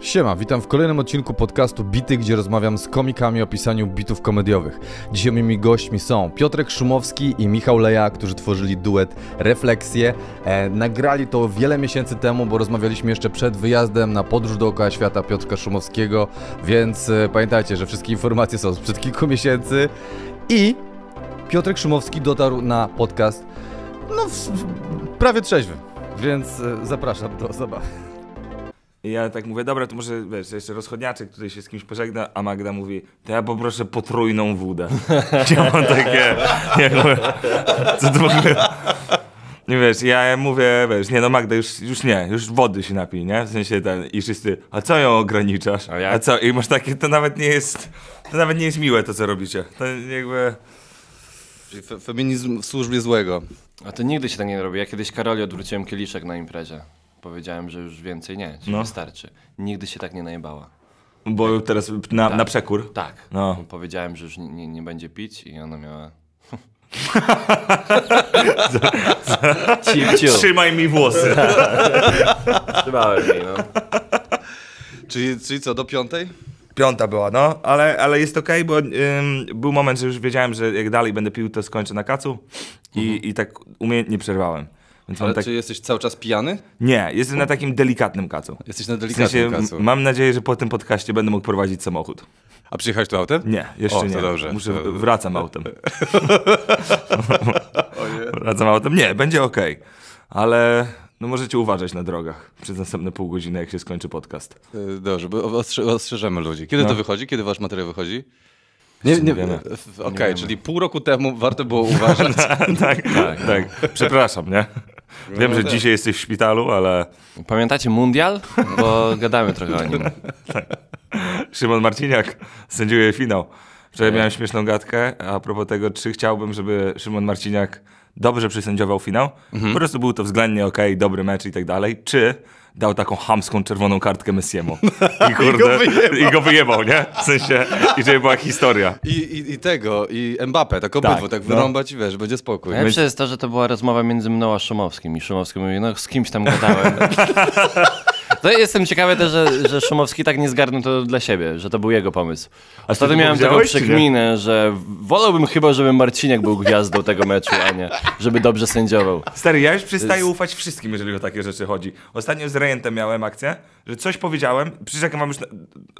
Siema, witam w kolejnym odcinku podcastu Bity, gdzie rozmawiam z komikami o pisaniu bitów komediowych. Dzisiaj moimi gośćmi są Piotrek Szumowski i Michał Leja, którzy tworzyli duet Refleksje. E, nagrali to wiele miesięcy temu, bo rozmawialiśmy jeszcze przed wyjazdem na podróż dookoła świata Piotrka Szumowskiego, więc e, pamiętajcie, że wszystkie informacje są sprzed kilku miesięcy. I Piotrek Szumowski dotarł na podcast, no w, w, prawie trzeźwy, więc e, zapraszam do zabawy. I ja tak mówię, dobra, to może wiesz, jeszcze rozchodniaczek, który się z kimś pożegna, a Magda mówi, to ja poproszę potrójną wódę. ja mam takie, Nie mówię, co to w ogóle... Nie wiesz, ja mówię, wiesz, nie no Magda, już, już nie, już wody się napij, nie? W sensie ten, i wszyscy, a co ją ograniczasz? A, a co? I masz takie, to nawet nie jest, to nawet nie jest miłe to, co robicie. To jakby... Czyli feminizm w służbie złego. A to nigdy się tak nie robi. Ja kiedyś Karoli odwróciłem kieliszek na imprezie powiedziałem, że już więcej nie, no. wystarczy. Nigdy się tak nie najebała. Bo tak. teraz na, tak. na przekór? Tak. No. Powiedziałem, że już nie, nie będzie pić i ona miała... ciu, ciu. Trzymaj mi włosy. Trzymałem jej, no. Czyli, czyli co, do piątej? Piąta była, no, ale, ale jest okej, okay, bo ym, był moment, że już wiedziałem, że jak dalej będę pił, to skończę na kacu i, mhm. i tak umiejętnie przerwałem. Więc Ale tak... czy jesteś cały czas pijany? Nie, jestem na takim delikatnym kacu. Jesteś na delikatnym w sensie, kacu. Mam nadzieję, że po tym podcaście będę mógł prowadzić samochód. A przyjechałeś tu autem? Nie, jeszcze o, nie. dobrze. Muszę, to... wracam autem. wracam autem. Nie, będzie ok. Ale no możecie uważać na drogach przez następne pół godziny, jak się skończy podcast. E, dobrze, bo ostrze ostrzeżemy ludzi. Kiedy no. to wychodzi? Kiedy wasz materiał wychodzi? Nie, e, nie, wiemy. Okej, okay, czyli pół roku temu warto było uważać. tak, tak, tak. Przepraszam, nie? No Wiem, że tak. dzisiaj jesteś w szpitalu, ale... Pamiętacie Mundial? Bo gadamy trochę o nim. Tak. Szymon Marciniak sędziuje finał. Wczoraj tak. miałem śmieszną gadkę a propos tego, czy chciałbym, żeby Szymon Marciniak dobrze przysędziował finał. Mhm. Po prostu był to względnie ok, dobry mecz i tak dalej. Czy dał taką hamską czerwoną kartkę Messiemu. I, kurde, I, go I go wyjebał, nie? W sensie, i żeby była historia. I, i, i tego, i Mbappe, tak obydwu, tak, tak no. i wiesz, będzie spokój. Najlepsze jest to, że to była rozmowa między mną a Szumowskim i Szumowski mówi, no z kimś tam gadałem. To jestem ciekawy też, że, że Szumowski tak nie zgarnął to dla siebie, że to był jego pomysł. A wtedy miałem taką przekminę, że wolałbym chyba, żeby Marciniak był gwiazdą tego meczu, a nie żeby dobrze sędziował. Stary, ja już przestaję jest... ufać wszystkim, jeżeli o takie rzeczy chodzi. Ostatnio z Rejentem miałem akcję, że coś powiedziałem, przyrzekam wam już na,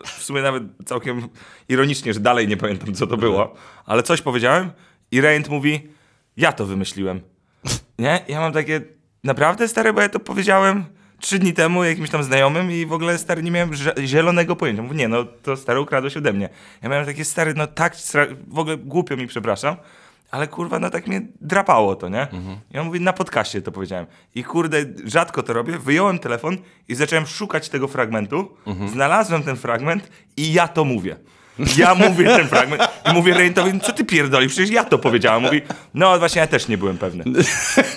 w sumie nawet całkiem ironicznie, że dalej nie pamiętam co to było, ale coś powiedziałem i Rejent mówi, ja to wymyśliłem. Nie? Ja mam takie, naprawdę stary, bo ja to powiedziałem trzy dni temu jakimś tam znajomym i w ogóle stary nie miałem zielonego pojęcia. Mówię, nie, no to stary ukradłeś ode mnie. Ja miałem takie stary, no tak, w ogóle głupio mi przepraszam, ale kurwa, no tak mnie drapało to, nie? Mhm. I on mówi, na podcaście to powiedziałem. I kurde, rzadko to robię, wyjąłem telefon i zacząłem szukać tego fragmentu, mhm. znalazłem ten fragment i ja to mówię. Ja mówię ten fragment i mówię Rejntowi, no co ty pierdolisz, przecież ja to powiedziałam. Mówi, no właśnie ja też nie byłem pewny.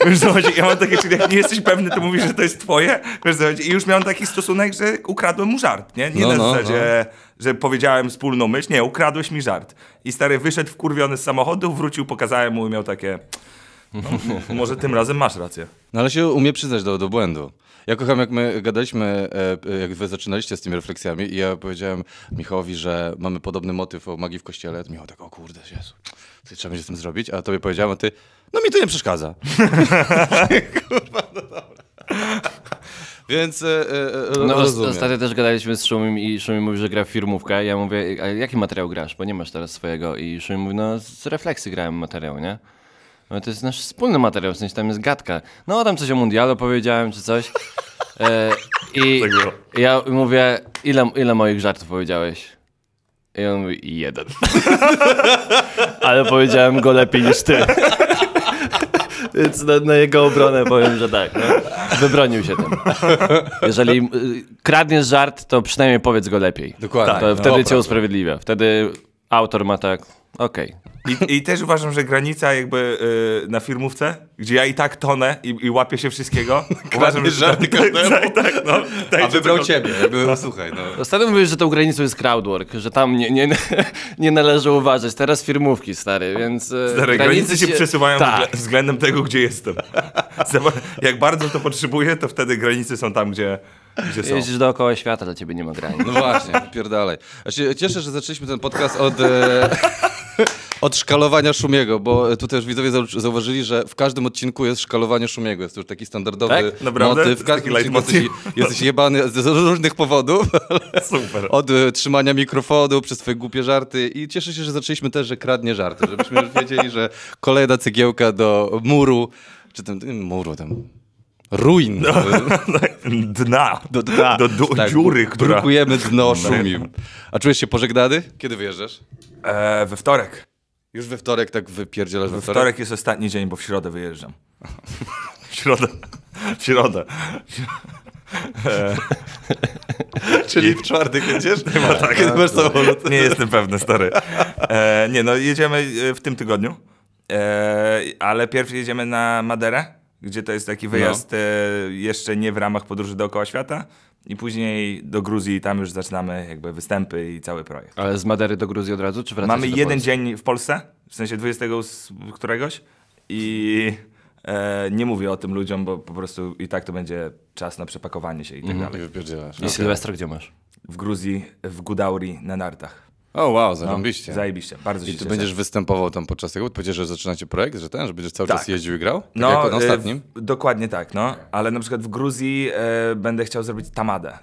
Wiesz, chodzi, ja mam takie, czyli jak nie jesteś pewny, to mówisz, że to jest twoje. Wiesz, chodzi, I już miałem taki stosunek, że ukradłem mu żart, nie? Nie no, na no, zasadzie, no. że powiedziałem wspólną myśl, nie, ukradłeś mi żart. I stary wyszedł wkurwiony z samochodu, wrócił, pokazałem mu i miał takie... No, może tym razem masz rację. No ale się umie przyznać do, do błędu. Ja kocham, jak my gadaliśmy, e, e, jak wy zaczynaliście z tymi refleksjami i ja powiedziałem Michałowi, że mamy podobny motyw o magii w kościele, to Michał tak, o kurde, Jezu, co trzeba będzie z tym zrobić? A tobie powiedziałem, a ty, no mi to nie przeszkadza. Kurwa, no dobra. Więc. Yy, no, ostatnio też gadaliśmy z Szumim i Szumim mówi, że gra w firmówkę. Ja mówię, a jaki materiał grasz? Bo nie masz teraz swojego. I Szumim mówi, no z refleksji grałem materiał, nie? No, to jest nasz wspólny materiał, w sensie tam jest gadka. No tam coś o mundialu powiedziałem, czy coś. E, I ja mówię, ile, ile moich żartów powiedziałeś? I on mówi, jeden. Ale powiedziałem go lepiej niż ty. Więc na, na, jego obronę powiem, że tak. No. Wybronił się tym. Jeżeli y, kradniesz żart, to przynajmniej powiedz go lepiej. Dokładnie. To tak, wtedy no, cię usprawiedliwia. Wtedy autor ma tak, okej, i, I, też uważam, że granica jakby y, na firmówce, gdzie ja i tak tonę i, i łapię się wszystkiego. uważam, że żarty każdemu. Tak, tak, no, tak, A wybrał to... ciebie. Jakby, no. Słuchaj, no. Ostatnio mówisz, że tą granicą jest crowdwork, że tam nie, nie, nie należy uważać. Teraz firmówki, stary, więc... Y, stary, granice się, się przesuwają tak. względem tego, gdzie jestem. Jak bardzo to potrzebuję, to wtedy granice są tam, gdzie... Jeździsz dookoła świata, dla ciebie nie ma granic. No właśnie, pierdalej. Cieszę się że zaczęliśmy ten podcast od... E, od szkalowania Szumiego, bo tutaj już widzowie zauważyli, że w każdym odcinku jest szkalowanie Szumiego. Jest to już taki standardowy tak? motyw. W każdym odcinku jesteś, jesteś jebany z różnych powodów. Super. Od e, trzymania mikrofonu, przez twoje głupie żarty i cieszę się, że zaczęliśmy też, że kradnie żarty, żebyśmy już wiedzieli, że kolejna cegiełka do muru, czy tam muru tam ruin. No, no, dna. Do dna. Do, do tak, dziury, która... Drukujemy dno, no. Szumim. A czujesz się pożegnany? Kiedy wyjeżdżasz? E, we wtorek. Już we wtorek tak wypierdzielasz we, we wtorek? wtorek? jest ostatni dzień, bo w środę wyjeżdżam. w środę. W środę. E... Czyli w czwartek jedziesz? Nie ma tak. Kiedy masz samolot? Nie jestem pewny, stary. E, nie, no jedziemy e, w tym tygodniu, e, ale pierwszy jedziemy na Maderę gdzie to jest taki no. wyjazd no. jeszcze nie w ramach podróży dookoła świata. I później do Gruzji, tam już zaczynamy jakby występy i cały projekt. Ale z Madery do Gruzji od razu, czy wracamy? Mamy jeden Polski? dzień w Polsce, w sensie 20 któregoś i e, nie mówię o tym ludziom, bo po prostu i tak to będzie czas na przepakowanie się i tak mm dalej. I, I okay. Tak. Sylwestra gdzie masz? W Gruzji, w Gudauri, na nartach. O, oh, wow, no, zarąbiście. No, zajebiście, bardzo I się I ty cieszę. będziesz występował tam podczas tego? Powiedziesz, że zaczynacie projekt, że ten, że będziesz cały tak. czas jeździł i grał? Tak no, jak y, ostatnim? W, dokładnie tak, no. Ale na przykład w Gruzji e, będę chciał zrobić tamadę.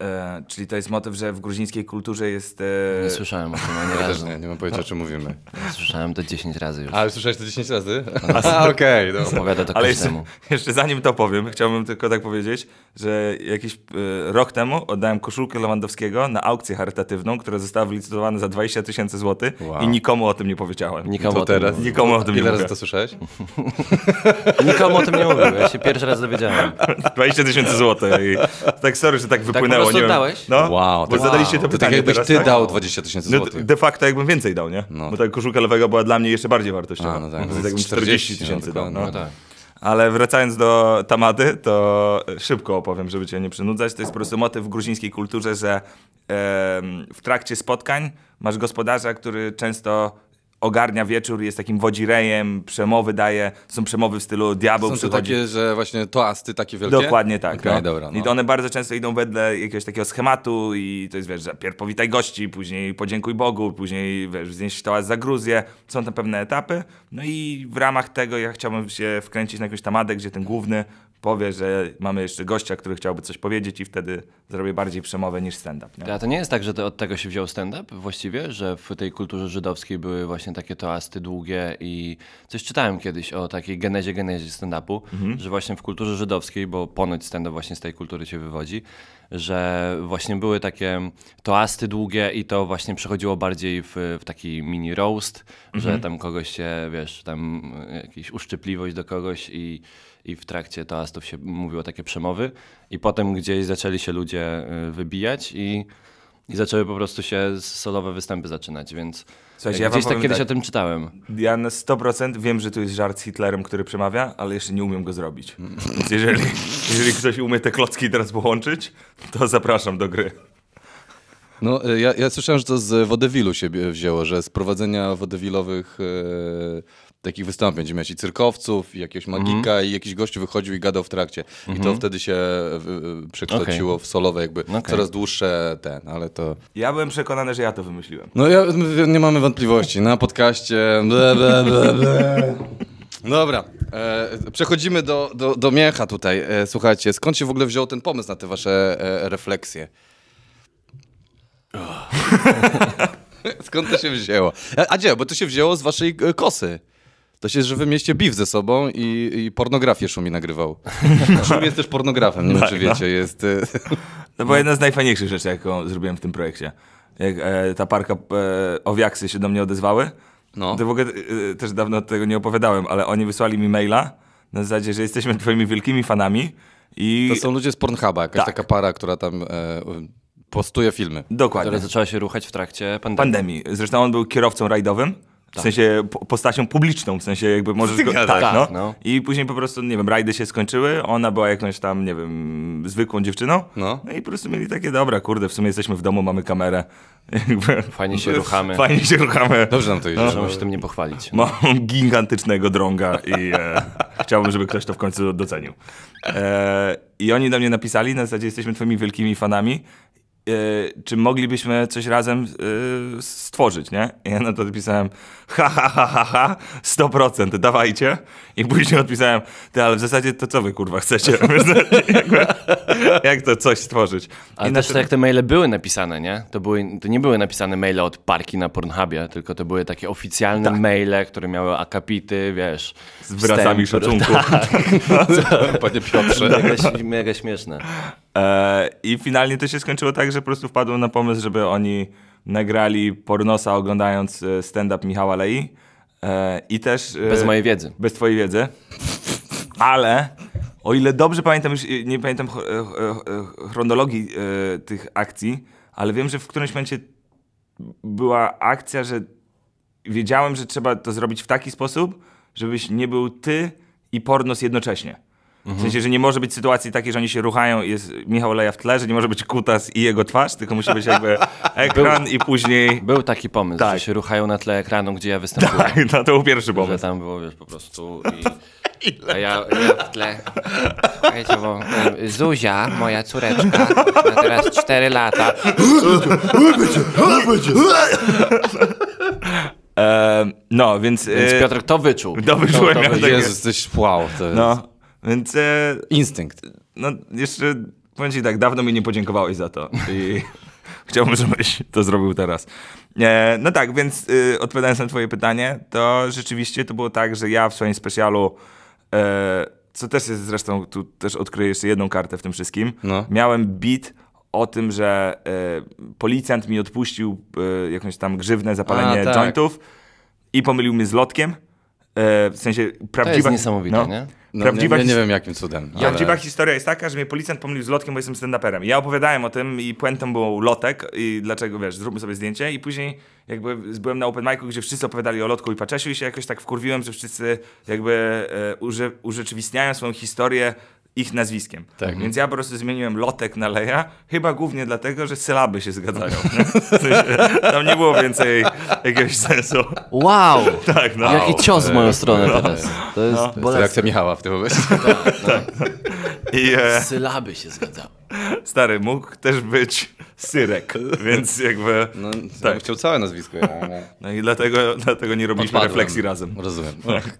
E, czyli to jest motyw, że w gruzińskiej kulturze jest. E... Nie słyszałem o tym ani razu. Nie, nie mam pojęcia, o czym mówimy. słyszałem to 10 razy już. Ale słyszałeś to 10 razy? No. okej. Okay, Opowiada to Ale jeszcze, jeszcze, zanim to powiem, chciałbym tylko tak powiedzieć, że jakiś e, rok temu oddałem koszulkę Lewandowskiego na aukcję charytatywną, która została wylicytowana za 20 tysięcy złotych wow. i nikomu o tym nie powiedziałem. Nikomu to o tym, teraz? Nikomu o tym nie, nie razy to słyszałeś? nikomu o tym nie mówiłem. Ja się pierwszy raz dowiedziałem. 20 tysięcy złotych. Tak sorry, że tak, tak wypłynęło tysięcy nie no, wow. Bo zadaliście to, to tak pytanie tak jakbyś teraz, ty tak? dał 20 tysięcy no, złotych. No, de facto jakbym więcej dał, nie? No. Bo ta koszulka lewego była dla mnie jeszcze bardziej wartościowa. A, no tak. No jakbym 40 no tysięcy dał. No. tak. Ale wracając do tamady, to szybko opowiem, żeby cię nie przynudzać. To jest po prostu motyw w gruzińskiej kulturze, że w trakcie spotkań masz gospodarza, który często ogarnia wieczór, jest takim wodzirejem, przemowy daje, są przemowy w stylu diabeł są przychodzi. Są takie, że właśnie toasty takie wielkie? Dokładnie tak. Okay, no. Dobra, no. I one bardzo często idą wedle jakiegoś takiego schematu i to jest, wiesz, że powitaj gości, później podziękuj Bogu, później, wiesz, wznieś toast za Gruzję. Są tam pewne etapy. No i w ramach tego ja chciałbym się wkręcić na jakąś tamadę, gdzie ten główny powie, że mamy jeszcze gościa, który chciałby coś powiedzieć i wtedy zrobię bardziej przemowę niż stand-up. Nie? A to nie jest tak, że to od tego się wziął stand-up właściwie? Że w tej kulturze żydowskiej były właśnie takie toasty długie i coś czytałem kiedyś o takiej genezie, genezie stand-upu, mhm. że właśnie w kulturze żydowskiej, bo ponoć stand-up właśnie z tej kultury się wywodzi, że właśnie były takie toasty długie i to właśnie przechodziło bardziej w, w taki mini roast, mhm. że tam kogoś się, wiesz, tam e, jakaś uszczypliwość do kogoś i i w trakcie toastów się mówiło takie przemowy i potem gdzieś zaczęli się ludzie y, wybijać i, i zaczęły po prostu się solowe występy zaczynać, więc Słuchajcie, ja gdzieś tak kiedyś tak, o tym czytałem. Ja na 100% wiem, że tu jest żart z Hitlerem, który przemawia, ale jeszcze nie umiem go zrobić. Więc jeżeli, jeżeli ktoś umie te klocki teraz połączyć, to zapraszam do gry. No, y, ja, ja słyszałem, że to z wodewilu się wzięło, że z prowadzenia wodewilowych... Yy takich wystąpień. gdzie mieć i cyrkowców, i jakiegoś mhm. magika, mm -hmm. i jakiś gość wychodził i gadał w trakcie. Mm -hmm. I to mhm. wtedy się y, y, przekształciło okay. w solowe, jakby okay. coraz dłuższe ten, ale to... Ja byłem przekonany, że ja to wymyśliłem. No ja, nie mamy wątpliwości. Na podcaście... Ble, ble, ble, ble. Dobra, e, przechodzimy do, do, do Miecha tutaj. E, słuchajcie, skąd się w ogóle wziął ten pomysł na te wasze e, refleksje? Oh. Skąd to się wzięło? A, a gdzie? Bo to się wzięło z waszej e, kosy to się, że w mieście biw ze sobą i, i pornografię Szumi nagrywał. Szumi jest też pornografem, nie wiem czy no, no. wiecie. No. Jest, e, to była jedna z najfajniejszych rzeczy, jaką zrobiłem w tym projekcie. Jak e, ta parka e, Owiaksy się do mnie odezwały, no. to w ogóle e, też dawno tego nie opowiadałem, ale oni wysłali mi maila na zasadzie, że jesteśmy twoimi wielkimi fanami. I... To są ludzie z Pornhuba, jakaś tak. taka para, która tam... E, postuje filmy. Dokładnie. Która zaczęła się ruchać w trakcie pandemii. pandemii. Zresztą on był kierowcą rajdowym tak. W sensie postacią publiczną, w sensie jakby możesz... Go, tak, tak no. Tak, no. I później po prostu, nie wiem, rajdy się skończyły, ona była jakąś tam, nie wiem, zwykłą dziewczyną. No. no i po prostu mieli takie, dobra, kurde, w sumie jesteśmy w domu, mamy kamerę. Jakby, fajnie się ruchamy. Fajnie się ruchamy. Dobrze nam to idzie, no. możemy się tym nie pochwalić. Mam gigantycznego drąga i e, chciałbym, żeby ktoś to w końcu docenił. E, I oni do mnie napisali, na zasadzie jesteśmy twoimi wielkimi fanami Y, czy moglibyśmy coś razem y, stworzyć, nie? I ja na to odpisałem, ha, ha, ha, ha, ha, 100%, dawajcie. I później odpisałem, ty, ale w zasadzie to co wy, kurwa, chcecie? jak to coś stworzyć? Ale I też ten... jak te maile były napisane, nie? To, były, to nie były napisane maile od parki na Pornhubie, tylko to były takie oficjalne tak. maile, które miały akapity, wiesz. Z wyrazami wstęp, szacunku. Tak. Panie Piotrze. Tak. Mega, mega śmieszne. E, I finalnie to się skończyło tak, że po prostu wpadłem na pomysł, żeby oni nagrali pornosa oglądając e, stand-up Michała Lei. E, I też... Bez mojej wiedzy. Bez twojej wiedzy. Ale o ile dobrze pamiętam, już nie pamiętam chronologii tych akcji, ale wiem, że w którymś momencie była akcja, że wiedziałem, że trzeba to zrobić w taki sposób, żebyś nie był ty i pornos jednocześnie. W sensie, że nie może być sytuacji takiej, że oni się ruchają i jest Michał Leja w tle, że nie może być kutas i jego twarz, tylko musi być jakby ekran i później... Był taki pomysł, tak. że się ruchają na tle ekranu, gdzie ja występuję. Tak, no, to był pierwszy pomysł. Że tam było, wiesz, po prostu... I... A ja, ja w tle... Słuchajcie, bo um, Zuzia, moja córeczka, ma teraz 4 lata. no, więc... Więc e, Piotr to wyczuł. To wyczułem. no to, ja Jezus, jesteś płał. To no. jest... No. Więc... E, Instynkt. No, jeszcze powiem ci tak, dawno mi nie podziękowałeś za to. I chciałbym, żebyś to zrobił teraz. E, no tak, więc e, odpowiadając na twoje pytanie, to rzeczywiście to było tak, że ja w swoim specjalu e, co też jest zresztą, tu też odkryję jeszcze jedną kartę w tym wszystkim. No. Miałem bit o tym, że e, policjant mi odpuścił y, jakąś tam grzywne zapalenie A, tak. jointów i pomylił mnie z lotkiem. w sensie prawdziwa... To jest niesamowite, no, nie? No, prawdziwa nie, nie, nie, wiem jakim cudem. Ale... Prawdziwa historia jest taka, że mnie policjant pomylił z lotkiem, bo jestem stand-uperem. Ja opowiadałem o tym i puentą był lotek i dlaczego, wiesz, zróbmy sobie zdjęcie i później jakby byłem na open micu, gdzie wszyscy opowiadali o lotku i Paczesiu i się jakoś tak wkurwiłem, że wszyscy jakby e, urze urzeczywistniają swoją historię ich nazwiskiem. Tak. Więc ja po prostu zmieniłem Lotek na Leja, chyba głównie dlatego, że sylaby się zgadzają. Tam nie było więcej jakiegoś sensu. Wow! Tak, no. Jaki cios w moją no. stronę no. teraz. To jest, no. to jest reakcja Michała w tym momencie. Tak, no. tak. I, e... Sylaby się zgadzały. Stary, mógł też być Syrek, więc jakby... No, tak. chciał całe nazwisko. Ja, no i dlatego, dlatego nie robiliśmy Odpadłem. refleksji razem. Rozumiem. Tak.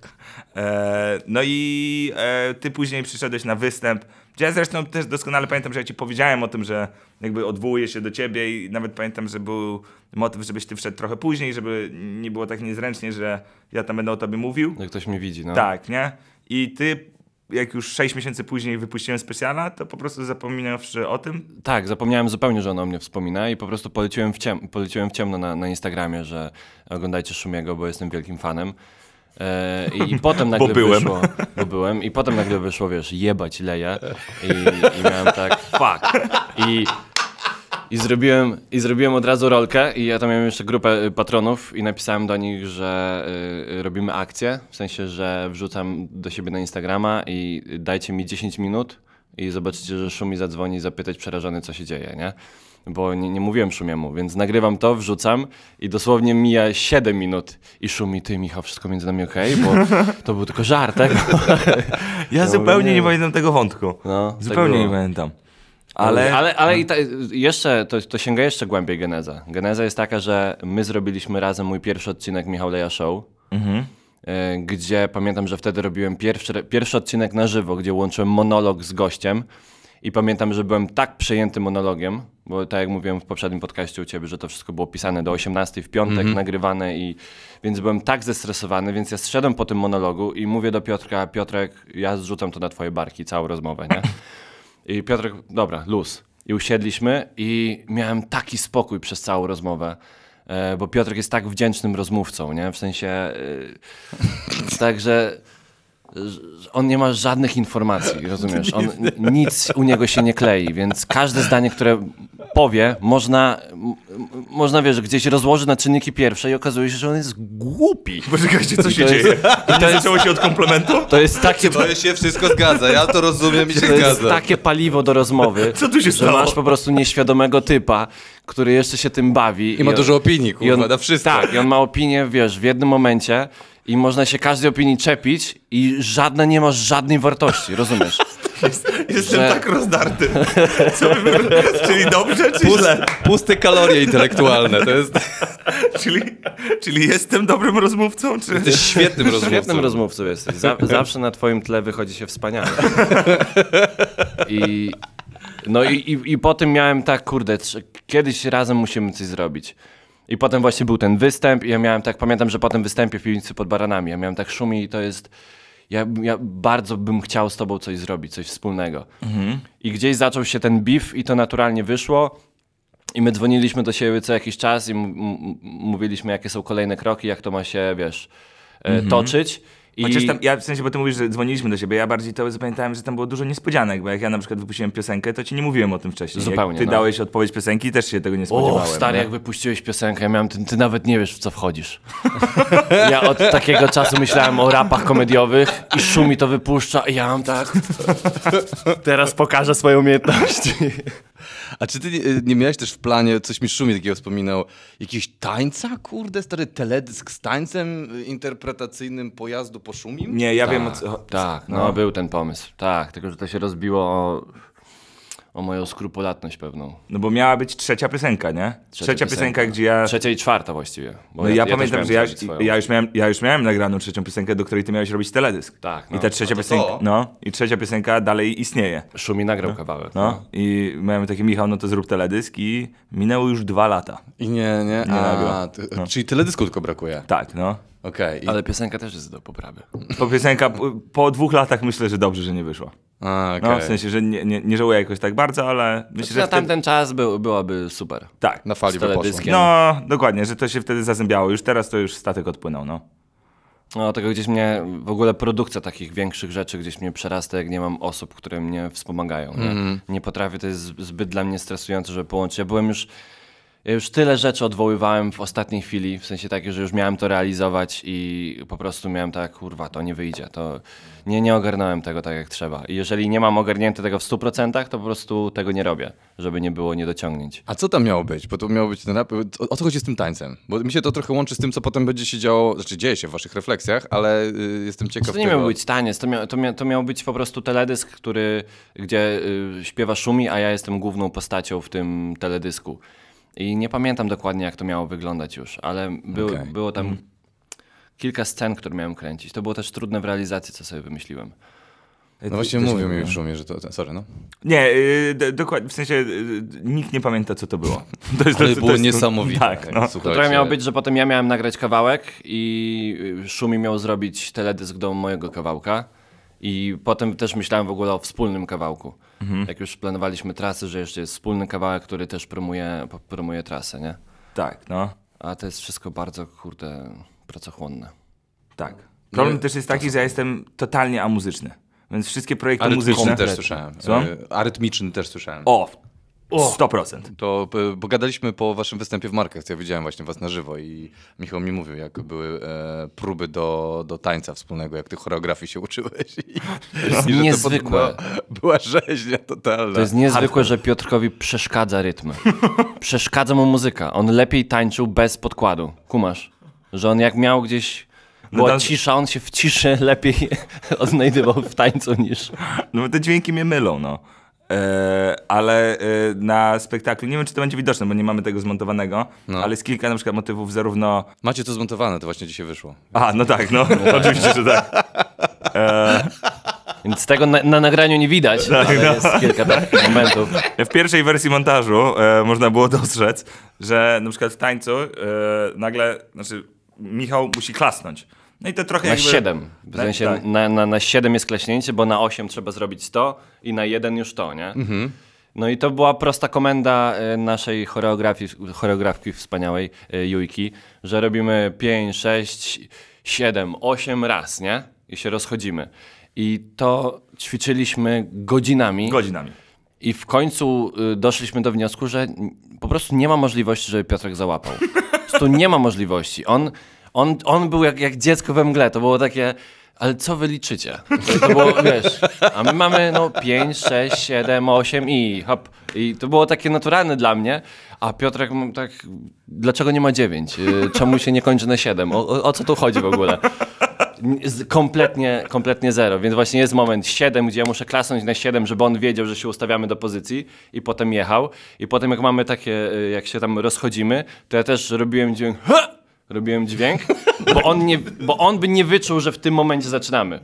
E, no i e, ty później przyszedłeś na występ, ja zresztą też doskonale pamiętam, że ja ci powiedziałem o tym, że jakby odwołuję się do ciebie i nawet pamiętam, że był motyw, żebyś ty wszedł trochę później, żeby nie było tak niezręcznie, że ja tam będę o tobie mówił. Jak ktoś mnie widzi, no. Tak, nie? I ty jak już 6 miesięcy później wypuściłem specjalna, to po prostu zapominawszy o tym? Tak, zapomniałem zupełnie, że ona o mnie wspomina i po prostu poleciłem w, ciem poleciłem w ciemno na, na Instagramie, że oglądajcie Szumiego, bo jestem wielkim fanem. E, I potem nagle bo byłem. wyszło, bo byłem, i potem nagle wyszło, wiesz, jebać leję i, i miałem tak, fuck. I, i, zrobiłem, I zrobiłem od razu rolkę i ja tam miałem jeszcze grupę y, patronów i napisałem do nich, że y, y, robimy akcję, w sensie, że wrzucam do siebie na Instagrama i dajcie mi 10 minut i zobaczycie, że Szumi zadzwoni zapytać przerażony, co się dzieje, nie? bo nie, nie mówiłem Szumiemu, więc nagrywam to, wrzucam i dosłownie mija 7 minut i Szumi, ty Michał, wszystko między nami okej, bo to był tylko żart, tak? ja no, zupełnie nie, pamiętam tego wątku. No, tak zupełnie nie pamiętam. Ale, ale, ale i no. ta, jeszcze, to, to sięga jeszcze głębiej geneza. Geneza jest taka, że my zrobiliśmy razem mój pierwszy odcinek Michał Leja Show, mhm. E, gdzie pamiętam, że wtedy robiłem pierwszy, pierwszy odcinek na żywo, gdzie łączyłem monolog z gościem i pamiętam, że byłem tak przejęty monologiem, bo tak jak mówiłem w poprzednim podcaście u ciebie, że to wszystko było pisane do 18 w piątek, mm -hmm. nagrywane i więc byłem tak zestresowany, więc ja zszedłem po tym monologu i mówię do Piotrka, Piotrek, ja zrzucam to na twoje barki, całą rozmowę, nie? I Piotrek, dobra, luz. I usiedliśmy i miałem taki spokój przez całą rozmowę e, bo Piotrek jest tak wdzięcznym rozmówcą, nie? W sensie. E, także on nie ma żadnych informacji, rozumiesz? On, nic u niego się nie klei, więc każde zdanie, które powie, można, można wiesz, gdzieś rozłożyć na czynniki pierwsze i okazuje się, że on jest głupi. Poczekajcie, co się dzieje? Jest, I to zaczęło się od komplementu? To jest takie... To się wszystko zgadza, ja to rozumiem i się to zgadza. To jest takie paliwo do rozmowy, co tu się że stało? masz po prostu nieświadomego typa, który jeszcze się tym bawi. I, ma on, dużo opinii, kurwa, on, na wszystko. Tak, i on ma opinię, wiesz, w jednym momencie i można się każdej opinii czepić i żadne nie ma żadnej wartości, rozumiesz? Tak jestem że... tak rozdarty. czyli dobrze, czy Pust, Puste kalorie intelektualne. To jest... czyli, czyli jestem dobrym rozmówcą? Czy... Jesteś świetnym rozmówcą. Świetnym rozmówcą jesteś. zawsze na twoim tle wychodzi się wspaniale. I, no i, i, i po tym miałem tak, kurde, kiedyś razem musimy coś zrobić. I potem właśnie był ten występ i ja miałem tak, pamiętam, że po tym występie w piwnicy pod baranami, ja miałem tak szumi i to jest... Ja, ja, bardzo bym chciał z tobą coś zrobić, coś wspólnego. Mhm. I gdzieś zaczął się ten beef i to naturalnie wyszło. I my dzwoniliśmy do siebie co jakiś czas i mówiliśmy, jakie są kolejne kroki, jak to ma się, wiesz, e, mhm. toczyć. I... Chociaż tam, ja w sensie, bo ty mówisz, że dzwoniliśmy do siebie, ja bardziej to zapamiętałem, że tam było dużo niespodzianek, bo jak ja na przykład wypuściłem piosenkę, to ci nie mówiłem o tym wcześniej. Zupełnie. Jak ty no. dałeś odpowiedź piosenki, też się tego nie spodziewałem. O, stary, nie? jak wypuściłeś piosenkę, ja miałem, ty, ty, nawet nie wiesz, w co wchodzisz. ja od takiego czasu myślałem o rapach komediowych i szumi to wypuszcza i ja mam tak... Teraz pokażę swoje umiejętności. A czy ty nie, y, nie miałeś też w planie, coś mi Szumi takiego wspominał, jakiegoś tańca, kurde, stary teledysk z tańcem y, interpretacyjnym pojazdu po Szumim? Nie, ja tak, wiem o tak. co... Tak, no, no, był ten pomysł, tak, tylko że to się rozbiło o o moją skrupulatność pewną. No bo miała być trzecia piosenka, nie? Trzecia, trzecia piosenka, gdzie ja... Trzecia i czwarta właściwie. no ja, ja, pamiętam, że ja, ja, już miałem, ja już miałem nagraną trzecią piosenkę, do której ty miałeś robić teledysk. Tak. No. I ta trzecia piosenka, no, i trzecia piosenka dalej istnieje. Szumi nagrał no. kawałek. No. no. i miałem taki Michał, no to zrób teledysk i minęło już dwa lata. I nie, nie, nie A, nagrał. No. Czyli teledysku tylko brakuje. Tak, no. Okej. Okay, Ale piosenka też jest do poprawy. Po piosenka po, dwóch latach myślę, że dobrze, że nie wyszła. A, okay. No, w sensie, że nie, nie, nie żałuję jakoś tak bardzo, ale myślę, znaczy, że. Na wtedy... tamten czas był, byłaby super. Tak. Na fali by No, dokładnie, że to się wtedy zazębiało. Już teraz to już statek odpłynął, no. No, tego gdzieś mnie, w ogóle produkcja takich większych rzeczy gdzieś mnie przerasta, jak nie mam osób, które mnie wspomagają. Nie, mm nie potrafię, to jest zbyt dla mnie stresujące, żeby połączyć. Ja byłem już ja już tyle rzeczy odwoływałem w ostatniej chwili, w sensie takiej, że już miałem to realizować i po prostu miałem tak, kurwa, to nie wyjdzie, to nie, nie ogarnąłem tego tak jak trzeba. I jeżeli nie mam ogarnięte tego w 100%, to po prostu tego nie robię, żeby nie było niedociągnięć. A co tam miało być? Bo to miało być ten rap... O, o co chodzi z tym tańcem? Bo mi się to trochę łączy z tym, co potem będzie się działo, znaczy dzieje się w waszych refleksjach, ale y, jestem ciekaw To nie tego... miał być taniec, to, mia, to, mia, to miał być po prostu teledysk, który, gdzie y, śpiewa Szumi, a ja jestem główną postacią w tym teledysku. I nie pamiętam dokładnie, jak to miało wyglądać już, ale był, okay. było tam mm. kilka scen, które miałem kręcić. To było też trudne w realizacji, co sobie wymyśliłem. E, no właśnie mówił mi w szumie, że to... Sorry, no. Nie, e, dokładnie, w sensie e, nikt nie pamięta, co to było. To jest, Ale to, było to jest, niesamowite. Tak, no. To trochę miało być, że potem ja miałem nagrać kawałek i Szumi miał zrobić teledysk do mojego kawałka i potem też myślałem w ogóle o wspólnym kawałku mhm. jak już planowaliśmy trasy, że jeszcze jest wspólny kawałek, który też promuje, promuje trasę, nie? Tak, no. A to jest wszystko bardzo, kurde, pracochłonne. Tak. Problem też jest taki, że ja jestem totalnie amuzyczny. Więc wszystkie projekty Arytkom muzyczne... też słyszałem. Co? E, arytmiczny też słyszałem. O, o, 100%. To e, bo gadaliśmy po waszym występie w Markach, ja widziałem właśnie was na żywo i Michał mi mówił, jak były e, próby do, do tańca wspólnego, jak ty choreografii się uczyłeś. I, to i niezwykłe. To była rzeźnia totalna. To jest niezwykłe, że Piotrkowi przeszkadza rytm. Przeszkadza mu muzyka. On lepiej tańczył bez podkładu. Kumasz? Że on jak miał gdzieś była no, cisza, on się w ciszy lepiej odnajdywał w tańcu niż... No te dźwięki mnie mylą, no. E, ale e, na spektaklu, nie wiem czy to będzie widoczne, bo nie mamy tego zmontowanego, no. ale jest kilka na przykład motywów zarówno... Macie to zmontowane, to właśnie dzisiaj wyszło. A, no tak, no, oczywiście, że tak. E, Więc tego na, na, nagraniu nie widać, tak, ale no. jest kilka takich momentów. W pierwszej wersji montażu e, można było dostrzec, że na przykład w tańcu e, nagle, znaczy Michał musi klasnąć. No i to trochę na jakby... 7. W na, tak, sensie tak. na, na, na 7 jest klaśnięcie, bo na 8 trzeba zrobić 100 i na 1 już to, nie? Mhm. No i to była prosta komenda e, naszej choreografii, choreografki wspaniałej e, Jujki, że robimy 5, 6, 7, 8 raz, nie? I się rozchodzimy. I to ćwiczyliśmy godzinami. Godzinami. I w końcu e, doszliśmy do wniosku, że po prostu nie ma możliwości, żeby Piotrek załapał. Po prostu nie ma możliwości. On on, on był jak, jak dziecko we mgle, to było takie ale co wy liczycie? To było, wiesz, a my mamy no 5, 6, 7, 8 i hop. I to było takie naturalne dla mnie, a Piotrek tak, dlaczego nie ma 9? Y, czemu się nie kończy na 7? O, o, o co tu chodzi w ogóle? Kompletnie, kompletnie zero, więc właśnie jest moment 7, gdzie ja muszę klasnąć na 7, żeby on wiedział, że się ustawiamy do pozycji i potem jechał. I potem jak mamy takie, y, jak się tam rozchodzimy, to ja też robiłem dźwięk robiłem dźwięk, bo on, nie, bo on by nie wyczuł, że w tym momencie zaczynamy.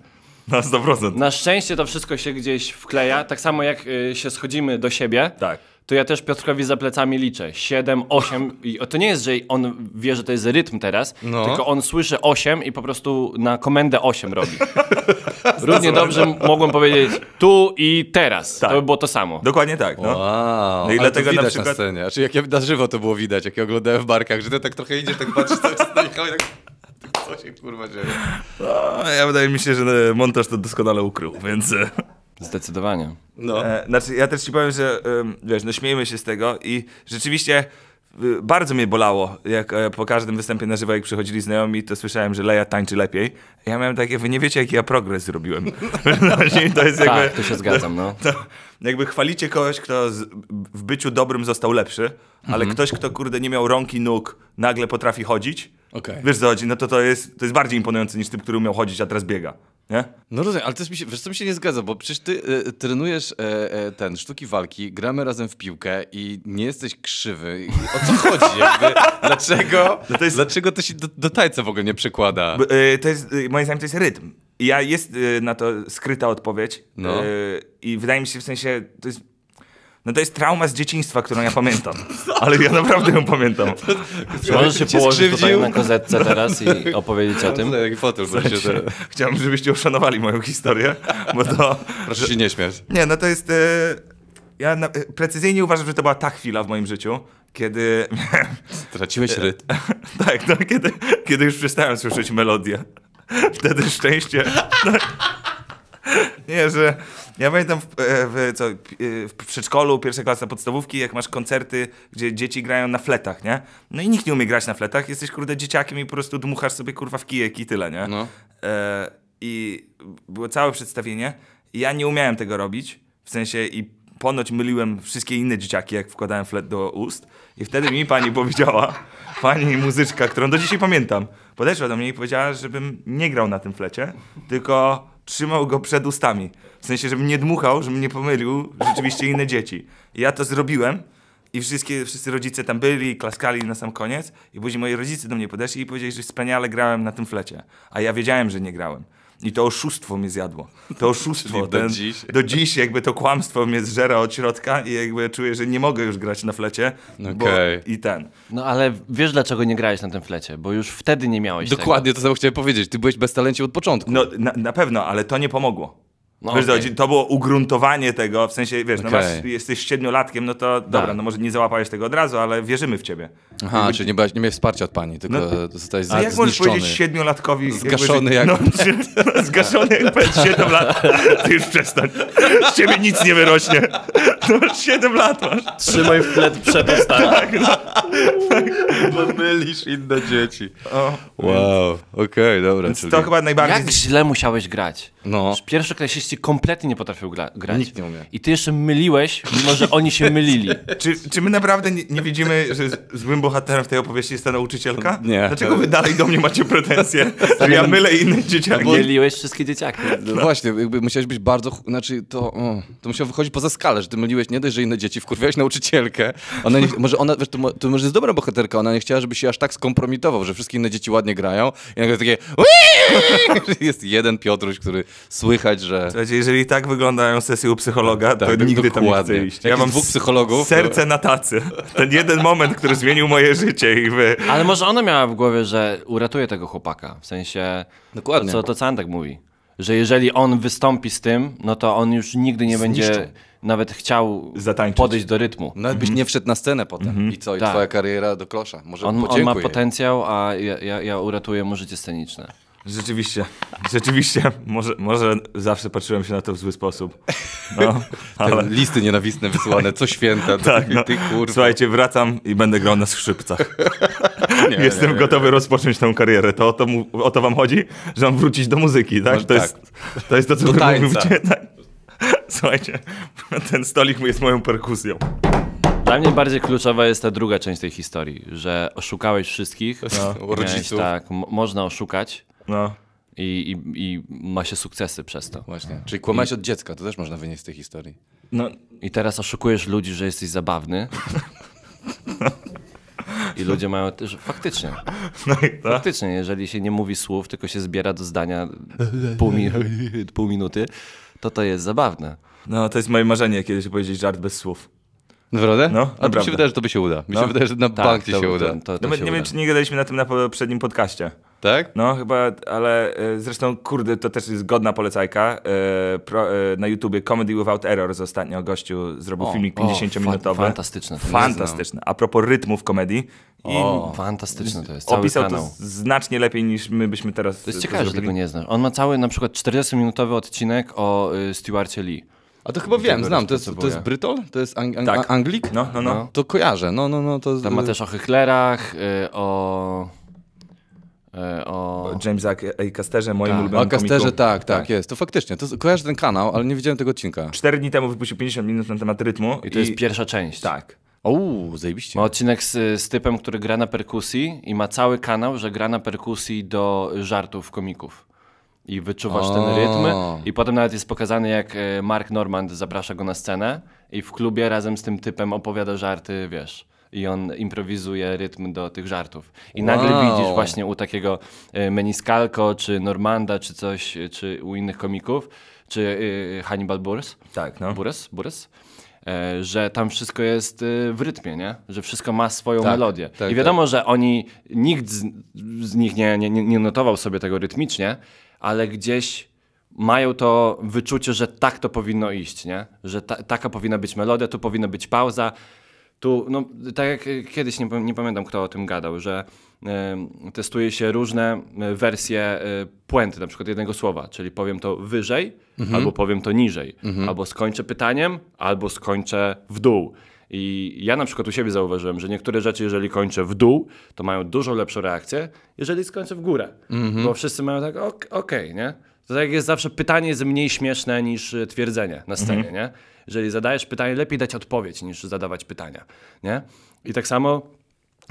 Na 100%. Na szczęście to wszystko się gdzieś wkleja, tak samo jak y, się schodzimy do siebie. Tak to ja też Piotrkowi za plecami liczę. 7, 8. I to nie jest, że on wie, że to jest rytm teraz, no. tylko on słyszy 8 i po prostu na komendę 8 robi. Równie dobrze mogłem powiedzieć tu i teraz. Tak. To by było to samo. Dokładnie tak. No, wow. no i dlatego widać na przykład. Na scenie. Znaczy, jak ja na żywo to było widać, jak ja oglądałem w barkach, że to tak trochę idziesz, tak patrzysz, tak, tak co się kurwa dzieje? No, ja wydaje mi się, że montaż to doskonale ukrył, więc Zdecydowanie. No. E, znaczy, ja też ci powiem, że wiesz, no śmiejmy się z tego i rzeczywiście e, bardzo mnie bolało, jak e, po każdym występie na żywo, jak przychodzili znajomi, to słyszałem, że Leja tańczy lepiej. Ja miałem takie, wy nie wiecie, jaki ja progres zrobiłem. to jest jakby, tak, to się zgadzam, no. To, jakby chwalicie kogoś, kto z, w byciu dobrym został lepszy, ale mhm. ktoś, kto kurde nie miał rąk i nóg, nagle potrafi chodzić, okay. wiesz co chodzi, no to to jest, to jest bardziej imponujące niż typ, który umiał chodzić, a teraz biega. Nie? No rozumiem, ale to mi się, wiesz, co mi się nie zgadza, bo przecież ty e, trenujesz e, e, ten sztuki walki, gramy razem w piłkę i nie jesteś krzywy. o co chodzi? Jakby, dlaczego, no to jest... dlaczego to się do, do w ogóle nie przekłada? E, to jest, e, moim zdaniem to jest rytm. Ja jest e, na to skryta odpowiedź no. i wydaje mi się w sensie, to jest no to jest trauma z dzieciństwa, którą ja pamiętam. Ale ja naprawdę ją pamiętam. Czy możesz się położyć skrzywdził? tutaj na kozetce teraz i opowiedzieć o tym? No, Jaki fotel Słuchajcie, się Chciałbym, żebyście uszanowali moją historię, bo to... Proszę się nie śmiać. Nie, no to jest... E, ja na... E, precyzyjnie uważam, że to była ta chwila w moim życiu, kiedy... Straciłeś e, rytm. tak, no kiedy, kiedy już przestałem słyszeć melodię. Wtedy szczęście... No, Nie, że ja pamiętam w, e, w, co, e, w przedszkolu, pierwsza klasa podstawówki, jak masz koncerty, gdzie dzieci grają na fletach, nie? No i nikt nie umie grać na fletach, jesteś kurde dzieciakiem i po prostu dmuchasz sobie kurwa w kijek i tyle, nie? No. E, I było całe przedstawienie ja nie umiałem tego robić, w sensie i ponoć myliłem wszystkie inne dzieciaki, jak wkładałem flet do ust i wtedy mi pani powiedziała, pani muzyczka, którą do dzisiaj pamiętam, podeszła do mnie i powiedziała, żebym nie grał na tym flecie, tylko trzymał go przed ustami. W sensie, żebym nie dmuchał, żebym nie pomylił rzeczywiście inne dzieci. I ja to zrobiłem i wszystkie, wszyscy rodzice tam byli, klaskali na sam koniec i później moi rodzice do mnie podeszli i powiedzieli, że wspaniale grałem na tym flecie. A ja wiedziałem, że nie grałem. I to oszustwo mnie zjadło. To oszustwo. Ten, do, dziś. do dziś jakby to kłamstwo mnie zżera od środka i jakby czuję, że nie mogę już grać na flecie. Okej. I ten. No ale wiesz dlaczego nie grałeś na tym flecie? Bo już wtedy nie miałeś Dokładnie tego. to samo chciałem powiedzieć. Ty byłeś bez talencie od początku. No na, na pewno, ale to nie pomogło. No, wiesz, okay. to było ugruntowanie tego, w sensie, wiesz, okay. no masz, jesteś siedmiolatkiem, no to dobra, tak. no może nie załapałeś tego od razu, ale wierzymy w ciebie. Aha, jakby... czyli nie, brałeś, nie miałeś wsparcia od pani, tylko no, zostałeś A jak zniszczony. możesz powiedzieć siedmiolatkowi... Zgaszony jakby, jak... No, jak... zgaszony jak powiedz siedem lat, ty już przestań, z ciebie nic nie wyrośnie. No siedem lat masz. Trzymaj flet przed stara. Tak, no. Bo mylisz inne dzieci. O. Wow, okej, okay, dobra. czyli... To chyba najbardziej... Jak źle musiałeś grać. No. Pierwszy okres Angliści kompletnie nie potrafił gra grać. Nikt nie umie. I ty jeszcze myliłeś, mimo że oni się mylili. czy, czy my naprawdę nie, nie widzimy, że złym bohaterem w tej opowieści jest ta nauczycielka? Nie. Dlaczego wy dalej do mnie macie pretensje, że ja mylę inne dzieciaki? No myliłeś wszystkie dzieciaki. No, no właśnie, jakby musiałeś być bardzo, znaczy to, o, to musiało wychodzić poza skalę, że ty myliłeś nie dość, że inne dzieci, wkurwiałeś nauczycielkę. Ona nie, może ona, wiesz, to, to może jest dobra bohaterka, ona nie chciała, żeby się aż tak skompromitował, że wszystkie inne dzieci ładnie grają i nagle takie jest jeden Piotruś, który słychać, że... Słuchajcie, jeżeli tak wyglądają sesje u psychologa, tak, to tak, tak nigdy dokładnie. tam nie chcę iść. ja mam dwóch psychologów. Serce to... na tacy. Ten jeden moment, który zmienił moje życie i wy. Ale może ona miała w głowie, że uratuje tego chłopaka. W sensie. Dokładnie. To, co to Candek tak mówi. Że jeżeli on wystąpi z tym, no to on już nigdy nie będzie nawet chciał Zatańczyć. podejść do rytmu. Nawet byś mhm. nie wszedł na scenę potem. Mhm. I co? I tak. twoja kariera do klosza. Może on, on ma potencjał, a ja, ja, ja uratuję mu życie sceniczne. Rzeczywiście, rzeczywiście, może, może zawsze patrzyłem się na to w zły sposób. No, ale... Listy nienawistne wysłane co święta. Tak, no. ty, kurwa. Słuchajcie, wracam i będę grał na skrzypcach. Nie, Jestem nie, nie, gotowy rozpocząć tą karierę. To o to, mu, o to wam chodzi? Że mam wrócić do muzyki, tak? No, to, tak. Jest, to jest to, co wy mówicie. Tak. Słuchajcie, ten stolik jest moją perkusją. Dla mnie bardziej kluczowa jest ta druga część tej historii, że oszukałeś wszystkich. No. tak, można oszukać. No. I, i, I ma się sukcesy przez to. Właśnie. Tak. Czyli kłamałeś od dziecka, to też można wynieść z tej historii. No. I teraz oszukujesz ludzi, że jesteś zabawny. I ludzie mają też. Faktycznie. No faktycznie, jeżeli się nie mówi słów, tylko się zbiera do zdania pół, mi pół minuty, to to jest zabawne. No, to jest moje marzenie kiedyś powiedzieć żart bez słów. Naprawdę? No, A mi się wydaje, że to by się uda. Mi no. się wydaje, że na tak, bank się to, uda. To, to, to no, się nie uda. wiem, czy nie gadaliśmy na tym na poprzednim podcaście tak? No chyba, ale y, zresztą kurde, to też jest godna polecajka. Y, pro, y, na YouTubie Comedy Without z ostatnio gościu zrobił o, filmik 50-minutowy. Fa fantastyczny. Fantastyczny. No. A propos rytmów komedii. O, fantastyczny to jest. Cały opisał kanał. to znacznie lepiej niż my byśmy teraz To jest ciekawe, to że tego nie znasz. On ma cały na przykład 40-minutowy odcinek o y, Stewarcie Lee. A to chyba wiem, znam. To jest, to jest Brytol? To jest ang ang tak. Anglik? No, no, no, no. To kojarzę. No, no, no, to jest... Tam ma też o Hychlerach, y, o... E, o... Jamesa A. Casterze, moim tak. ulubionym A Casterze, tak, tak, tak, jest. To faktycznie, to kojarzę ten kanał, ale nie widziałem tego odcinka. Cztery dni temu wypuścił 50 minut na temat rytmu. I to i... jest pierwsza część. Tak. Ouu, zajebiście. Ma odcinek z, z typem, który gra na perkusji i ma cały kanał, że gra na perkusji do żartów komików i wyczuwasz o. ten rytm. I potem nawet jest pokazany, jak e, Mark Normand zaprasza go na scenę i w klubie razem z tym typem opowiada żarty, wiesz i on improwizuje rytm do tych żartów. I wow. nagle widzisz właśnie u takiego e, Meniscalco, czy Normanda, czy coś, e, czy u innych komików, czy e, Hannibal Burs, Tak, no. Burs, Buress że tam wszystko jest w rytmie, nie? że wszystko ma swoją tak, melodię. Tak, I tak. wiadomo, tak. że oni, nikt z, z nich nie, nie, nie, notował sobie tego rytmicznie, ale gdzieś mają to wyczucie, że tak to powinno iść, nie? że ta, taka powinna być melodia, tu powinna być pauza, tu, no, tak jak kiedyś, nie, nie pamiętam kto o tym gadał, że y, testuje się różne e, wersje y, puenty, na przykład jednego słowa, czyli powiem to wyżej, mhm. albo powiem to niżej, mhm. albo skończę pytaniem, albo skończę w dół. I ja na przykład u siebie zauważyłem, że niektóre rzeczy, jeżeli kończę w dół, to mają dużo lepszą reakcję, jeżeli skończę w górę. Mhm. Bo wszyscy mają tak, okej, okay, nie? To tak jest zawsze pytanie jest mniej śmieszne niż e, twierdzenie na scenie, mhm. nie? Jeżeli zadajesz pytanie, lepiej dać odpowiedź niż zadawać pytania, nie? I tak samo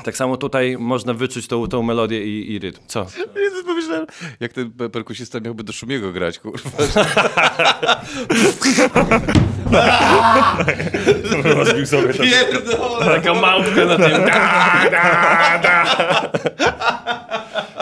tak samo tutaj można wyczuć tą, tą melodię i, i rytm. Co? Jezus, pomyślałem, jak ten perkusista miałby do Szumiego grać, kurwa. Rozbił sobie to. Pierdolę. Taka małpka na tym. Da, da, da.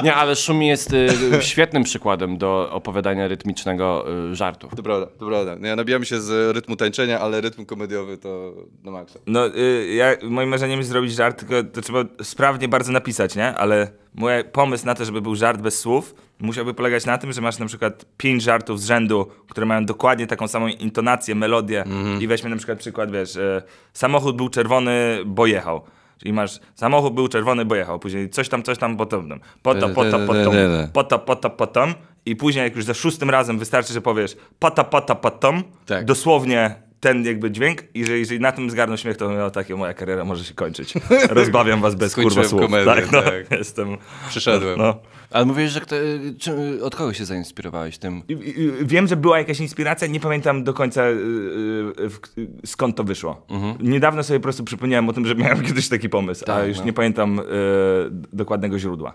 Nie, ale Szumi jest y, świetnym przykładem do opowiadania rytmicznego y, żartów. To prawda, to prawda. No, ja nabijam się z rytmu tańczenia, ale rytm komediowy to do maksa. No, y, ja, moim marzeniem jest zrobić żart, tylko to trzeba sprawnie bardzo napisać, nie? Ale mój pomysł na to, żeby był żart bez słów, musiałby polegać na tym, że masz na przykład pięć żartów z rzędu, które mają dokładnie taką samą intonację, melodię mm. i weźmy na przykład przykład, wiesz, e, samochód był czerwony, bo jechał. Czyli masz samochód był czerwony, bo jechał. Później coś tam, coś tam, potem. Potem, potem, potem, potem, potem, potem. I później, jak już za szóstym razem wystarczy, że powiesz pata, pata, patom, tak. dosłownie ten jakby dźwięk i że jeżeli na tym zgarną śmiech, to no, takie moja kariera może się kończyć. Rozbawiam was bez kurwa słów. Komedię, tak, no, tak. Jestem, Przyszedłem. No. Ale mówisz, że kto, czy, od kogo się zainspirowałeś tym? I, i, wiem, że była jakaś inspiracja, nie pamiętam do końca y, y, y, skąd to wyszło. Mhm. Niedawno sobie po prostu przypomniałem o tym, że miałem kiedyś taki pomysł, tak, a już no. nie pamiętam y, dokładnego źródła.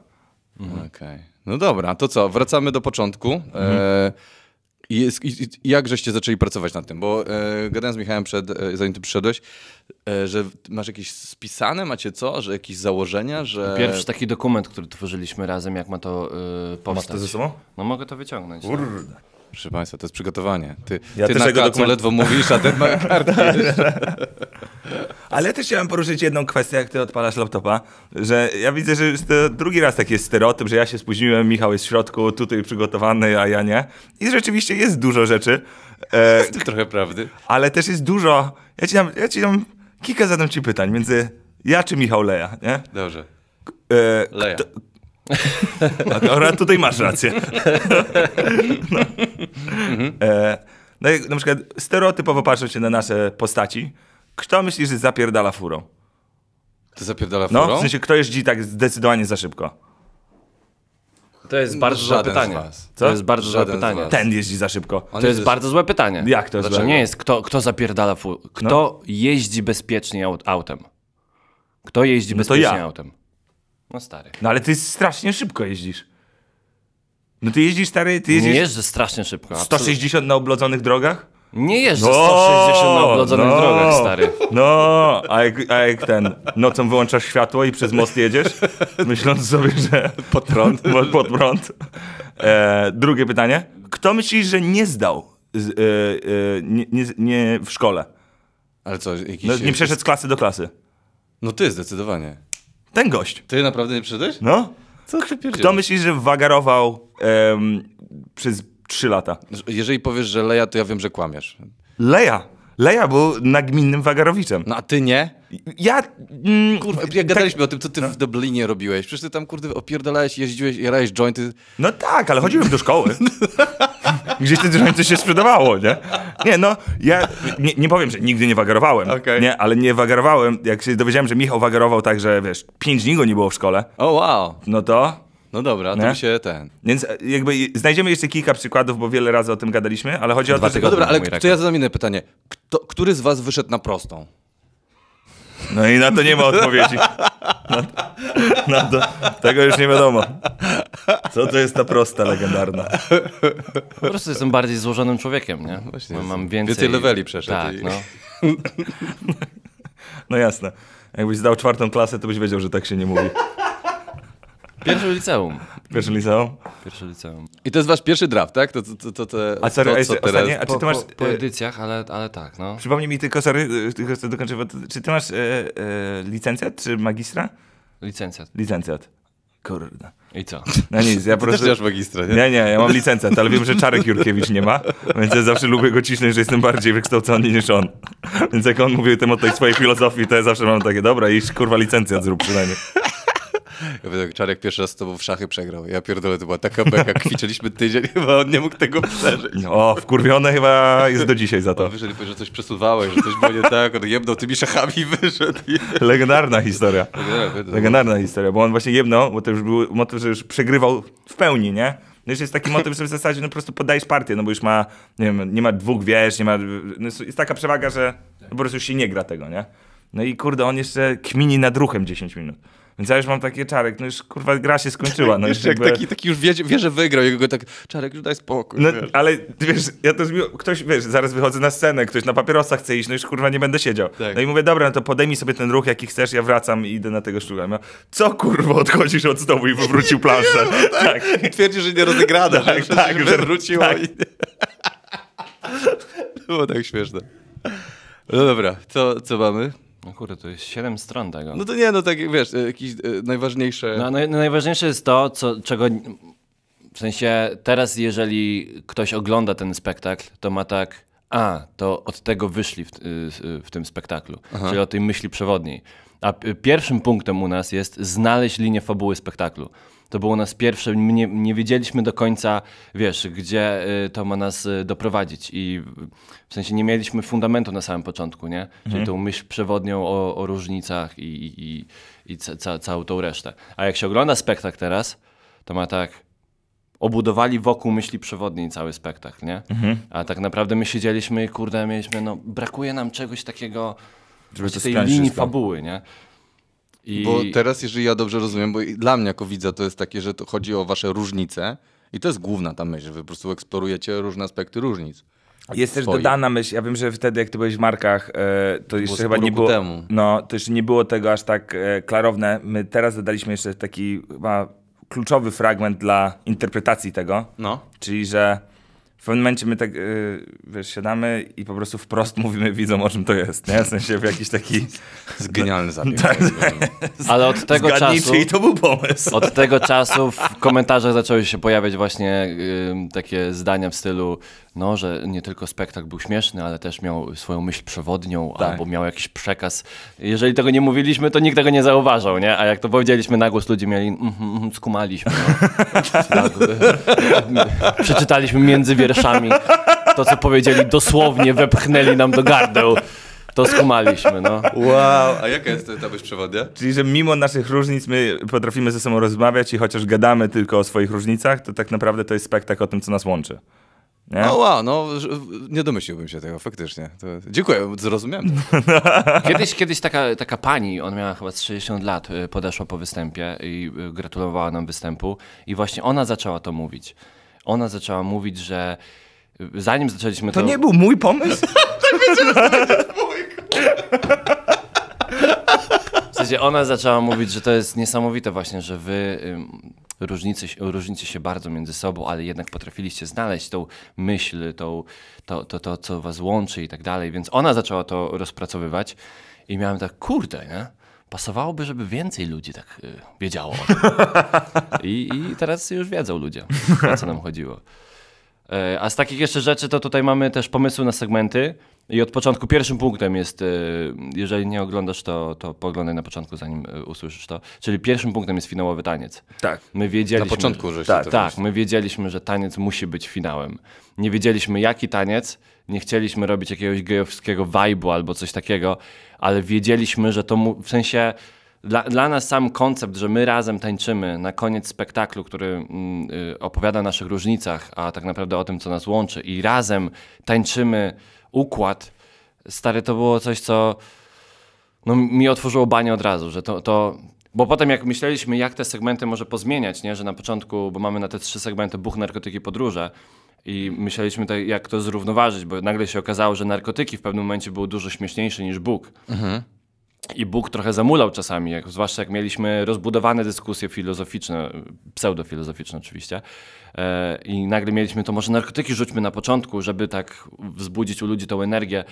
Mhm. Okej. Okay. No dobra, to co, wracamy do początku. Mhm. E i, jest, i, i jak żeście zaczęli pracować nad tym? Bo e, gadałem z Michałem przed, e, zanim ty przyszedłeś, e, że masz jakieś spisane, macie co, że jakieś założenia, że... Pierwszy taki dokument, który tworzyliśmy razem, jak ma to e, powstać. Masz to ze sobą? No mogę to wyciągnąć. Tak. Proszę Państwa, to jest przygotowanie. Ty, ja ty na K, dokument... ledwo mówisz, a ten ma kartki. Ale też chciałem poruszyć jedną kwestię, jak ty odpalasz laptopa, że ja widzę, że to drugi raz taki jest stereotyp, że ja się spóźniłem, Michał jest w środku, tutaj przygotowany, a ja nie. I rzeczywiście jest dużo rzeczy. E, to trochę prawdy. Ale też jest dużo, ja ci dam, ja ci dam kilka zadam ci pytań między ja czy Michał Leja, nie? Dobrze. E, Leja. Kto, tutaj masz rację. No. Mhm. E, no, na przykład stereotypowo patrzą się na nasze postaci, kto myślisz, że zapierdala furą? To zapierdala no, furą? No, w sensie, kto jeździ tak zdecydowanie za szybko? To jest no, bardzo złe pytanie. Co? To jest bardzo Żaden pytanie. Ten jeździ za szybko. On To jest bardzo złe pytanie. Jak to jest Dlaczego? złe? nie jest kto, kto zapierdala furą. No. Kto jeździ bezpiecznie aut- autem? Kto jeździ bezpiecznie ja. autem? No stary. No ale ty strasznie szybko jeździsz. No ty jeździsz, stary, ty jeździsz Nie jeżdżę strasznie szybko. absolutnie. 160 na oblodzonych drogach? Nie jeżdżę no, 160 na oblodzonych no, drogach, stary. No, a jak, a jak ten, nocą wyłączasz światło i przez most jedziesz, myśląc sobie, że... Pod prąd. Pod prąd. E, drugie pytanie. Kto myślisz, że nie zdał z, e, e, nie, nie, nie, w szkole? Ale co, jakiś... No, nie przeszedł z klasy do klasy. No ty, zdecydowanie. Ten gość. Ty naprawdę nie przyszedłeś? No. Co ty pierdziesz? Kto myślisz, że wagarował przez 3 lata. Jeżeli powiesz, że Leja, to ja wiem, że kłamiesz. Leja! Leja był nagminnym Wagarowiczem. No a ty nie? Ja... Mm, kurwa, jak tak- gadaliśmy tak, o tym, co ty no. w Dublinie robiłeś. Przecież ty tam, kurde, opierdalałeś, jeździłeś, jarałeś jointy. No tak, ale chodziłem do szkoły. Gdzieś te jointy się sprzedawało, nie? Nie, no, ja nie, nie powiem, że nigdy nie wagarowałem, okay. nie? Ale nie wagarowałem. Jak się dowiedziałem, że Michał wagarował tak, że, wiesz, pięć dni go nie było w szkole. O, oh, wow. No to... No dobra, to się ten. Więc e, jakby znajdziemy jeszcze kilka przykładów, bo wiele razy o tym gadaliśmy, ale chodzi Dwa o to, że... Dobra, ale to ja zadam inne pytanie. Kto, który z was wyszedł na prostą? No i na to nie ma odpowiedzi. Na, na to, tego już nie wiadomo. Co to jest ta prosta legendarna? Po prostu jestem bardziej złożonym człowiekiem, nie? Właśnie mam więcej... Więcej leveli przeszedł. Tak, i... no. no jasne. Jakbyś zdał czwartą klasę, to byś wiedział, że tak się nie mówi. Pierwsze liceum. Pierwsze liceum? Pierwsze liceum. I to jest wasz pierwszy draft, tak? To, to, to, to a sorry, to, co a teraz? a czy ty masz... Po, po, po e, edycjach, ale, ale tak, no. Przypomnij mi tylko, sorry, e, tylko chcę dokończyć, czy ty masz e, e, licencjat, czy magistra? Licencjat. Licencjat. Kurde. I co? No nic, ja proszę... prostu... magistra, nie? Nie, nie, ja mam licencjat, ale wiem, że Czarek Jurkiewicz nie ma, więc ja zawsze lubię go cisnąć, że jestem bardziej wykształcony niż on. Więc jak on mówił tym o tej swojej filozofii, to ja zawsze mam takie, dobra, iść kurwa licencjat zrób przynajmniej. Ja wiem, tak, Czarek pierwszy raz z tobą w szachy przegrał. Ja pierdolę, to była taka beka, kwiczyliśmy tydzień, chyba on nie mógł tego przeżyć. O, no, wkurwione chyba jest do dzisiaj za to. On wyszedł że coś przesuwałeś, że coś było nie tak, on jebnął tymi szachami wyszedł. Legendarna historia. Legendarna historia, bo on właśnie jebnął, bo to już był motyw, że już przegrywał w pełni, nie? No jest taki motyw, że w zasadzie no po prostu podajesz partię, no bo już ma, nie wiem, nie ma dwóch wież, nie ma, no jest taka przewaga, że no po prostu już się nie gra tego, nie? No i kurde, on jeszcze kmini nad ruchem 10 minut. Więc ja już mam takie czarek, no już kurwa gra się skończyła. No Jeszcze jak taki, taki już wie, wie, że wygrał, jego tak, czarek, już daj spokój. No, wiesz. ale wiesz, ja to zmiło, ktoś, wiesz, zaraz wychodzę na scenę, ktoś na papierosa chce iść, no już kurwa nie będę siedział. Tak. No i mówię, dobra, no to podejmij sobie ten ruch, jaki chcesz, ja wracam i idę na tego szczura. Ja, co kurwa, odchodzisz od stołu i powrócił planszę. No tak. tak. I twierdzi, że nie rozegrada, tak, że, tak, że wywróciło tak. i... Było tak śmieszne. No dobra, co, co mamy? No kurde, to jest 7 stron tego. No to nie, no tak wiesz, e, jakieś e, najważniejsze... No, naj, no, no, najważniejsze jest to, co, czego... W sensie teraz, jeżeli ktoś ogląda ten spektakl, to ma tak, a, to od tego wyszli w, y, y, w tym spektaklu, Aha. czyli o tej myśli przewodniej. A pierwszym punktem u nas jest znaleźć linię fabuły spektaklu to było nas pierwsze, nie, nie wiedzieliśmy do końca, wiesz, gdzie y, to ma nas y, doprowadzić i w sensie nie mieliśmy fundamentu na samym początku, nie? Czyli mhm. tą myśl przewodnią o, o różnicach i, i, i ca, całą tą resztę. A jak się ogląda spektakl teraz, to ma tak obudowali wokół myśli przewodniej cały spektakl, nie? Mhm. A tak naprawdę my siedzieliśmy i kurde, mieliśmy, no brakuje nam czegoś takiego, żeby tej linii fabuły, nie? I... Bo teraz, jeżeli ja dobrze rozumiem, bo dla mnie jako widza to jest takie, że to chodzi o wasze różnice i to jest główna ta myśl, że wy po prostu eksplorujecie różne aspekty różnic. Jest swoich. też dodana myśl, ja wiem, że wtedy jak ty byłeś w markach, e, to jeszcze chyba nie było, temu. no to jeszcze nie było tego aż tak e, klarowne. My teraz dodaliśmy jeszcze taki chyba kluczowy fragment dla interpretacji tego, no. czyli że pewnym momencie my tak, yy, wiesz, siadamy i po prostu wprost mówimy widzom, o czym to jest, nie? W sensie w jakiś taki... Genialny zabieg. Tak, ale od tego czasu... to był pomysł. Od tego czasu w komentarzach zaczęły się pojawiać właśnie yy, takie zdania w stylu no, że nie tylko spektakl był śmieszny, ale też miał swoją myśl przewodnią, tak. albo miał jakiś przekaz. Jeżeli tego nie mówiliśmy, to nikt tego nie zauważał, nie? A jak to powiedzieliśmy na głos, ludzie mieli, mm, mm, skumaliśmy. No. Tak. przeczytaliśmy między wierszami to, co powiedzieli, dosłownie wepchnęli nam do gardeł. To skumaliśmy, no. Wow, a jaka jest ta myśl przewodnia? Czyli, że mimo naszych różnic my potrafimy ze sobą rozmawiać i chociaż gadamy tylko o swoich różnicach, to tak naprawdę to jest spektakl o tym, co nas łączy. Nie? No wow, no nie domyśliłbym się tego, faktycznie. To, dziękuję, zrozumiałem. kiedyś, kiedyś taka, taka pani, ona miała chyba 60 lat, y, podeszła po występie i y, gratulowała nam występu i właśnie ona zaczęła to mówić. Ona zaczęła mówić, że y, zanim zaczęliśmy to... To nie był mój pomysł? tak wiecie, że to mój. W sensie ona zaczęła mówić, że to jest niesamowite właśnie, że wy różnice, różnice się bardzo między sobą, ale jednak potrafiliście znaleźć tą myśl, tą, to, to, to, co was łączy i tak dalej. Więc ona zaczęła to rozpracowywać i miałem tak, kurde, nie? Pasowałoby, żeby więcej ludzi tak y, wiedziało. I, I teraz już wiedzą ludzie, o co nam chodziło. E, a z takich jeszcze rzeczy, to tutaj mamy też pomysły na segmenty. I od początku pierwszym punktem jest, e, jeżeli nie oglądasz, to, to poglądaj na początku, zanim e, usłyszysz to. Czyli pierwszym punktem jest finałowy taniec. Tak. My wiedzieliśmy, na początku, że tak, tak, my wiedzieliśmy, że taniec musi być finałem. Nie wiedzieliśmy, jaki taniec, nie chcieliśmy robić jakiegoś gejowskiego vibe'u albo coś takiego, ale wiedzieliśmy, że to mu, w sensie. Dla, dla, nas sam koncept, że my razem tańczymy na koniec spektaklu, który mm, y, opowiada o naszych różnicach, a tak naprawdę o tym, co nas łączy, i razem tańczymy układ. Stary, to było coś, co no, mi otworzyło banie od razu, że to, to... Bo potem jak myśleliśmy, jak te segmenty może pozmieniać, nie? że na początku, bo mamy na te trzy segmenty buch, narkotyki, podróże i myśleliśmy, tak, jak to zrównoważyć, bo nagle się okazało, że narkotyki w pewnym momencie były dużo śmieszniejsze niż Bóg. Mhm. I Bóg trochę zamulał czasami, jak, zwłaszcza jak mieliśmy rozbudowane dyskusje filozoficzne, pseudofilozoficzne oczywiście. E, I nagle mieliśmy to może narkotyki rzućmy na początku, żeby tak wzbudzić u ludzi tą energię,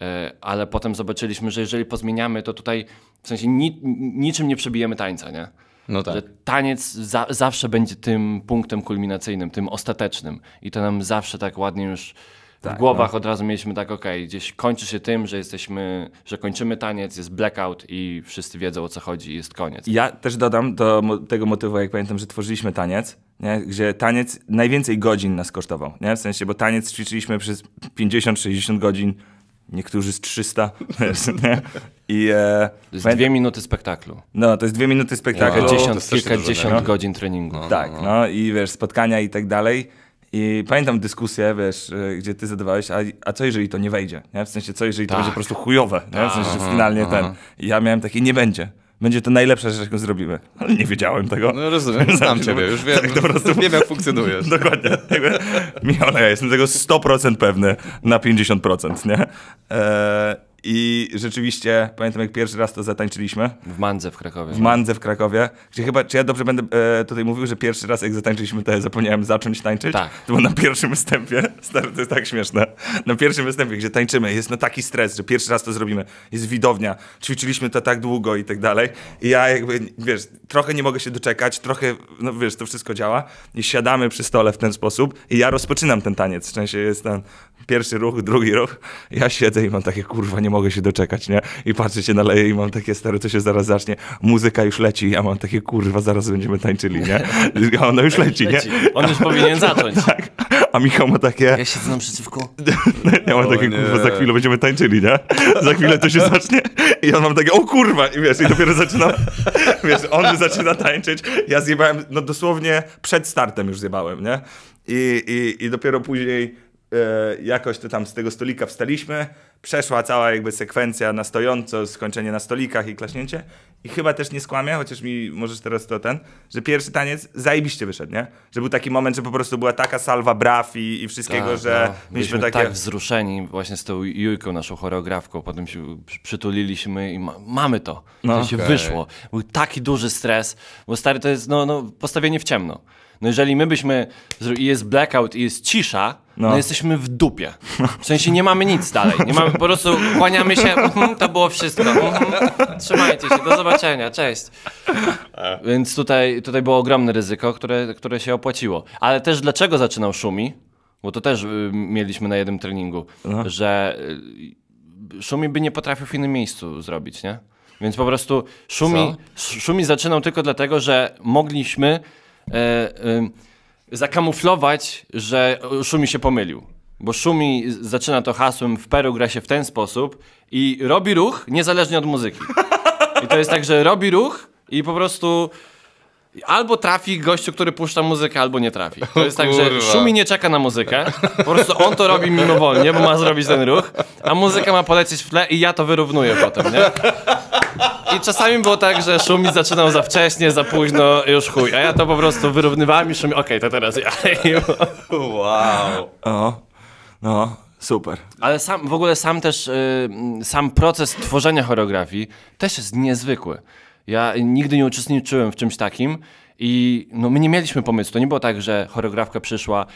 e, ale potem zobaczyliśmy, że jeżeli pozmieniamy, to tutaj w sensie ni niczym nie przebijemy tańca, nie? No tak. Że taniec za zawsze będzie tym punktem kulminacyjnym, tym ostatecznym. I to nam zawsze tak ładnie już tak, w głowach no. od razu mieliśmy tak, okej, okay, gdzieś kończy się tym, że jesteśmy, że kończymy taniec, jest blackout i wszyscy wiedzą o co chodzi i jest koniec. Ja też dodam do tego motywu, jak pamiętam, że tworzyliśmy taniec, nie? gdzie taniec najwięcej godzin nas kosztował, nie? w sensie, bo taniec ćwiczyliśmy przez 50-60 godzin, niektórzy z 300. I, e, to jest dwie minuty spektaklu. No, to jest dwie minuty spektaklu. No, kilkadziesiąt, kilkadziesiąt no. godzin treningu. No, tak, no. no. i wiesz, spotkania i tak dalej. I pamiętam dyskusję, wiesz, e, gdzie ty zadawałeś, a, a co jeżeli to nie wejdzie? Nie? W sensie, co jeżeli tak. to będzie po tak. prostu chujowe? Nie? W tak. sensie, że mhm, finalnie aha. Mhm. ten. I ja miałem takie, nie będzie. Będzie to najlepsza rzecz, jaką zrobimy. Ale nie wiedziałem tego. No rozumiem, znam ciebie, już wiem, tak, po prostu... wiem jak funkcjonujesz. Dokładnie. Jakby, Michał, no ja jestem tego 100% pewny na 50%, nie? Eee, i rzeczywiście pamiętam, jak pierwszy raz to zatańczyliśmy. W Mandze w Krakowie. W Mandze w Krakowie. Gdzie chyba, czy ja dobrze będę e, tutaj mówił, że pierwszy raz jak zatańczyliśmy, to ja zapomniałem zacząć tańczyć? Tak. To było na pierwszym występie. Stary, to jest tak śmieszne. Na pierwszym występie, gdzie tańczymy, jest no taki stres, że pierwszy raz to zrobimy. Jest widownia, ćwiczyliśmy to tak długo i tak dalej. I ja jakby, wiesz, trochę nie mogę się doczekać, trochę, no wiesz, to wszystko działa. I siadamy przy stole w ten sposób i ja rozpoczynam ten taniec. W sensie jest ten Pierwszy ruch, drugi ruch. Ja siedzę i mam takie, kurwa, nie mogę się doczekać, nie? I patrzę się na leje i mam takie, stary, to się zaraz zacznie. Muzyka już leci ja mam takie, kurwa, zaraz będziemy tańczyli, nie? A ona już leci, nie? On już powinien tak. zacząć. Tak. A Michał ma takie... Ja siedzę przeciwko. ja mam takie, kurwa, za chwilę będziemy tańczyli, nie? Za chwilę to się zacznie. I ja mam takie, o kurwa! I wiesz, i dopiero zaczynam, wiesz, on zaczyna tańczyć. Ja zjebałem, no dosłownie przed startem już zjebałem, nie? I, i, i dopiero później E, jakoś to tam z tego stolika wstaliśmy, przeszła cała jakby sekwencja na stojąco, skończenie na stolikach i klaśnięcie. I chyba też nie skłamię, chociaż mi możesz teraz to ten, że pierwszy taniec zajebiście wyszedł, nie? Że był taki moment, że po prostu była taka salwa braw i, i wszystkiego, tak, że no. mieliśmy takie... tak wzruszeni właśnie z tą Jujką, naszą choreografką. Potem się przytuliliśmy i ma mamy to. No. to się okay. wyszło. Był taki duży stres, bo stary to jest no, no, postawienie w ciemno. No jeżeli my byśmy, i jest blackout i jest cisza, no. no. jesteśmy w dupie. W sensie nie mamy nic dalej. Nie mamy, po prostu kłaniamy się, mhm, to było wszystko. Mhm. trzymajcie się, do zobaczenia, cześć. Więc tutaj, tutaj było ogromne ryzyko, które, które się opłaciło. Ale też dlaczego zaczynał Szumi? Bo to też y, mieliśmy na jednym treningu, no. że y, Szumi by nie potrafił w innym miejscu zrobić, nie? Więc po prostu Szumi, Szumi zaczynał tylko dlatego, że mogliśmy E, zakamuflować, że Szumi się pomylił. Bo Szumi zaczyna to hasłem w Peru gra się w ten sposób i robi ruch niezależnie od muzyki. I to jest tak, że robi ruch i po prostu albo trafi gościu, który puszcza muzykę, albo nie trafi. To jest tak, że Szumi nie czeka na muzykę, po prostu on to robi mimowolnie, bo ma zrobić ten ruch, a muzyka ma polecieć w tle i ja to wyrównuję potem, nie? I czasami było tak, że szumi zaczynał za wcześnie, za późno, już chuj. A ja to po prostu wyrównywałem i szumi. okej, okay, to teraz ja. wow. O, no, super. Ale sam, w ogóle sam też, y, sam proces tworzenia choreografii też jest niezwykły. Ja nigdy nie uczestniczyłem w czymś takim, i no, my nie mieliśmy pomysłu. To nie było tak, że choreografka przyszła,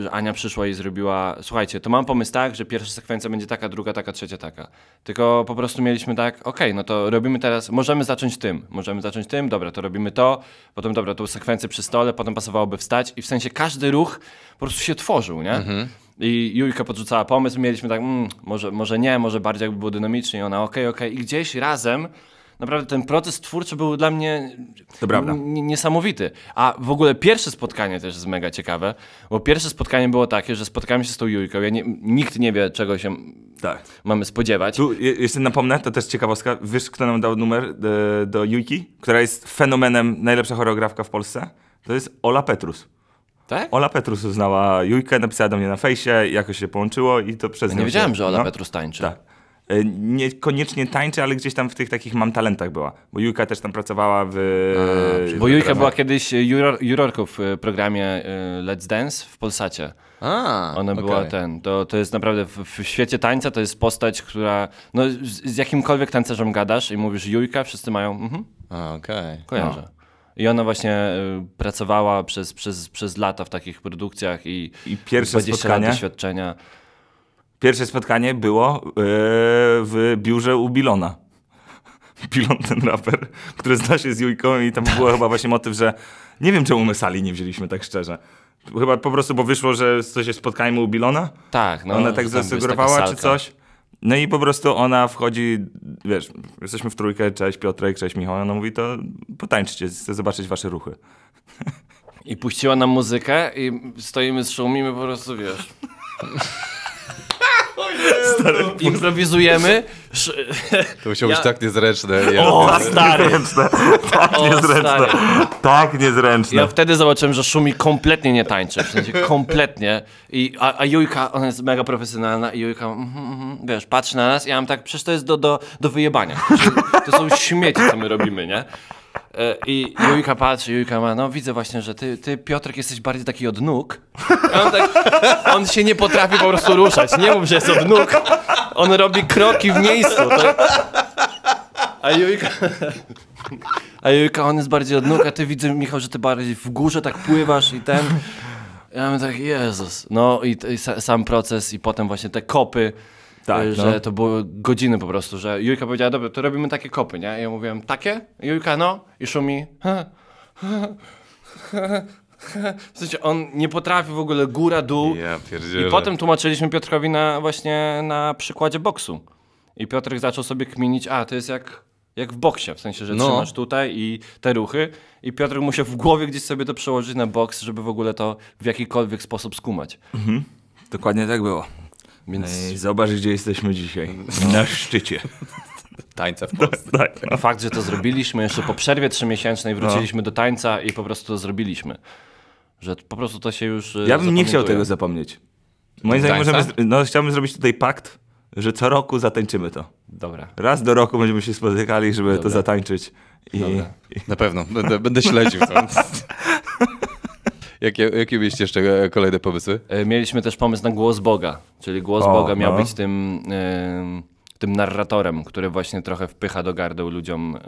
yy, Ania przyszła i zrobiła, słuchajcie, to mam pomysł tak, że pierwsza sekwencja będzie taka, druga taka, trzecia taka. Tylko po prostu mieliśmy tak, okej, okay, no to robimy teraz, możemy zacząć tym, możemy zacząć tym, dobra, to robimy to, potem dobra, tą sekwencję przy stole, potem pasowałoby wstać i w sensie każdy ruch po prostu się tworzył, nie? Mhm. I Julka podrzucała pomysł, mieliśmy tak, mm, może, może nie, może bardziej jakby było dynamicznie, ona okej, okay, okej okay. i gdzieś razem naprawdę ten proces twórczy był dla mnie niesamowity. A w ogóle pierwsze spotkanie też jest mega ciekawe, bo pierwsze spotkanie było takie, że spotkałem się z tą Jujką. Ja nie, nikt nie wie, czego się tak. mamy spodziewać. Tu jeszcze napomnę, to też ciekawostka. Wiesz, kto nam dał numer do, e, do Jujki, która jest fenomenem, najlepsza choreografka w Polsce? To jest Ola Petrus. Tak? Ola Petrus uznała Jujkę, napisała do mnie na fejsie, jakoś się połączyło i to przez ja nie wiedziałem, się, że Ola no? Petrus tańczy. Tak. E, niekoniecznie tańczy, ale gdzieś tam w tych takich mam talentach była. Bo Jujka też tam pracowała w. A, bo Jujka była kiedyś e, juror, jurorką w e, programie Let's Dance w Polsacie. A, Ona okay. była ten. To, to jest naprawdę w, w, świecie tańca to jest postać, która. No, z, jakimkolwiek tancerzem gadasz i mówisz Jujka, wszyscy mają. Mhm. Okej. Okay. Kojarzę. No. I ona właśnie pracowała przez, przez, przez lata w takich produkcjach i, I pierwsze spotkanie doświadczenia. Pierwsze spotkanie było yy, w biurze u Bilona. Bilon ten raper, który zna się z Jujką i tam tak. było chyba właśnie motyw, że nie wiem czemu my sali nie wzięliśmy tak szczerze. Chyba po prostu, bo wyszło, że coś się spotkajmy u Bilona. Tak, no. Ona tak zasugerowała czy coś. No i po prostu ona wchodzi, wiesz, jesteśmy w trójkę, cześć Piotrek, cześć Michał, ona mówi to potańczcie, chcę zobaczyć wasze ruchy. I puściła nam muzykę i stoimy z szumem my po prostu, wiesz... Stary, Improwizujemy. To musiało być ja... tak niezręczne. Ja... O, tak stary. niezręczne. Tak o, niezręczne. Stary. Tak niezręczne. Ja wtedy zobaczyłem, że Szumi kompletnie nie tańczy. W sensie kompletnie. I, a, a Jujka, ona jest mega profesjonalna i Jujka, mm, mm, wiesz, patrzy na nas i ja mam tak, przecież to jest do, do, do wyjebania. To są śmieci, co my robimy, nie? E, I Jujka patrzy, Jujka ma, no widzę właśnie, że ty, ty Piotrek jesteś bardziej taki od nóg. On, tak, on, się nie potrafi po prostu ruszać. Nie mów, że jest od nóg. On robi kroki w miejscu. A Jujka... A Jujka, on jest bardziej od nóg, a ty widzę, Michał, że ty bardziej w górze tak pływasz i ten... Ja bym tak, Jezus. No i, i sam proces i potem właśnie te kopy tak, y, że no. to były godziny po prostu, że Jujka powiedziała, dobra, to robimy takie kopy, nie? I ja mówiłem, takie? Jujka, no. I Szumi, w sensie on nie potrafi w ogóle góra, dół. Ja I potem tłumaczyliśmy Piotrowi na, właśnie na przykładzie boksu. I Piotrek zaczął sobie kminić, a to jest jak, jak w boksie, w sensie, że no. trzymasz tutaj i te ruchy. I Piotrek musiał w głowie gdzieś sobie to przełożyć na boks, żeby w ogóle to w jakikolwiek sposób skumać. Mhm. Dokładnie tak było. Więc... Ej, zobacz, gdzie jesteśmy dzisiaj. Na szczycie. Tańca w no, Polsce. Tak, no, Fakt, że to zrobiliśmy jeszcze po przerwie trzymiesięcznej, no. wróciliśmy no. do tańca i po prostu to zrobiliśmy. Że po prostu to się już. E, ja bym nie chciał tego zapomnieć. Moim zdaniem możemy, no, chciałbym zrobić tutaj pakt, że co roku zatańczymy to. Dobra. Raz do roku będziemy się spotykali, żeby Dobra. to zatańczyć. I... Dobra. Na pewno, będę, będę śledził to. Jakie, jakie mieliście jeszcze e, kolejne pomysły? E, mieliśmy też pomysł na głos Boga, czyli głos o, Boga miał no. być tym... Yy tym narratorem, który właśnie trochę wpycha do gardeł ludziom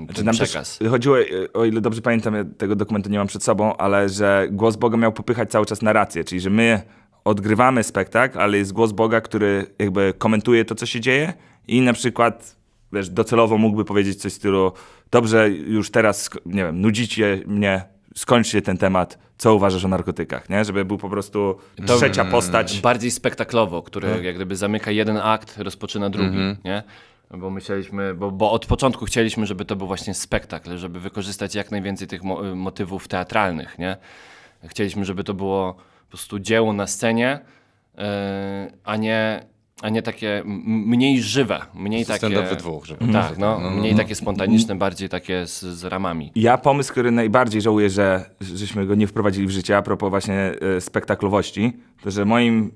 yy, ten znaczy, przekaz. chodziło, o ile dobrze pamiętam, ja tego dokumentu nie mam przed sobą, ale że głos Boga miał popychać cały czas narrację, czyli że my odgrywamy spektakl, ale jest głos Boga, który jakby komentuje to, co się dzieje i na przykład wiesz, docelowo mógłby powiedzieć coś w stylu dobrze, już teraz, nie wiem, nudzicie mnie, skończ się ten temat, co uważasz o narkotykach, nie? Żeby był po prostu to trzecia mm. postać. Bardziej spektaklowo, który hmm. jak gdyby zamyka jeden akt, rozpoczyna drugi, hmm. nie? Bo myśleliśmy, bo, bo od początku chcieliśmy, żeby to był właśnie spektakl, żeby wykorzystać jak najwięcej tych mo y, motywów teatralnych, nie? Chcieliśmy, żeby to było po prostu dzieło na scenie, yy, a nie a nie takie mniej żywe, mniej System takie... we dwóch, żeby Tak, no, no, no, mniej no. takie spontaniczne, bardziej takie z, z, ramami. Ja pomysł, który najbardziej żałuję, że żeśmy go nie wprowadzili w życie, a propos właśnie e, spektaklowości, to że moim, e,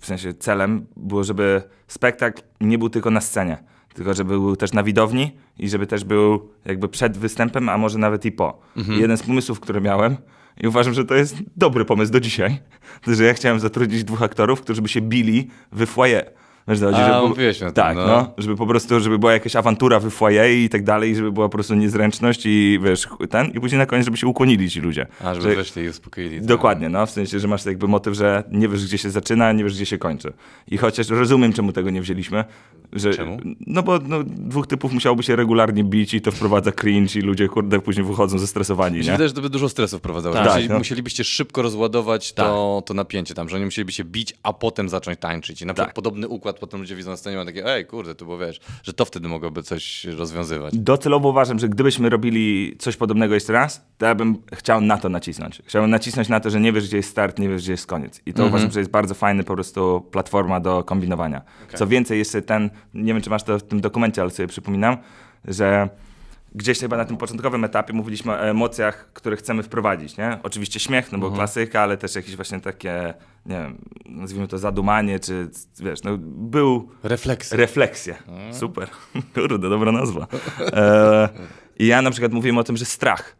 w sensie celem było, żeby spektakl nie był tylko na scenie, tylko żeby był też na widowni i żeby też był jakby przed występem, a może nawet i po. Mhm. I jeden z pomysłów, który miałem, i uważam, że to jest dobry pomysł do dzisiaj. To, że ja chciałem zatrudnić dwóch aktorów, którzy by się bili we foyer. Wiesz, chodzi, żeby, mówiłeś o tak, no. no. żeby po prostu, żeby była jakaś awantura we foyer i tak dalej, żeby była po prostu niezręczność i wiesz, ten, i później na koniec, żeby się ukłonili ci ludzie. A, żeby że, wreszcie ich uspokoili. Tak. Dokładnie, no, w sensie, że masz jakby motyw, że nie wiesz, gdzie się zaczyna, nie wiesz, gdzie się kończy. I chociaż rozumiem, czemu tego nie wzięliśmy, że, Czemu? No bo no, dwóch typów musiałoby się regularnie bić i to wprowadza cringe i ludzie kurde później wychodzą zestresowani, Myślę, nie? Wydaje, że to by dużo stresu wprowadzało. Tak, Czyli no. Musielibyście szybko rozładować tak. to, to napięcie tam, że oni musieliby się bić, a potem zacząć tańczyć. I na tak. podobny układ potem ludzie widzą na scenie mają takie, ej kurde, tu bo wiesz, że to wtedy mogłoby coś rozwiązywać. Docelowo uważam, że gdybyśmy robili coś podobnego jeszcze raz, to ja bym chciał na to nacisnąć. Chciałbym nacisnąć na to, że nie wiesz, gdzie jest start, nie wiesz, gdzie jest koniec. I to mhm. uważam, że jest bardzo fajny po prostu platforma do kombinowania. Okay. Co więcej, jeszcze ten nie wiem czy masz to w tym dokumencie, ale sobie przypominam, że gdzieś chyba na tym początkowym etapie mówiliśmy o emocjach, które chcemy wprowadzić, nie? Oczywiście śmiech, no bo mhm. klasyka, ale też jakieś właśnie takie, nie wiem, nazwijmy to zadumanie, czy wiesz, no był... Refleksja. Refleksja. Mhm. Super. Kurde, dobra nazwa. E, I ja na przykład mówiłem o tym, że strach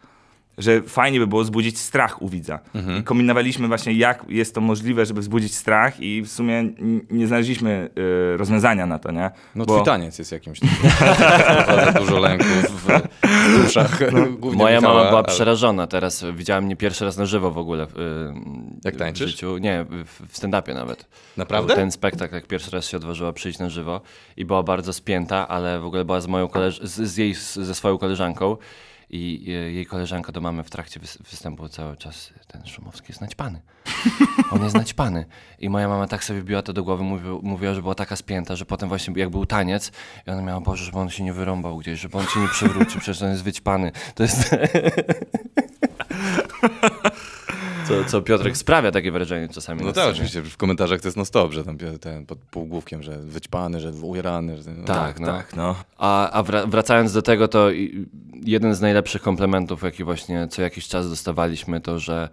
że fajnie by było zbudzić strach u widza. Mhm. I kombinowaliśmy właśnie, jak jest to możliwe, żeby wzbudzić strach i w sumie nie znaleźliśmy y, rozwiązania na to, nie? No Bo... taniec jest jakimś dużo lęku w, duszach. No, moja Michała, mama była ale... przerażona teraz. Widziała mnie pierwszy raz na żywo w ogóle. W, y, jak tańczysz? W życiu. Nie, w stand-upie nawet. Naprawdę? Ten spektakl, jak pierwszy raz się odważyła przyjść na żywo i była bardzo spięta, ale w ogóle była z moją koleż z, z jej, ze swoją koleżanką i e, jej koleżanka do mamy w trakcie występu cały czas, ten Szumowski jest naćpany. On jest naćpany. I moja mama tak sobie biła to do głowy, mówi, mówiła, że była taka spięta, że potem właśnie jak był taniec i ona miała, Boże, żeby on się nie wyrąbał gdzieś, żeby on się nie przewrócił, przecież on jest wyćpany. To jest... co, co Piotrek sprawia takie wrażenie czasami. No tak, oczywiście, w komentarzach to jest no stop, że tam ten pod półgłówkiem, że wyćpany, że ujrany. Że, no, tak, no. tak, no. A, a wracając do tego, to jeden z najlepszych komplementów, jaki właśnie co jakiś czas dostawaliśmy, to że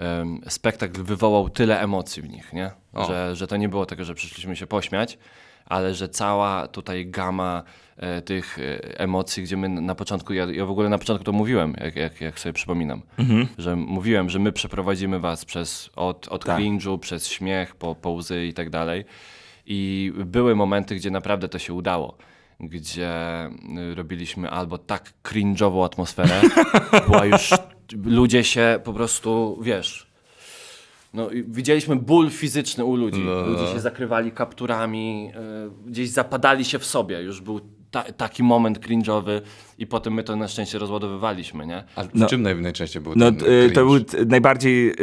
um, spektakl wywołał tyle emocji w nich, nie? Że, że to nie było tego, że przyszliśmy się pośmiać, ale że cała tutaj gama E, tych e, emocji, gdzie my na początku, ja, ja w ogóle na początku to mówiłem, jak, jak, jak sobie przypominam, mhm. że mówiłem, że my przeprowadzimy was przez od, od tak. cringe'u, przez śmiech, po, po łzy i tak dalej. I były momenty, gdzie naprawdę to się udało gdzie y, robiliśmy albo tak cringe'ową atmosferę, była już, ludzie się po prostu, wiesz, no, widzieliśmy ból fizyczny u ludzi. No. Ludzie się zakrywali kapturami, y, gdzieś zapadali się w sobie. Już był ta, taki moment cringe'owy i potem my to na szczęście rozładowywaliśmy, nie? A w no, czym naj, najczęściej był no, ten e, To był najbardziej y,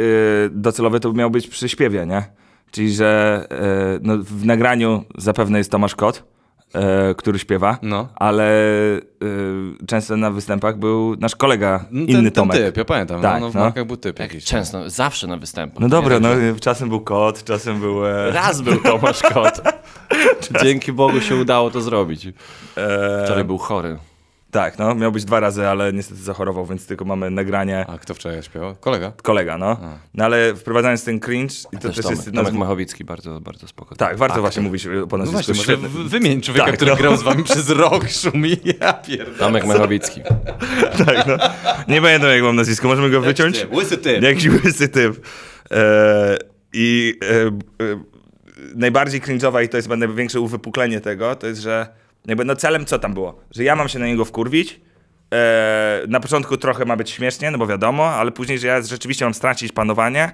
docelowy to miał być przy śpiewie, nie? Czyli, że y, no, w nagraniu zapewne jest Tomasz Kot, E, który śpiewa, no. ale e, często na występach był nasz kolega, no, ten, inny ten Tomek. typ, ja pamiętam, no, tak, no, no w był typ tak, jakiś. No. Często, zawsze na występach. No dobra, no, czasem był kot, czasem był... E... Raz był Tomasz Kot. Dzięki Bogu się udało to zrobić. E, Wczoraj był chory. Tak, no, miał być dwa razy, ale niestety zachorował, więc tylko mamy nagranie. A kto wczoraj śpiewał? Kolega? Kolega, no. A. No ale wprowadzając ten cringe... I to też, też Tomek, jest... Tomek Machowicki, bardzo, bardzo spokojny. Tak, warto tak. właśnie mówić o nas. No właśnie, może wymień człowieka, tak, który no. grał z wami przez rok, szumi, ja pierdolę. Tomek Machowicki. tak, no. Nie pamiętam, jak mam nazwisko, możemy go wyciąć? Jakiś Łysy typ. Jakiś łysy typ. Eee, I... E, e, najbardziej cringe'owa i to jest będę większe uwypuklenie tego, to jest, że no jakby, no celem co tam było? Że ja mam się na niego wkurwić, e, na początku trochę ma być śmiesznie, no bo wiadomo, ale później, że ja rzeczywiście mam stracić panowanie,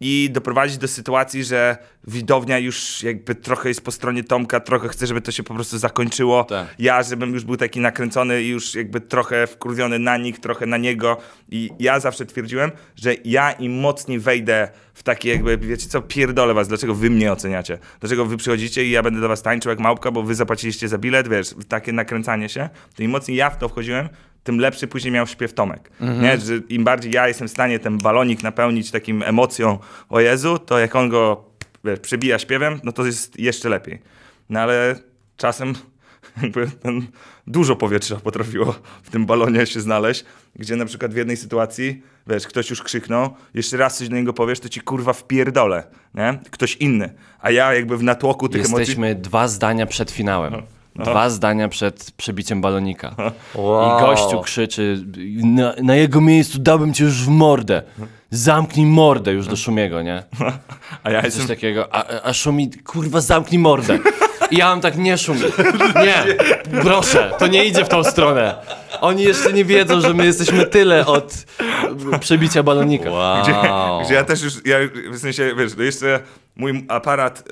i doprowadzić do sytuacji, że widownia już jakby trochę jest po stronie Tomka, trochę chce, żeby to się po prostu zakończyło. Tak. Ja, żebym już był taki nakręcony i już jakby trochę wkurwiony na nich, trochę na niego i ja zawsze twierdziłem, że ja im mocniej wejdę w takie jakby, wiecie co, pierdolę was, dlaczego wy mnie oceniacie? Dlaczego wy przychodzicie i ja będę do was tańczył jak małpka, bo wy zapłaciliście za bilet, wiesz, takie nakręcanie się, to im mocniej ja w to wchodziłem, tym lepszy później miał śpiew Tomek. Mhm. Nie? Że Im bardziej ja jestem w stanie ten balonik napełnić takim emocją o Jezu, to jak on go wiesz, przebija śpiewem, no to jest jeszcze lepiej. No ale czasem jakby ten, no, dużo powietrza potrafiło w tym balonie się znaleźć, gdzie na przykład w jednej sytuacji, wiesz, ktoś już krzyknął, jeszcze raz coś do niego powiesz, to ci kurwa wpierdolę, nie? Ktoś inny. A ja jakby w natłoku tych Jesteśmy emocji... Jesteśmy dwa zdania przed finałem. No dwa zdania przed przebiciem balonika. Wow. I gościu krzyczy, na, na, jego miejscu dałbym cię już w mordę. Zamknij mordę już do Szumiego, nie? A ja Coś jestem... takiego, a, a Szumi, kurwa zamknij mordę. I ja mam tak, nie szumi. Nie, proszę, to nie idzie w tą stronę. Oni jeszcze nie wiedzą, że my jesteśmy tyle od przebicia balonika. Wow. Gdzie, gdzie ja też już, ja, w sensie, wiesz, no jeszcze mój aparat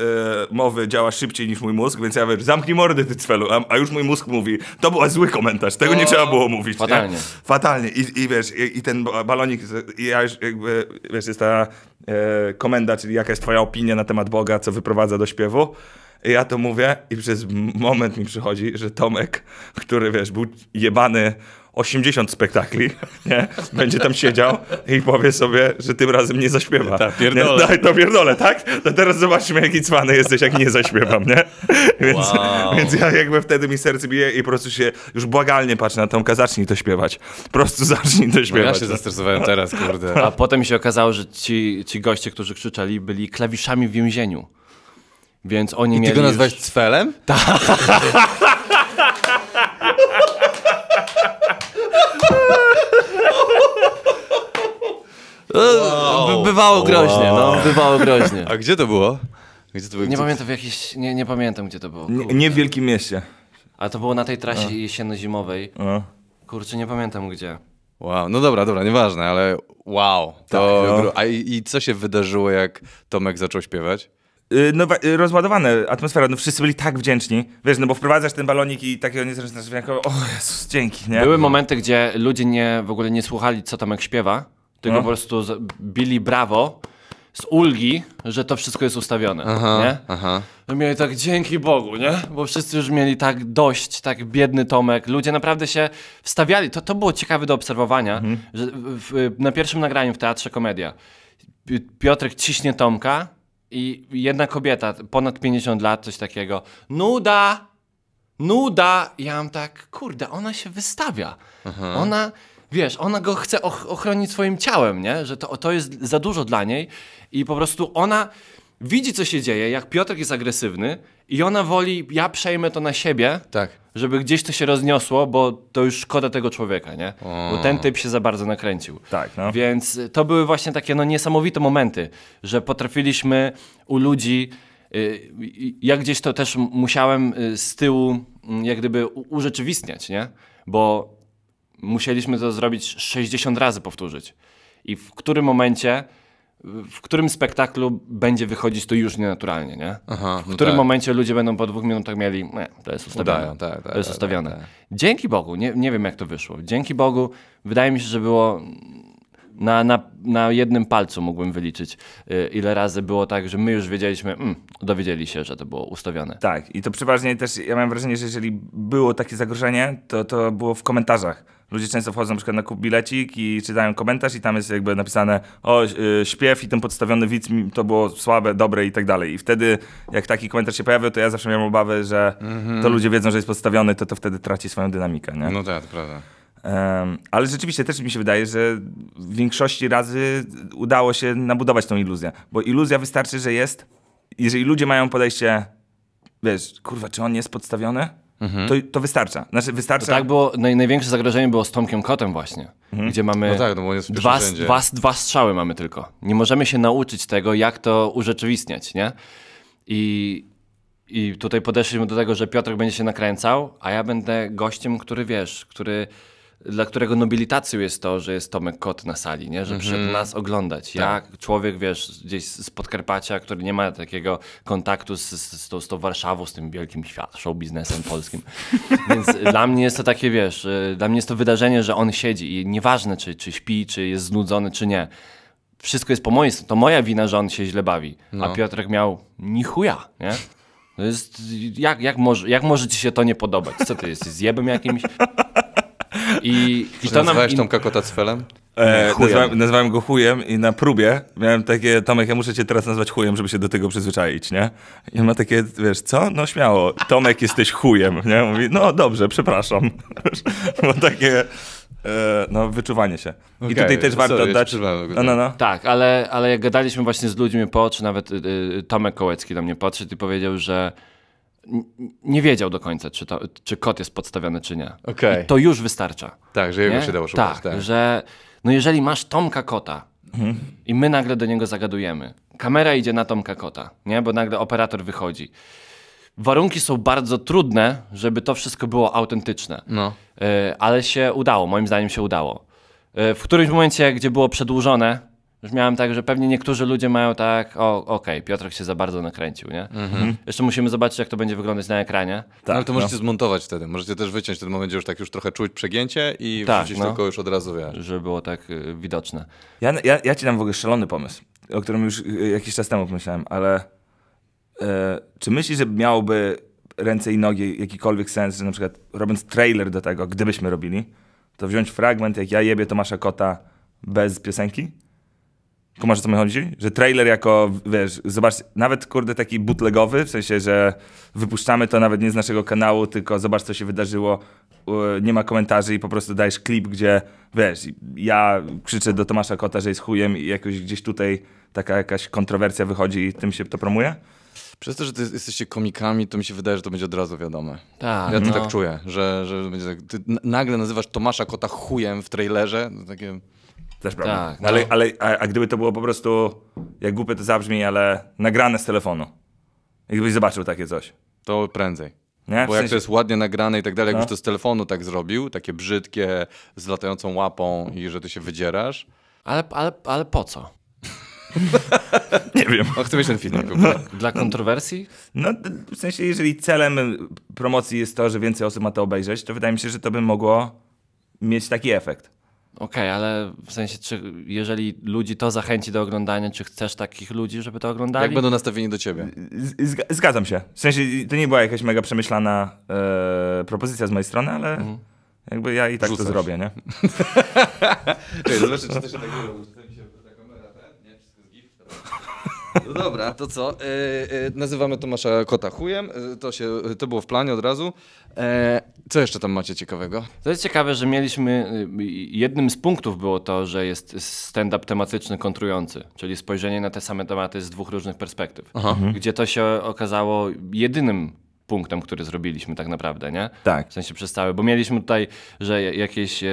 e, mowy działa szybciej niż mój mózg, więc ja wiesz, zamknij mordy ty cwelu, a, a już mój mózg mówi, to był zły komentarz, tego o, nie trzeba było mówić. Fatalnie. Nie? Fatalnie. I, i wiesz, i, i, ten balonik, i ja już jakby, wiesz, jest ta e, komenda, czyli jaka jest twoja opinia na temat Boga, co wyprowadza do śpiewu ja to mówię i przez moment mi przychodzi, że Tomek, który wiesz, był jebany 80 spektakli, nie? Będzie tam siedział i powie sobie, że tym razem nie zaśpiewa. Tak, pierdolę. Nie? No to pierdolę, tak? To teraz zobaczmy, jaki cwany jesteś, jak nie zaśpiewam, nie? Więc, wow. więc ja jakby wtedy mi serce bije i po prostu się już błagalnie patrzę na Tomka, zacznij to śpiewać. Po prostu zacznij to śpiewać. No ja się no. zestresowałem teraz, kurde. A potem się okazało, że ci, ci goście, którzy krzyczeli, byli klawiszami w więzieniu. Więc oni I mieli... ty go nazwałeś już... Cfelem? Tak. Wow. Bywało groźnie, wow. no, bywało groźnie. A gdzie to było? Gdzie to było? Nie pamiętam w jakiejś, nie, nie pamiętam gdzie to było. Nie, nie, w Wielkim Mieście. A to było na tej trasie A. jesienno-zimowej. A. Kurczę, nie pamiętam gdzie. Wow, no dobra, dobra, nieważne, ale wow. To... Tak, no. A i, i co się wydarzyło, jak Tomek zaczął śpiewać? no, rozładowane atmosfera, no wszyscy byli tak wdzięczni, wiesz, no bo wprowadzasz ten balonik i takiego niezręczne jako, o Jezus, dzięki, nie? Były momenty, gdzie ludzie nie, w ogóle nie słuchali, co Tomek śpiewa, tylko no. po prostu bili brawo z ulgi, że to wszystko jest ustawione, aha, nie? Aha. No, mieli tak, dzięki Bogu, nie? Bo wszyscy już mieli tak dość, tak biedny Tomek. Ludzie naprawdę się wstawiali. To, to było ciekawe do obserwowania, mhm. że w, w, na pierwszym nagraniu w Teatrze Komedia Piotrek ciśnie Tomka, i jedna kobieta, ponad 50 lat, coś takiego. Nuda! Nuda! Ja mam tak, kurde, ona się wystawia. Aha. Ona, wiesz, ona go chce och ochronić swoim ciałem, nie? Że to, to jest za dużo dla niej. I po prostu ona widzi, co się dzieje, jak Piotr jest agresywny i ona woli, ja przejmę to na siebie, tak. żeby gdzieś to się rozniosło, bo to już szkoda tego człowieka, nie? Bo ten typ się za bardzo nakręcił. Tak, no. Więc e, to były właśnie takie no, niesamowite momenty, że potrafiliśmy u ludzi. jak e, ja gdzieś to też musiałem e, z tyłu, jak gdyby, urzeczywistniać, nie? Bo musieliśmy to zrobić 60 razy powtórzyć. I w którym momencie w którym spektaklu będzie wychodzić to już nienaturalnie, nie? Aha, w no którym tak. momencie ludzie będą po dwóch minutach mieli, nie, to jest ustawione. Udają, tak, tak, to tak, jest ustawione. Tak, tak. Dzięki Bogu, nie, nie wiem jak to wyszło. Dzięki Bogu, wydaje mi się, że było na, na, na jednym palcu mógłbym wyliczyć, y, ile razy było tak, że my już wiedzieliśmy, mm, dowiedzieli się, że to było ustawione. Tak, i to przeważnie też, ja mam wrażenie, że jeżeli było takie zagrożenie, to to było w komentarzach. Ludzie często wchodzą na przykład na kup bilecik i czytają komentarz i tam jest jakby napisane o y, śpiew i ten podstawiony widz to było słabe, dobre i tak dalej. I wtedy jak taki komentarz się pojawił, to ja zawsze miałem obawy, że mm -hmm. to mhm. ludzie wiedzą, że jest podstawiony, to to wtedy traci swoją dynamikę, nie? No tak, prawda. Um, ale rzeczywiście też mi się wydaje, że w większości razy udało się nabudować tą iluzję. Bo iluzja wystarczy, że jest. Jeżeli ludzie mają podejście, wiesz, kurwa, czy on jest podstawiony? Mhm. To, to wystarcza. Znaczy, wystarcza... To tak było, największe zagrożenie było z Tomkiem Kotem właśnie, mhm. gdzie mamy no tak, no dwa, dwa, dwa strzały mamy tylko. Nie możemy się nauczyć tego, jak to urzeczywistniać, nie? I, I tutaj podeszliśmy do tego, że Piotr będzie się nakręcał, a ja będę gościem, który wiesz, który dla którego nobilitacją jest to, że jest Tomek Kot na sali, nie? że mhm. przed nas oglądać. Tak. Jak Ja, człowiek, wiesz, gdzieś z Podkarpacia, który nie ma takiego kontaktu z, z, z, tą, z tą Warszawą, z tym wielkim świat, show biznesem polskim. Więc dla mnie jest to takie, wiesz, y, dla mnie jest to wydarzenie, że on siedzi i nieważne, czy, czy śpi, czy jest znudzony, czy nie. Wszystko jest po mojej stronie. To moja wina, że on się źle bawi. No. A Piotrek miał ni chuja, nie? To jest, jak, jak, może, jak może ci się to nie podobać? Co ty jesteś, zjebem jakimś? I, i to nam... Nazwałeś Tomka cfelem? E, nazwałem, nazwałem, go chujem i na próbie miałem takie, Tomek, ja muszę cię teraz nazwać chujem, żeby się do tego przyzwyczaić, nie? I on ma takie, wiesz, co? No śmiało, Tomek jesteś chujem, nie? Mówi, no dobrze, przepraszam. Bo takie, e, no wyczuwanie się. Okay, I tutaj też warto sorry, dać... No, no, no. Tak, ale, ale jak gadaliśmy właśnie z ludźmi po oczy, nawet y, y Tomek Kołecki do mnie podszedł i powiedział, że nie wiedział do końca, czy, to, czy jest podstawiony, czy nie. Okay. I to już wystarcza. Tak, że jego nie? się dało szukać. Tak, tak, że no jeżeli masz Tomka Kota mhm. i my nagle do niego zagadujemy, kamera idzie na Tomka Kota, nie? bo nagle operator wychodzi. Warunki są bardzo trudne, żeby to wszystko było autentyczne. No. Y, ale się udało, moim zdaniem się udało. Y, w którymś momencie, gdzie było przedłużone, już miałem tak, że pewnie niektórzy ludzie mają tak, o okej, okay, Piotrek się za bardzo nakręcił, nie? Mhm. Jeszcze musimy zobaczyć, jak to będzie wyglądać na ekranie. Tak, no, to możecie no. zmontować wtedy, możecie też wyciąć ten moment, gdzie już tak już trochę czuć przegięcie i tak, wrzucić no. tylko już od razu, wiesz. Żeby było tak y, widoczne. Ja, ja, ja ci dam w ogóle szalony pomysł, o którym już y, jakiś czas temu pomyślałem, ale y, czy myślisz, że miałoby ręce i nogi jakikolwiek sens, że na przykład robiąc trailer do tego, gdybyśmy robili, to wziąć fragment, jak ja jebie Tomasza Kota bez piosenki? Kumasz, o co mi chodzi? Że trailer jako, wiesz, zobacz, nawet kurde taki bootlegowy, w sensie, że wypuszczamy to nawet nie z naszego kanału, tylko zobacz, co się wydarzyło, nie ma komentarzy i po prostu dajesz klip, gdzie, wiesz, ja krzyczę do Tomasza Kota, że jest chujem i jakoś gdzieś tutaj taka jakaś kontrowersja wychodzi i tym się to promuje? Przez to, że ty jesteście komikami, to mi się wydaje, że to będzie od razu wiadome. Tak. Ja to no. tak czuję, że, że będzie tak. Ty nagle nazywasz Tomasza Kota chujem w trailerze. To takie... Też prawda. Tak, no. Ale, ale a, a, gdyby to było po prostu, jak głupie to zabrzmi, ale nagrane z telefonu. Jakbyś zobaczył takie coś. To prędzej. Nie? Bo jak to jest ładnie nagrane i tak dalej, no. jakbyś to z telefonu tak zrobił, takie brzydkie, z latającą łapą i że ty się wydzierasz. Ale, ale, ale po co? nie wiem. O, no, chcę mieć ten filmik. Dla kontrowersji? No, w sensie, jeżeli celem promocji jest to, że więcej osób ma to obejrzeć, to wydaje mi się, że to by mogło mieć taki efekt. Okej, okay, ale w sensie, czy jeżeli ludzi to zachęci do oglądania, czy chcesz takich ludzi, żeby to oglądali? Jak będą nastawieni do ciebie? Z zgadzam się. W sensie, to nie była jakaś mega przemyślana e, propozycja z mojej strony, ale mhm. jakby ja i tak Rzucasz. to zrobię, nie? zobaczcie, czy to się tak no dobra, to co? E, e, nazywamy Tomasza Kota chujem. E, to, się, to było w planie od razu. E, co jeszcze tam macie ciekawego? To jest ciekawe, że mieliśmy. Y, jednym z punktów było to, że jest stand-up tematyczny kontrujący, czyli spojrzenie na te same tematy z dwóch różnych perspektyw. Aha. Mhm. Gdzie to się okazało jedynym punktem, który zrobiliśmy tak naprawdę, nie? Tak. W sensie przez całe, bo mieliśmy tutaj, że jakieś e,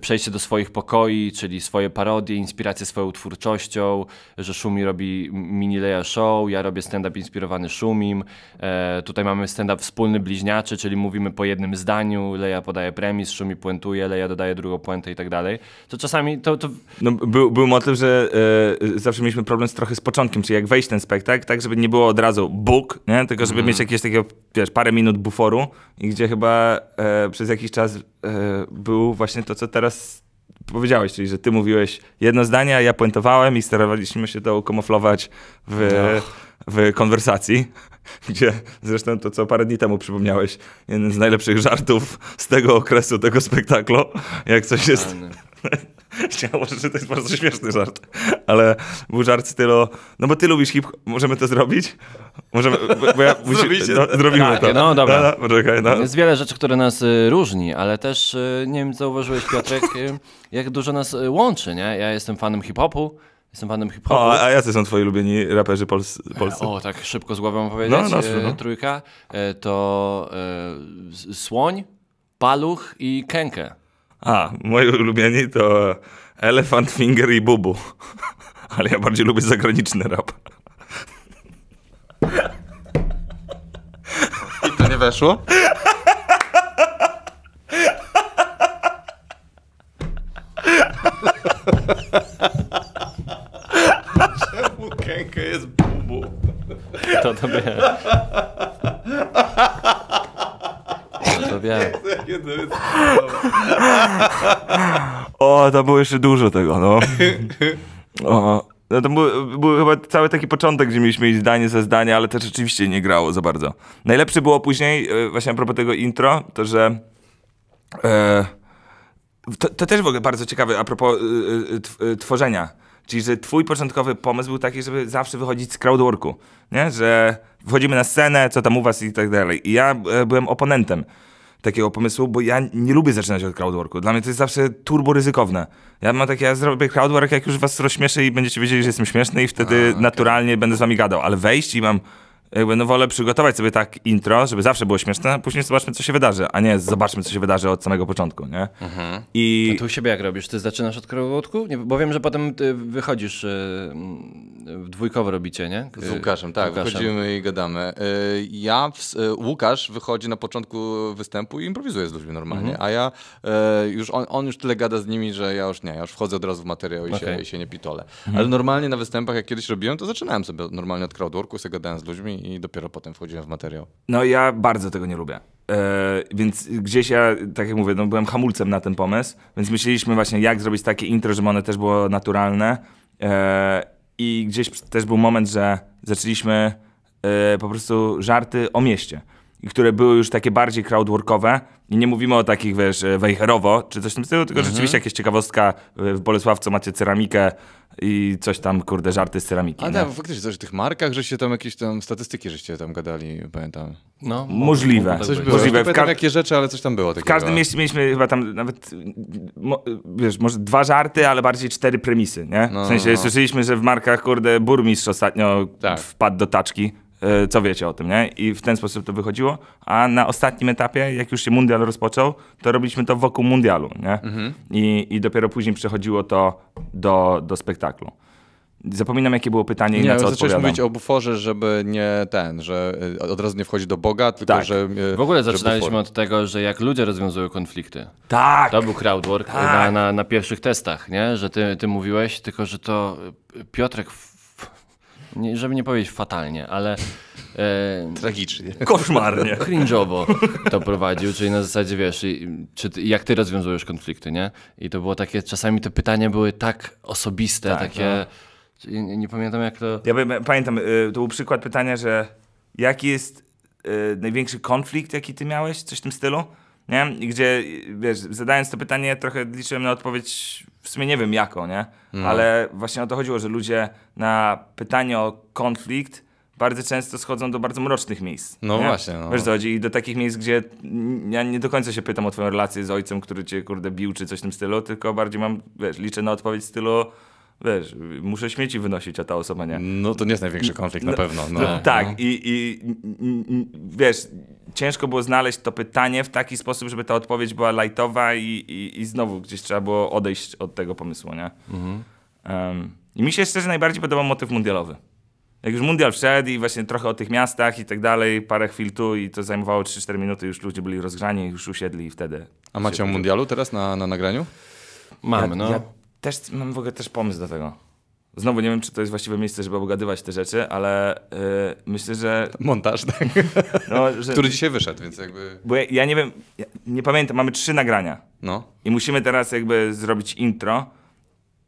przejście do swoich pokoi, czyli swoje parodie, inspiracje swoją twórczością, że Szumi robi mini Leja show, ja robię stand-up inspirowany Szumim, e, tutaj mamy stand-up wspólny bliźniaczy, czyli mówimy po jednym zdaniu, Leja podaje premis, Szumi puentuje, Leja dodaje drugą puentę i tak dalej, to czasami to... to... No, był, był motyw, że e, zawsze mieliśmy problem z trochę z początkiem, czyli jak wejść ten spektakl, tak żeby nie było od razu Bóg, tylko żeby mm. mieć jakieś takie, wiesz, parę minut buforu i gdzie chyba e, przez jakiś czas e, był właśnie to, co teraz powiedziałeś, czyli że ty mówiłeś jedno zdanie, a ja pointowałem i staraliśmy się to ukomoflować w, w konwersacji, gdzie zresztą to, co parę dni temu przypomniałeś, jeden z najlepszych żartów z tego okresu, tego spektaklu, jak coś jest... Chciałem że to jest bardzo śmieszny żart, ale był żart stylu, no bo ty lubisz hip możemy to zrobić? Możemy, bo ja musi, no, zrobimy tak, to. No dobra. No, no, poczekaj, no. Jest wiele rzeczy, które nas y, różni, ale też, y, nie wiem, zauważyłeś Piotrek, y, jak dużo nas łączy, nie? Ja jestem fanem hip-hopu, Jestem fanem hip-hopu. O, a jacy są twoi ulubieni raperzy pols polscy? O, tak szybko z głową powiedzieć. No, no, no. Trójka to e, Słoń, Paluch i Kękę. A, moi ulubieni to Elephant Finger i Bubu. Ale ja bardziej lubię zagraniczny rap. I to nie weszło? Czemu kękę jest bubu? To to wie wiem, O, to było jeszcze dużo tego, no. O, no to był, był chyba cały taki początek, gdzie mieliśmy iść zdanie za zdanie, ale też rzeczywiście nie grało za bardzo. Najlepsze było później, e, właśnie a propos tego intro, to że... E, to, to, też w ogóle bardzo ciekawe a propos e, e, tworzenia. Czyli, że twój początkowy pomysł był taki, żeby zawsze wychodzić z crowdworku, nie? Że wchodzimy na scenę, co tam u was i tak dalej. I ja byłem oponentem takiego pomysłu, bo ja nie lubię zaczynać od crowdworku. Dla mnie to jest zawsze turbo ryzykowne. Ja mam takie, ja zrobię crowdwork, jak już was rozśmieszę i będziecie wiedzieli, że jestem śmieszny i wtedy A, okay. naturalnie będę z wami gadał, ale wejść i mam jakby no wolę przygotować sobie tak intro, żeby zawsze było śmieszne, a później zobaczmy, co się wydarzy, a nie zobaczmy, co się wydarzy od samego początku, nie? Mhm. I... A tu u siebie jak robisz? Ty zaczynasz od krowotku? Nie, bo wiem, że potem y, wychodzisz, yy, dwójkowo robicie, nie? Z Łukaszem, y, tak, Łukaszem. wychodzimy i gadamy. Yy, ja, w, yy, Łukasz wychodzi na początku występu i improwizuje z ludźmi normalnie, mhm. a ja już, on, on, już tyle gada z nimi, że ja już nie, ja już wchodzę od razu w materiał i, okay. się, i się nie pitole. Mhm. Ale normalnie na występach, jak kiedyś robiłem, to zaczynałem sobie normalnie od crowdworku, sobie gadałem z ludźmi i, dopiero potem wchodziłem w materiał. No ja bardzo tego nie lubię. E, więc gdzieś ja, tak jak mówię, no byłem hamulcem na ten pomysł, więc myśleliśmy właśnie, jak zrobić takie intro, żeby one też było naturalne. E, I gdzieś też był moment, że zaczęliśmy e, po prostu żarty o mieście i które były już takie bardziej crowdworkowe. I nie mówimy o takich, wiesz, e, wejherowo czy coś w tym stylu, tylko mhm. rzeczywiście jakieś ciekawostka. E, w Bolesławcu macie ceramikę i coś tam, kurde, żarty z ceramiki. A tak, faktycznie, coś w tych markach, żeście tam jakieś tam statystyki, żeście tam gadali, pamiętam. No, możliwe. Tak coś było. Możliwe. Nie pamiętam jakie rzeczy, ale coś tam było. Takiego. W każdym mieście mieliśmy chyba tam nawet, wiesz, może dwa żarty, ale bardziej cztery premisy, nie? W no, sensie no, no. słyszeliśmy, że w markach, kurde, burmistrz ostatnio tak. wpadł do taczki. E, co wiecie o tym, nie? I w ten sposób to wychodziło. A na ostatnim etapie, jak już się mundial rozpoczął, to robiliśmy to wokół mundialu, nie? Mhm. I, I dopiero później przechodziło to do, do spektaklu. Zapominam, jakie było pytanie nie, i na co zacząłeś zaczęliśmy mówić o buforze, żeby nie ten, że e, od razu nie wchodzi do Boga, tylko tak. że... E, w ogóle zaczynaliśmy od tego, że jak ludzie rozwiązują konflikty. Tak! To był crowdwork tak. na, na, na, pierwszych testach, nie? Że ty, ty mówiłeś, tylko że to Piotrek nie, żeby nie powiedzieć fatalnie, ale... E, Tragicznie. Koszmarnie. Cringe'owo to prowadził, czyli na zasadzie, wiesz, czy, jak ty rozwiązujesz konflikty, nie? I to było takie, czasami te pytania były tak osobiste, tak, takie... No. Nie, nie, pamiętam jak to... Ja pamiętam, y, to był przykład pytania, że jaki jest y, największy konflikt, jaki ty miałeś? Coś w tym stylu? Nie? I gdzie, y, wiesz, zadając to pytanie, trochę liczyłem na odpowiedź w sumie nie wiem jaką, nie? No. Ale właśnie o to chodziło, że ludzie na pytanie o konflikt bardzo często schodzą do bardzo mrocznych miejsc. No nie? właśnie. No. Wiesz, chodzi i do takich miejsc, gdzie ja nie do końca się pytam o twoją relację z ojcem, który cię kurde bił, czy coś w tym stylu, tylko bardziej mam, wiesz, liczę na odpowiedź w stylu wiesz, muszę śmieci wynosić, a ta osoba nie. No to nie jest największy konflikt no, na pewno. No, no, no. tak, no. I, i wiesz, ciężko było znaleźć to pytanie w taki sposób, żeby ta odpowiedź była lajtowa i, i, i, znowu gdzieś trzeba było odejść od tego pomysłu, nie? Mhm. Um, I mi się szczerze najbardziej podobał motyw mundialowy. Jak już mundial wszedł i właśnie trochę o tych miastach i tak dalej, parę chwil tu i to zajmowało 3-4 minuty, już ludzie byli rozgrzani, już usiedli i wtedy... A macie o tak- mundialu teraz na, na nagraniu? Mamy, ja, no. Ja też mam w ogóle też pomysł do tego. Znowu nie wiem, czy to jest właściwe miejsce, żeby obgadywać te rzeczy, ale yy, myślę, że. Montaż, tak. No, że... Który dzisiaj wyszedł, więc jakby. Bo ja, ja nie wiem, ja nie pamiętam, mamy trzy nagrania. No. I musimy teraz jakby zrobić intro.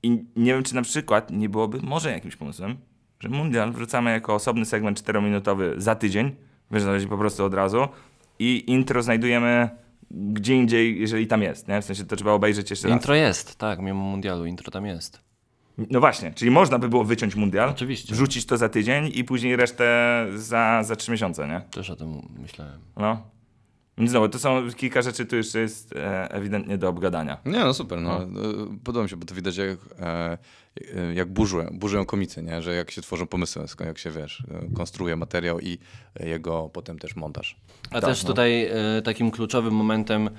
I nie wiem, czy na przykład nie byłoby może jakimś pomysłem, że Mundial wrzucamy jako osobny segment czterominutowy za tydzień, wiesz, na razie po prostu od razu, i intro znajdujemy gdzie indziej, jeżeli tam jest. Nie? W sensie to trzeba obejrzeć jeszcze intro raz. Intro jest, tak, mimo mundialu, intro tam jest. No właśnie, czyli można by było wyciąć mundial, Oczywiście. rzucić to za tydzień i później resztę za, za trzy miesiące, nie? Też o tym myślałem. No. No znowu, to są kilka rzeczy, tu jeszcze jest e, ewidentnie do obgadania. Nie, no super, no. no. E, podoba mi się, bo to widać jak, e, e jak burzę, burzują komicy, nie? że jak się tworzą pomysły, jak się, wiesz, e, konstruuje materiał i jego potem też montaż. A tak, też no. tutaj e, takim kluczowym momentem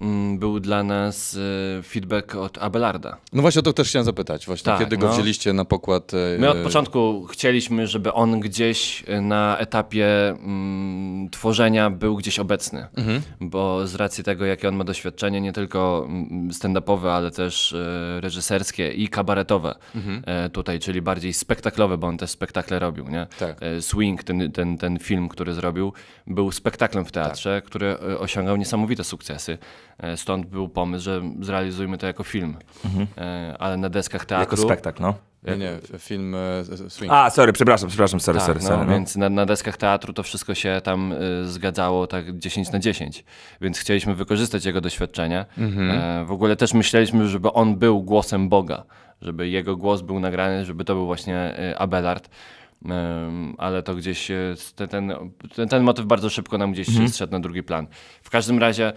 Mm, był dla nas y, feedback od Abelarda. No właśnie o to też chciałem zapytać. Właśnie tak, kiedy no. go wzięliście na pokład? Y, My od początku chcieliśmy, żeby on gdzieś y, na etapie mm, tworzenia był gdzieś obecny, mhm. bo z racji tego, jakie on ma doświadczenie, nie tylko mm, stand-upowe, ale też reżyserskie i kabaretowe mhm. E, tutaj, czyli bardziej spektaklowe, bo on też spektakle robił, nie? Tak. E, Swing, ten, ten, ten film, który zrobił, był spektaklem w teatrze, tak. który e, osiągał niesamowite sukcesy. E, stąd był pomysł, że zrealizujmy to jako film, mhm. E, ale na deskach teatru. Jako spektakl, no. Nie, nie, film e, Swing. A, sorry, przepraszam, przepraszam, sorry, tak, sorry, no, sorry. No. Więc na, na, deskach teatru to wszystko się tam zgadzało tak 10 na 10, więc chcieliśmy wykorzystać jego doświadczenia. Mhm. E, w ogóle też myśleliśmy, żeby on był głosem Boga, żeby jego głos był nagrany, żeby to był właśnie Abelard. ale to gdzieś ten, ten, ten, motyw bardzo szybko nam gdzieś mhm. na drugi plan. W każdym razie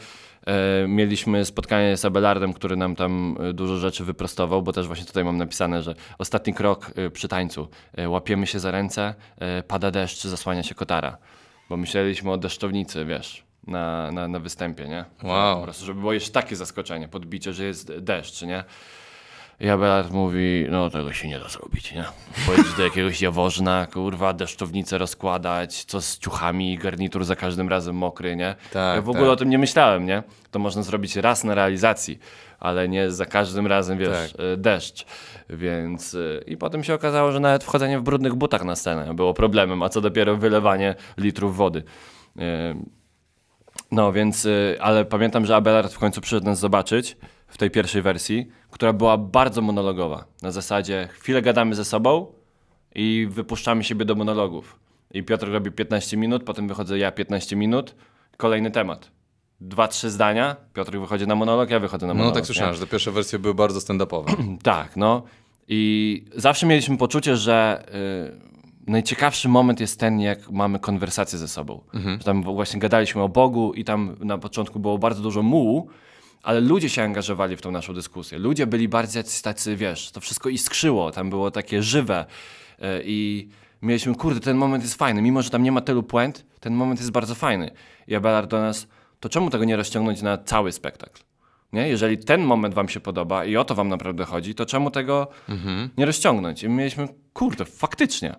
E, mieliśmy spotkanie z Abelardem, który nam tam e, dużo rzeczy wyprostował, bo też właśnie tutaj mam napisane, że ostatni krok e, przy tańcu. Łapiemy się za ręce, pada deszcz, zasłania się kotara. Bo myśleliśmy o deszczownicy, wiesz, na, na, na występie, nie? Wow. Po prostu, żeby było jeszcze takie zaskoczenie, podbicie, że jest deszcz, nie? I Abelard mówi, no tego się nie da zrobić, nie? Pojedziesz do jakiegoś jawożna, kurwa, deszczownicę rozkładać, co z ciuchami, garnitur za każdym razem mokry, nie? Tak, ja w ogóle tak. o tym nie myślałem, nie? To można zrobić raz na realizacji, ale nie za każdym razem, wiesz, tak. E, deszcz. Więc e, i potem się okazało, że nawet wchodzenie w brudnych butach na scenę było problemem, a co dopiero wylewanie litrów wody. E, no więc, ale pamiętam, że Abelard w końcu przyszedł nas zobaczyć w tej pierwszej wersji, która była bardzo monologowa. Na zasadzie chwilę gadamy ze sobą i wypuszczamy siebie do monologów. I Piotr robi 15 minut, potem wychodzę ja 15 minut, kolejny temat. Dwa, trzy zdania, Piotr wychodzi na monolog, ja wychodzę na no, monolog. No tak słyszałem, nie? że te pierwsze wersje były bardzo stand-upowe. tak, no. I zawsze mieliśmy poczucie, że y, najciekawszy moment jest ten, jak mamy konwersację ze sobą. Mhm. Że tam właśnie gadaliśmy o Bogu i tam na początku było bardzo dużo mułu, ale ludzie się angażowali w tą naszą dyskusję. Ludzie byli bardziej tacy, wiesz, to wszystko iskrzyło, tam było takie żywe e, i mieliśmy, kurde, ten moment jest fajny, mimo że tam nie ma tylu puent, ten moment jest bardzo fajny. I Abelard do nas, to czemu tego nie rozciągnąć na cały spektakl? Nie? Jeżeli ten moment wam się podoba i o to wam naprawdę chodzi, to czemu tego mhm. nie rozciągnąć? I mieliśmy, kurde, faktycznie.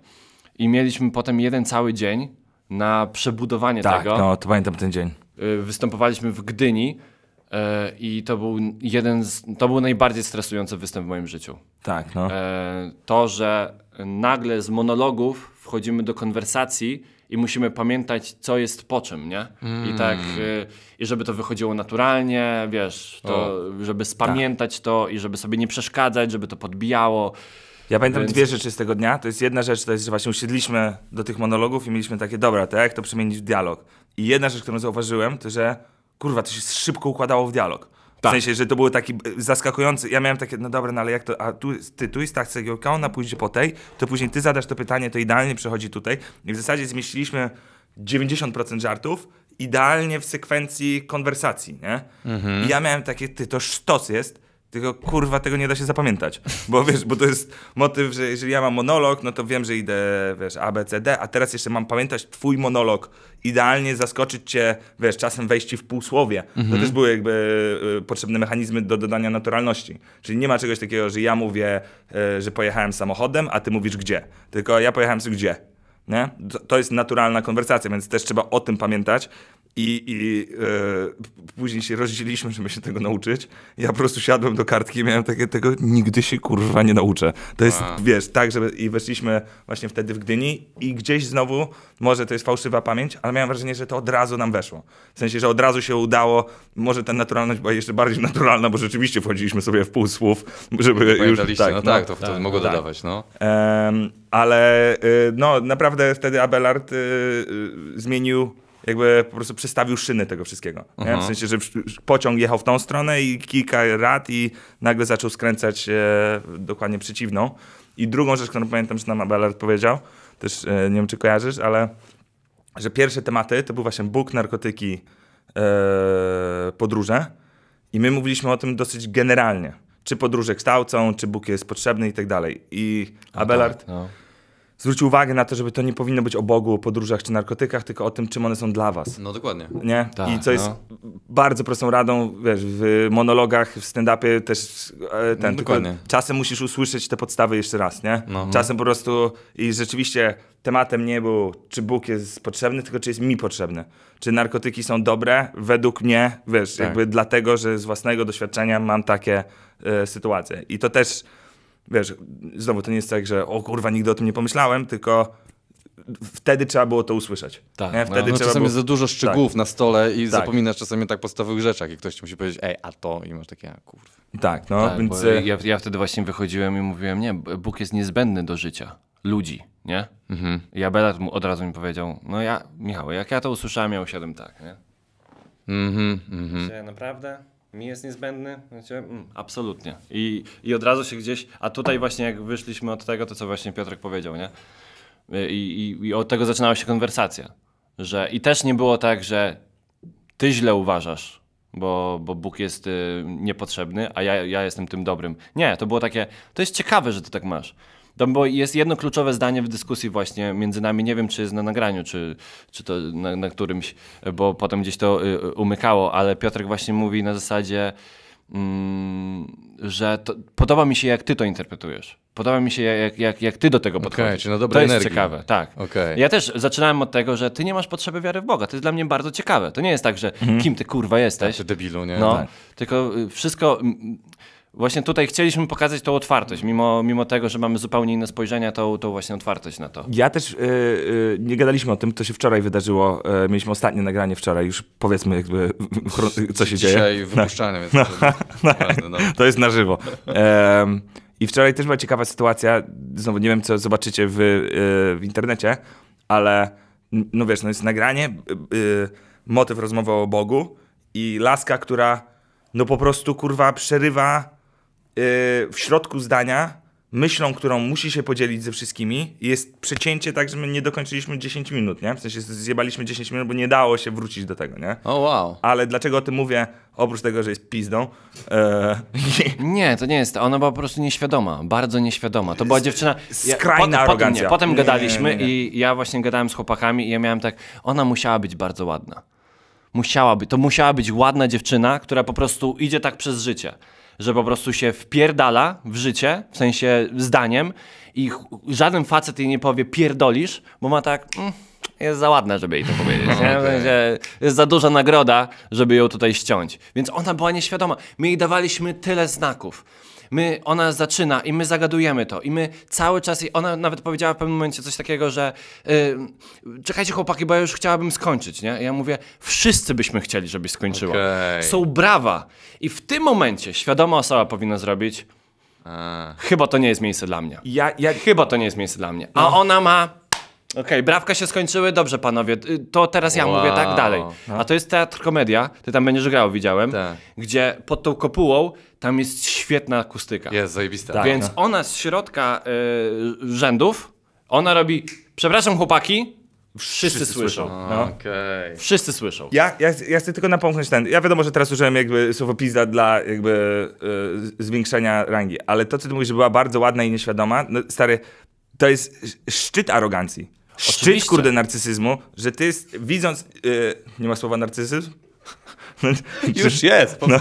I mieliśmy potem jeden cały dzień na przebudowanie tak, tego. Tak, no to pamiętam ten dzień. E, występowaliśmy w Gdyni, E, I to był jeden z, to był najbardziej stresujący występ w moim życiu. Tak, no. E, to, że nagle z monologów wchodzimy do konwersacji i musimy pamiętać, co jest po czym, nie? Mm. I tak, y, i żeby to wychodziło naturalnie, wiesz, to, żeby tak. spamiętać tak. to i żeby sobie nie przeszkadzać, żeby to podbijało. Ja pamiętam Więc... dwie rzeczy z tego dnia. To jest jedna rzecz, to jest, że właśnie usiedliśmy do tych monologów i mieliśmy takie, dobra, to jak to przemienić w dialog? I jedna rzecz, którą zauważyłem, to że kurwa, to się szybko układało w dialog. W tak. sensie, że to było taki e, zaskakujący. Ja miałem takie, no dobra, no ale jak to, a tu, ty, tu jest ta cegiełka, ona pójdzie po tej, to później ty zadasz to pytanie, to idealnie przechodzi tutaj. I w zasadzie zmieściliśmy 90% żartów idealnie w sekwencji konwersacji, nie? Mhm. I ja miałem takie, ty, to sztos jest, tylko kurwa tego nie da się zapamiętać. Bo wiesz, bo to jest motyw, że jeżeli ja mam monolog, no to wiem, że idę, wiesz, A, B, C, D, a teraz jeszcze mam pamiętać twój monolog. Idealnie zaskoczyć cię, wiesz, czasem wejść w półsłowie. Mhm. To też były jakby y, potrzebne mechanizmy do dodania naturalności. Czyli nie ma czegoś takiego, że ja mówię, y, że pojechałem samochodem, a ty mówisz gdzie. Tylko ja pojechałem sobie gdzie. Nie? to jest naturalna konwersacja, więc też trzeba o tym pamiętać, i, i e, później się rozdzieliliśmy, żeby się tego nauczyć. Ja po prostu siadłem do kartki i miałem takie, tego nigdy się kurwa nie nauczę. To jest, A. wiesz, tak, żeby i weszliśmy właśnie wtedy w Gdyni i gdzieś znowu, może to jest fałszywa pamięć, ale miałem wrażenie, że to od razu nam weszło. W sensie, że od razu się udało, może ta naturalność była jeszcze bardziej naturalna, bo rzeczywiście wchodziliśmy sobie w pół słów, żeby już... Tak, no, tak, no. to, tak, to mogło tak. dodawać, no. Um, ale y, no, naprawdę wtedy Abelard y, y, zmienił jakby po prostu przestawił szyny tego wszystkiego. Mhm. W sensie, że pociąg jechał w tą stronę i kilka rad i nagle zaczął skręcać e, dokładnie przeciwną. I drugą rzecz, którą pamiętam, że nam Abelard powiedział, też e, nie wiem, czy kojarzysz, ale że pierwsze tematy to był właśnie Bóg, narkotyki, e, podróże. I my mówiliśmy o tym dosyć generalnie. Czy podróże kształcą, czy Bóg jest potrzebny i tak dalej. I Abelard... tak, no zwróć uwagę na to, żeby to nie powinno być o Bogu, o podróżach czy narkotykach, tylko o tym, czym one są dla was. No dokładnie. Nie? Tak, I co jest no. bardzo prostą radą, wiesz, w monologach, w stand-upie też e, ten, no, dokładnie. czasem musisz usłyszeć te podstawy jeszcze raz, nie? No. Mhm. Czasem po prostu i rzeczywiście tematem nie był, czy Bóg jest potrzebny, tylko czy jest mi potrzebny. Czy narkotyki są dobre? Według mnie, wiesz, tak. jakby dlatego, że z własnego doświadczenia mam takie e, sytuacje. I to też wiesz, znowu to nie jest tak, że o kurwa, nigdy o tym nie pomyślałem, tylko wtedy trzeba było to usłyszeć. Tak, nie? No, wtedy no, no, czasami było... jest za dużo tak. szczegółów tak. na stole i tak. zapominasz czasami tak podstawowych rzeczach i ktoś ci musi powiedzieć, ej, a to i masz takie, kurwa. Tak, no, tak, więc... Y- ja, ja wtedy właśnie wychodziłem i mówiłem, nie, Bóg jest niezbędny do życia ludzi, nie? Mhm. I Abelard mu od razu mi powiedział, no ja, Michał, jak ja to usłyszałem, ja usiadłem tak, nie? Mhm, mhm. naprawdę? mi jest niezbędny? mm, absolutnie. I, I od razu się gdzieś, a tutaj właśnie jak wyszliśmy od tego, to co właśnie Piotrek powiedział, nie? I, i, i od tego zaczynała się konwersacja. Że, I też nie było tak, że ty źle uważasz, bo, bo Bóg jest y, niepotrzebny, a ja, ja jestem tym dobrym. Nie, to było takie, to jest ciekawe, że ty tak masz. Tam no bo jest jedno kluczowe zdanie w dyskusji właśnie między nami, nie wiem czy jest na nagraniu, czy, czy to na, na którymś, bo potem gdzieś to y, y, umykało, ale Piotrek właśnie mówi na zasadzie, mm, że to, podoba mi się, jak ty to interpretujesz. Podoba mi się, jak, jak, jak ty do tego podchodzisz. Okay, to energii. jest ciekawe, tak. Okay. Ja też zaczynałem od tego, że ty nie masz potrzeby wiary w Boga. To jest dla mnie bardzo ciekawe. To nie jest tak, że mm -hmm. kim ty kurwa jesteś. Tak, debilu, nie? No, tak. Tylko y, wszystko mm, właśnie tutaj chcieliśmy pokazać tą otwartość, mimo, mimo tego, że mamy zupełnie inne spojrzenia, tą, tą właśnie otwartość na to. Ja też yy, nie gadaliśmy o tym, to się wczoraj wydarzyło. Yy, mieliśmy ostatnie nagranie wczoraj, już powiedzmy jakby co się Dzisiaj dzieje. Dzisiaj wypuszczane, więc no. To, no. Ważne, no. to jest na żywo. Um, I wczoraj też była ciekawa sytuacja, znowu nie wiem co zobaczycie w, w internecie, ale no wiesz, no jest nagranie, motyw rozmowy o Bogu i laska, która no po prostu kurwa przerywa Y, w środku zdania myślą, którą musi się podzielić ze wszystkimi, jest przecięcie tak, że my nie dokończyliśmy 10 minut, nie? W sensie zjebaliśmy 10 minut, bo nie dało się wrócić do tego, nie? O oh, wow. Ale dlaczego o tym mówię, oprócz tego, że jest pizdą? E... nie, to nie jest, ona była po prostu nieświadoma, bardzo nieświadoma. To była dziewczyna... Ja, Skrajna potem, arogancja. Potem, nie, gadaliśmy nie, i ja właśnie gadałem z chłopakami i ja miałem tak, ona musiała być bardzo ładna. Musiała być, to musiała być ładna dziewczyna, która po prostu idzie tak przez życie że po prostu się wpierdala w życie, w sensie zdaniem i żaden facet jej nie powie pierdolisz, bo ma tak... Mm, jest za ładna, żeby jej to powiedzieć. No, okay. Jest za duża nagroda, żeby ją tutaj ściąć. Więc ona była nieświadoma. My jej dawaliśmy tyle znaków my, ona zaczyna i my zagadujemy to i my cały czas, i ona nawet powiedziała w pewnym momencie coś takiego, że y, czekajcie chłopaki, bo ja już chciałabym skończyć, nie? I ja mówię, wszyscy byśmy chcieli, żebyś skończyła. Okay. Są brawa. I w tym momencie świadoma osoba powinna zrobić, A. chyba to nie jest miejsce dla mnie. Ja, ja... Chyba to nie jest miejsce dla mnie. A no. ona ma Okej, okay, brawka się skończyły, dobrze panowie, y, to teraz ja wow. mówię tak dalej. No. A to jest teatr komedia, ty tam będziesz grał, widziałem, tak. gdzie pod tą kopułą tam jest świetna akustyka. Jest zajebista. Tak, Więc tak, no. ona z środka y, rzędów, ona robi, przepraszam chłopaki, Wszyscy, Wszyscy, słyszą. słyszą. No. Okay. Wszyscy słyszą. Ja, ja, ja chcę tylko napomknąć ten. Ja wiadomo, że teraz użyłem jakby słowo pizda dla jakby yy, zwiększenia rangi, ale to, co ty mówisz, że była bardzo ładna i nieświadoma, no, stary, to jest szczyt arogancji. Szczyt, Oczywiście. kurde, narcyzmu, że ty jest, widząc... Yy, nie ma słowa narcyzm? Już jest, no.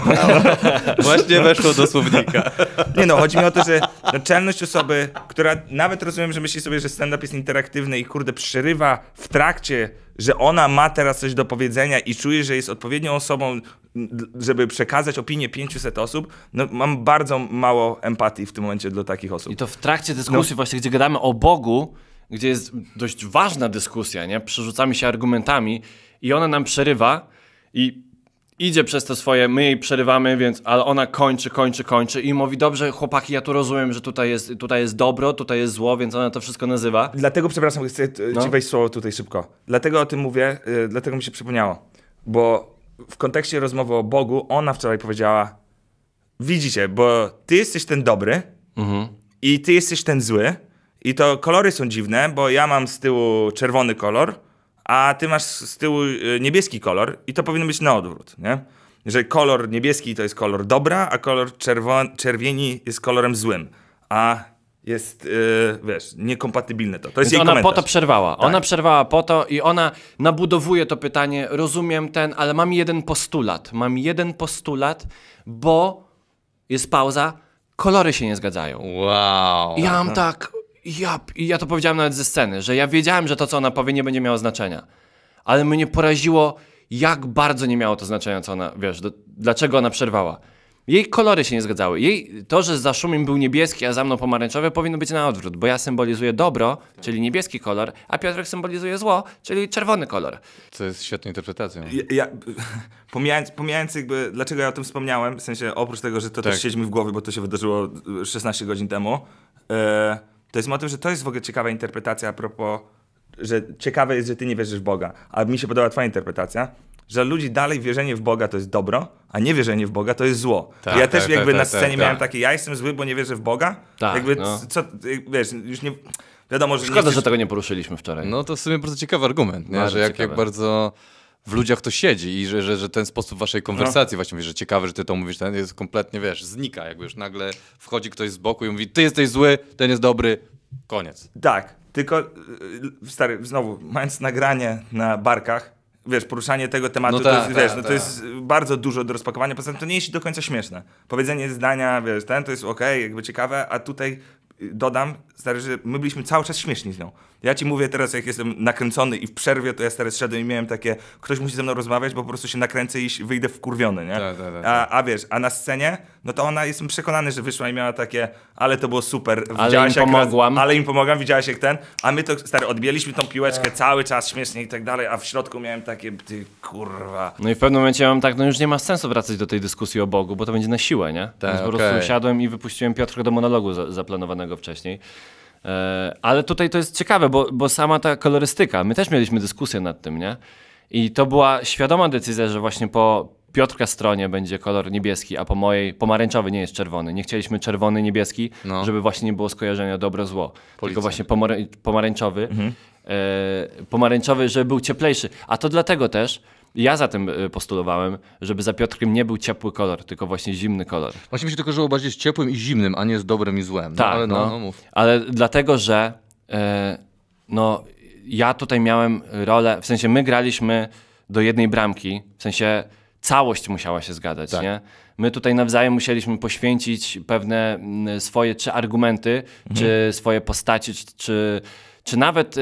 Właśnie weszło do słownika. Nie no, chodzi mi o to, że naczelność osoby, która nawet rozumiem, że myśli sobie, że stand-up jest interaktywny i kurde przerywa w trakcie, że ona ma teraz coś do powiedzenia i czuje, że jest odpowiednią osobą, żeby przekazać opinię 500 osób, no mam bardzo mało empatii w tym momencie dla takich osób. I to w trakcie no. dyskusji no. właśnie, gdzie gadamy o Bogu, gdzie jest dość ważna dyskusja, nie? Przerzucamy się argumentami i ona nam przerywa i idzie przez to swoje, my jej przerywamy, więc, ale ona kończy, kończy, kończy i mówi, dobrze chłopaki, ja tu rozumiem, że tutaj jest, tutaj jest dobro, tutaj jest zło, więc ona to wszystko nazywa. Dlatego, przepraszam, chcę e, no. ci wejść słowo tutaj szybko. Dlatego o tym mówię, yy, dlatego mi się przypomniało, bo w kontekście rozmowy o Bogu, ona wczoraj powiedziała, widzicie, bo ty jesteś ten dobry mhm. i ty jesteś ten zły, i to kolory są dziwne, bo ja mam z tyłu czerwony kolor, a ty masz z tyłu e, niebieski kolor i to powinno być na odwrót, nie? Że kolor niebieski to jest kolor dobra, a kolor czerwon- czerwieni jest kolorem złym. A jest, yy, wiesz, niekompatybilne to. To jest Więc jej ona komentarz. po to przerwała. Tak. Ona przerwała po to i ona nabudowuje to pytanie, rozumiem ten, ale mam jeden postulat. Mam jeden postulat, bo jest pauza, kolory się nie zgadzają. Wow. I ja mam tak, ja, ja to powiedziałem nawet ze sceny, że ja wiedziałem, że to, co ona powie, nie będzie miało znaczenia. Ale mnie poraziło, jak bardzo nie miało to znaczenia, co ona, wiesz, do, dlaczego ona przerwała. Jej kolory się nie zgadzały. Jej, to, że za Szumim był niebieski, a za mną pomarańczowy, powinno być na odwrót, bo ja symbolizuję dobro, czyli niebieski kolor, a Piotrek symbolizuje zło, czyli czerwony kolor. Co jest świetną interpretacją. Ja, ja, pomijając, pomijając jakby, dlaczego ja o tym wspomniałem, w sensie oprócz tego, że to tak. też siedzi mi w głowie, bo to się wydarzyło 16 e, godzin temu, yy, to jest motyw, że to jest w ogóle ciekawa interpretacja a propos, że ciekawe jest, że ty nie wierzysz w Boga, a mi się podoba twoja interpretacja, że ludzi dalej wierzenie w Boga to jest dobro, a niewierzenie w Boga to jest zło. Tak, ja tak, też jakby tak, na tak, tak, scenie tak. miałem takie, ja jestem zły, bo nie wierzę w Boga. Tak, jakby, no. co, wiesz, już nie... Wiadomo, że Szkoda, nie chcesz... że tego nie poruszyliśmy wczoraj. No to w sumie bardzo ciekawy argument, nie? Bardzo że jak, jak bardzo w ludziach to siedzi i że, że, że ten sposób waszej no. konwersacji, no. właśnie że ciekawe, że ty to mówisz, ten jest kompletnie, wiesz, znika, jakby już nagle wchodzi ktoś z boku i mówi, ty jesteś zły, ten jest dobry, koniec. Tak, tylko, y, stary, znowu, mając nagranie na barkach, wiesz, poruszanie tego tematu, no ta, to, tak, jest, ta, wiesz, ta, no to jest tak. bardzo dużo do rozpakowania, poza tym to nie jest do końca śmieszne. Powiedzenie zdania, wiesz, ten to jest ok, jakby ciekawe, a tutaj y, dodam, stary, że my byliśmy cały czas śmieszni z nią. Ja ci mówię teraz, jak jestem nakręcony i w przerwie, to ja teraz szedłem i miałem takie, ktoś musi ze mną rozmawiać, bo po prostu się nakręcę i wyjdę wkurwiony, nie? Tak, tak, tak. A, tak. a wiesz, a na scenie, no to ona, jestem przekonany, że wyszła i miała takie, ale to było super. Widziałaś ale im pomogłam. Raz, ale im pomogłam, widziałaś jak ten. A my to, stary, odbiliśmy tą piłeczkę cały czas śmiesznie i tak dalej, a w środku miałem takie, ty kurwa. No i w pewnym momencie mam tak, no już nie ma sensu wracać do tej dyskusji o Bogu, bo to będzie na siłę, nie? Tak, Więc po okay. prostu siadłem i wypuściłem Piotrka do monologu za, zaplanowanego wcześniej. E, ale tutaj to jest ciekawe, bo, bo sama ta kolorystyka, my też mieliśmy dyskusję nad tym, nie? I to była świadoma decyzja, że właśnie po Piotrka stronie będzie kolor niebieski, a po mojej pomarańczowy nie jest czerwony. Nie chcieliśmy czerwony, niebieski, no. żeby właśnie nie było skojarzenia dobro-zło. Tylko właśnie pomarańczowy. Mhm. E, pomarańczowy, żeby był cieplejszy. A to dlatego też, ja zatem y, postulowałem, żeby za Piotrkiem nie był ciepły kolor, tylko właśnie zimny kolor. Właśnie mi się to kojarzyło bardziej z ciepłym i zimnym, a nie z dobrym i złem. No, tak, ale, no, no, no ale dlatego, że e, no, ja tutaj miałem rolę, w sensie my graliśmy do jednej bramki, w sensie całość musiała się zgadzać, tak. nie? My tutaj nawzajem musieliśmy poświęcić pewne mm, swoje czy argumenty, mhm. czy swoje postacie, czy czy nawet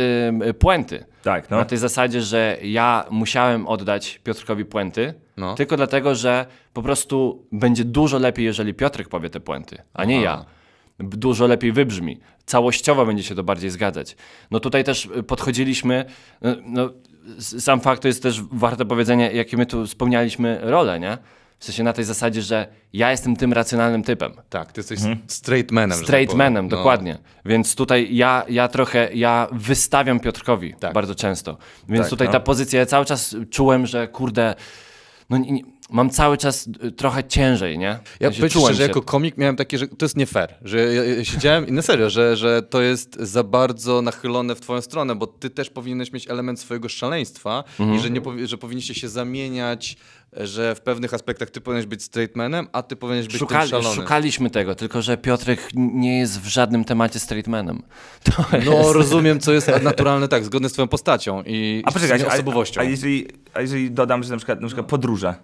y, puenty. Tak, no. Na tej zasadzie, że ja musiałem oddać Piotrkowi puenty, no. tylko dlatego, że po prostu będzie dużo lepiej, jeżeli Piotrek powie te puenty, a nie Aha. ja. Dużo lepiej wybrzmi. Całościowo będzie się to bardziej zgadzać. No tutaj też y, podchodziliśmy, y, no, sam fakt to jest też warte powiedzenia, jakie my tu spełnialiśmy rolę, nie? W sensie na tej zasadzie, że ja jestem tym racjonalnym typem. Tak, ty jesteś mhm. straight manem. Tak straight manem, no. dokładnie. Więc tutaj ja, ja trochę, ja wystawiam Piotrkowi tak. bardzo często. Więc tak, tutaj no. ta pozycja, ja cały czas czułem, że kurde, no nie, mam cały czas y, trochę ciężej, nie? Ja, ja że jako komik miałem takie, że to jest nie fair, że ja, ja siedziałem i na serio, że, że to jest za bardzo nachylone w twoją stronę, bo ty też powinieneś mieć element swojego szaleństwa mhm. i że, mhm. nie, że powinniście się zamieniać że w pewnych aspektach ty powinieneś być straightmanem, a ty powinieneś być Szukali, szalonym. Szukaliśmy tego, tylko że Piotrek nie jest w żadnym temacie straightmanem. To no jest... rozumiem, co jest naturalne, tak, zgodne z twoją postacią i a poczekaj, osobowością. A, a, jeżeli, a jeżeli dodam, że na przykład, na przykład podróże,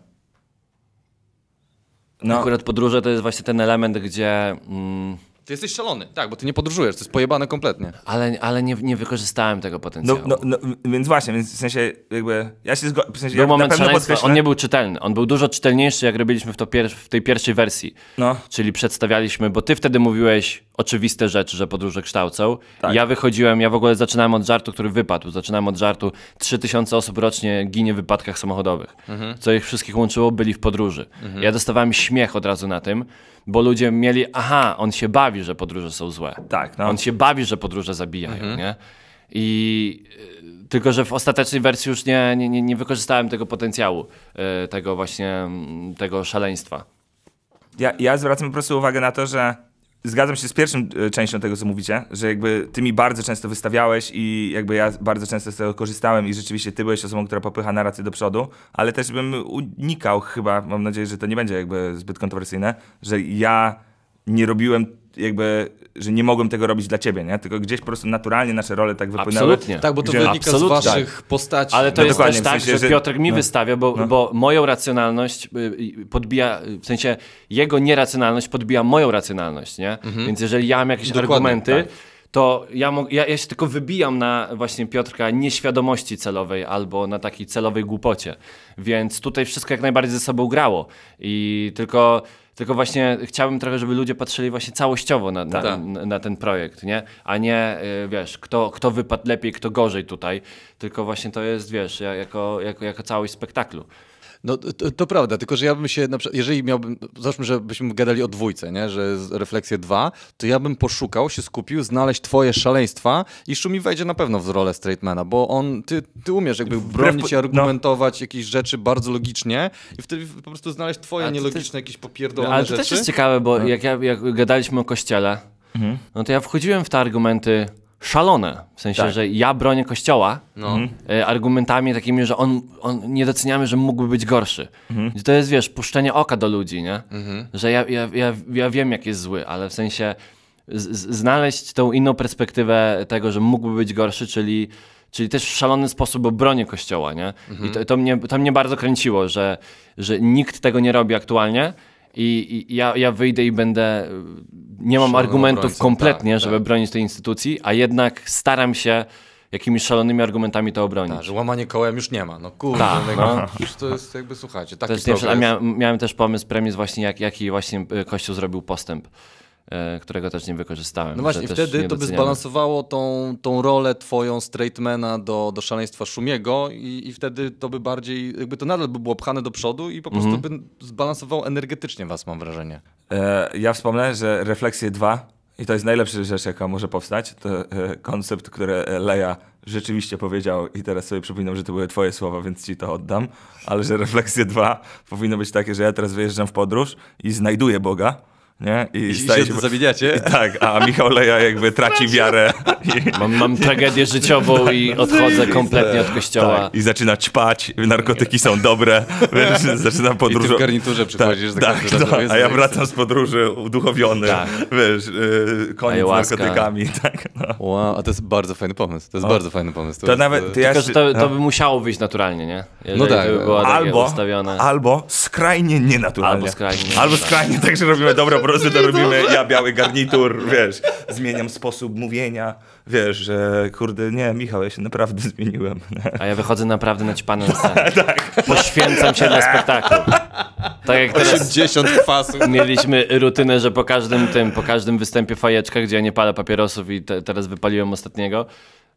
no. Akurat podróże to jest właśnie ten element, gdzie... Mm, ty jesteś szalony, tak, bo ty nie podróżujesz, to jest pojebane kompletnie. Ale, ale nie, nie wykorzystałem tego no, potencjału. No, no, no, więc właśnie, więc w sensie jakby, ja się zgodzę. W sensie, był moment szaleństwa, on nie był czytelny, on był dużo czytelniejszy, jak robiliśmy w, w tej pierwszej wersji. No. Czyli przedstawialiśmy, bo ty wtedy mówiłeś, oczywiste rzeczy, że podróże kształcą. Tak. Ja wychodziłem, ja w ogóle zaczynałem od żartu, który wypadł. Zaczynałem od żartu, 3000 osób rocznie ginie w wypadkach samochodowych. Mhm. Co ich wszystkich łączyło, byli w podróży. Mhm. Ja dostawałem śmiech od razu na tym, bo ludzie mieli, aha, on się bawi, że podróże są złe. Tak, no. On się bawi, że podróże zabijają, mhm. nie? I y, tylko, że w ostatecznej wersji już nie, nie, nie wykorzystałem tego potencjału, y, tego właśnie, mm, tego szaleństwa. Ja, ja zwracam po prostu uwagę na to, że zgadzam się z pierwszą e, częścią tego, co mówicie, że jakby ty mi bardzo często wystawiałeś i jakby ja bardzo często z tego korzystałem i rzeczywiście ty byłeś osobą, która popycha narrację do przodu, ale też bym unikał chyba, mam nadzieję, że to nie będzie jakby zbyt kontrowersyjne, że ja nie robiłem jakby że nie mogłem tego robić dla ciebie, nie? Tylko gdzieś po prostu naturalnie nasze role tak wypłynęły. Absolutnie. Tak, bo to gdzie... wynika Absolutnie. z waszych tak. postaci. Ale to no jest też tak, w sensie, że Piotr mi no. wystawia, bo, no. bo moją racjonalność y, y, podbija, w sensie jego nieracjonalność podbija moją racjonalność, nie? Mhm. Więc jeżeli ja mam jakieś Dokładnie, argumenty... Tak to ja, ja, ja, się tylko wybijam na właśnie Piotrka nieświadomości celowej albo na takiej celowej głupocie. Więc tutaj wszystko jak najbardziej ze sobą grało. I tylko tylko właśnie chciałbym trochę, żeby ludzie patrzyli właśnie całościowo na, na, tak. na, ten projekt, nie? A nie, y, wiesz, kto, kto wypadł lepiej, kto gorzej tutaj, tylko właśnie to jest, wiesz, jako, jako, jako całość spektaklu. No to, to, prawda, tylko że ja bym się, na przykład, jeżeli miałbym, załóżmy, żebyśmy gadali o dwójce, nie? że refleksje dwa, to ja bym poszukał, się skupił, znaleźć twoje szaleństwa i Szumi wejdzie na pewno w rolę straightmana, bo on, ty, ty umiesz jakby bronić i no. argumentować no. jakieś rzeczy bardzo logicznie i wtedy po prostu znaleźć twoje nielogiczne, ty... jakieś popierdolone Ale to rzeczy. też jest ciekawe, bo no. jak, ja, jak gadaliśmy o kościele, mhm. no to ja wchodziłem w te argumenty szalone. W sensie, tak. że ja bronię kościoła no. Mhm. E, argumentami takimi, że on, on nie doceniamy, że mógłby być gorszy. Mhm. To jest, wiesz, puszczenie oka do ludzi, nie? Mhm. Że ja, ja, ja, ja wiem, jak jest zły, ale w sensie znaleźć tą inną perspektywę tego, że mógłby być gorszy, czyli czyli też w szalony sposób obronię kościoła, nie? Mhm. I to, to, mnie, to mnie bardzo kręciło, że, że nikt tego nie robi aktualnie, i, i ja, ja wyjdę i będę. Nie mam Szalony argumentów kompletnie, tak, żeby tak. bronić tej instytucji, a jednak staram się jakimiś szalonymi argumentami to obronić. Tak, że łamanie kołem już nie ma. No kurde, tak, no. no. już to jest jakby, słuchajcie, taki też nie, mia, Miałem też pomysł, premis właśnie, jak, jaki właśnie y, Kościół zrobił postęp. E, którego też nie wykorzystałem. No właśnie, wtedy to by zbalansowało tą, tą rolę twoją straightmana do, do szaleństwa Szumiego i, i wtedy to by bardziej, jakby to nadal by było pchane do przodu i po prostu mhm. by zbalansowało energetycznie was, mam wrażenie. E, ja wspomnę, że Refleksje 2 i to jest najlepsza rzecz, jaka może powstać. To e, koncept, który e, Leja rzeczywiście powiedział i teraz sobie przypominam, że to były twoje słowa, więc ci to oddam, ale że refleksje dwa powinno być takie, że ja teraz wyjeżdżam w podróż i znajduję Boga nie? I, I staje się, się tak, a Michał Leja jakby traci wiarę. I... Mam, mam tragedię życiową tak, i no odchodzę kompletnie od kościoła. Tak. I zaczyna ćpać, narkotyki są dobre, zaczynam zaczyna podróż. I ty w garniturze tak, przychodzisz. Tak, tak, tak a ja wracam z podróży uduchowiony, tak. wiesz, y, koniec z narkotykami. Tak, no. Wow, a to jest bardzo fajny pomysł, to jest o. No. bardzo fajny pomysł. To, to jest, nawet, y, to ja że to, to, by musiało wyjść naturalnie, nie? Jeżeli no tak. By albo, albo skrajnie nienaturalnie. Albo skrajnie, albo skrajnie tak, że robimy dobre prostu to robimy, ja biały garnitur, wiesz, zmieniam sposób mówienia, wiesz, że kurde, nie, Michał, ja się naprawdę zmieniłem. A ja wychodzę naprawdę naćpany na scenę. tak. Poświęcam się na spektaklu. Tak jak 80 kwasów. Mieliśmy rutynę, że po każdym tym, po każdym występie fajeczka, gdzie ja nie palę papierosów i te, teraz wypaliłem ostatniego,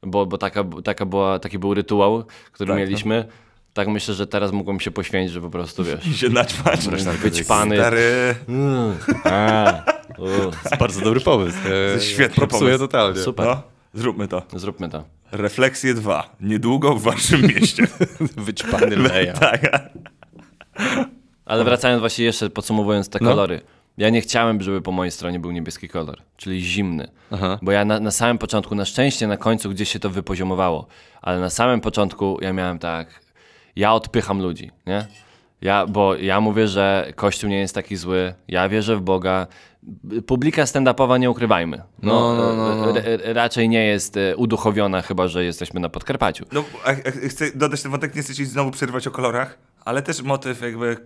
bo, bo taka, taka była, taki był rytuał, który tak, mieliśmy. Tak tak myślę, że teraz mógłbym się poświęcić, że po prostu wiesz. I się naćpać. Tak być pany. Stary. Mm. A, u, tak. bardzo dobry pomysł. E, Świetny pomysł. totalnie. Super. No, zróbmy to. Zróbmy to. Refleksje dwa, Niedługo w waszym mieście. Wyćpany leja. Tak. Ale wracając właśnie jeszcze, podsumowując te no. kolory. Ja nie chciałem, żeby po mojej stronie był niebieski kolor, czyli zimny. Aha. Bo ja na, na, samym początku, na szczęście na końcu gdzieś się to wypoziomowało, ale na samym początku ja miałem tak, ja odpycham ludzi, nie? Ja, bo ja mówię, że Kościół nie jest taki zły, ja wierzę w Boga. Publika stand-upowa, nie ukrywajmy. No, no, no, no, no. raczej nie jest e, uduchowiona, chyba że jesteśmy na Podkarpaciu. No, a, a, chcę dodać ten wątek, nie chcę ci znowu przerwać o kolorach, ale też motyw jakby y,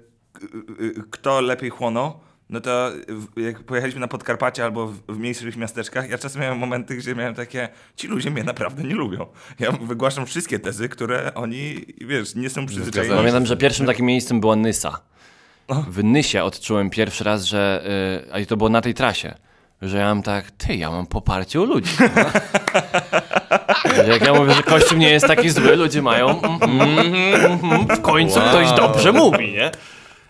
y, kto lepiej chłonął no to jak pojechaliśmy na Podkarpacie albo w, w mniejszych miasteczkach, ja czasem miałem momenty, gdzie miałem takie, ci ludzie mnie naprawdę nie lubią. Ja wygłaszam wszystkie tezy, które oni, wiesz, nie są przyzwyczajeni. Pamiętam, że pierwszym takim miejscem była Nysa. No. W Nysie odczułem pierwszy raz, że, yy, a i to było na tej trasie, że ja mam tak, ty, ja mam poparcie u ludzi. Że jak ja mówię, że Kościół nie jest taki zły, ludzie mają mm, mm, mm, mm w końcu wow. ktoś dobrze mówi, nie?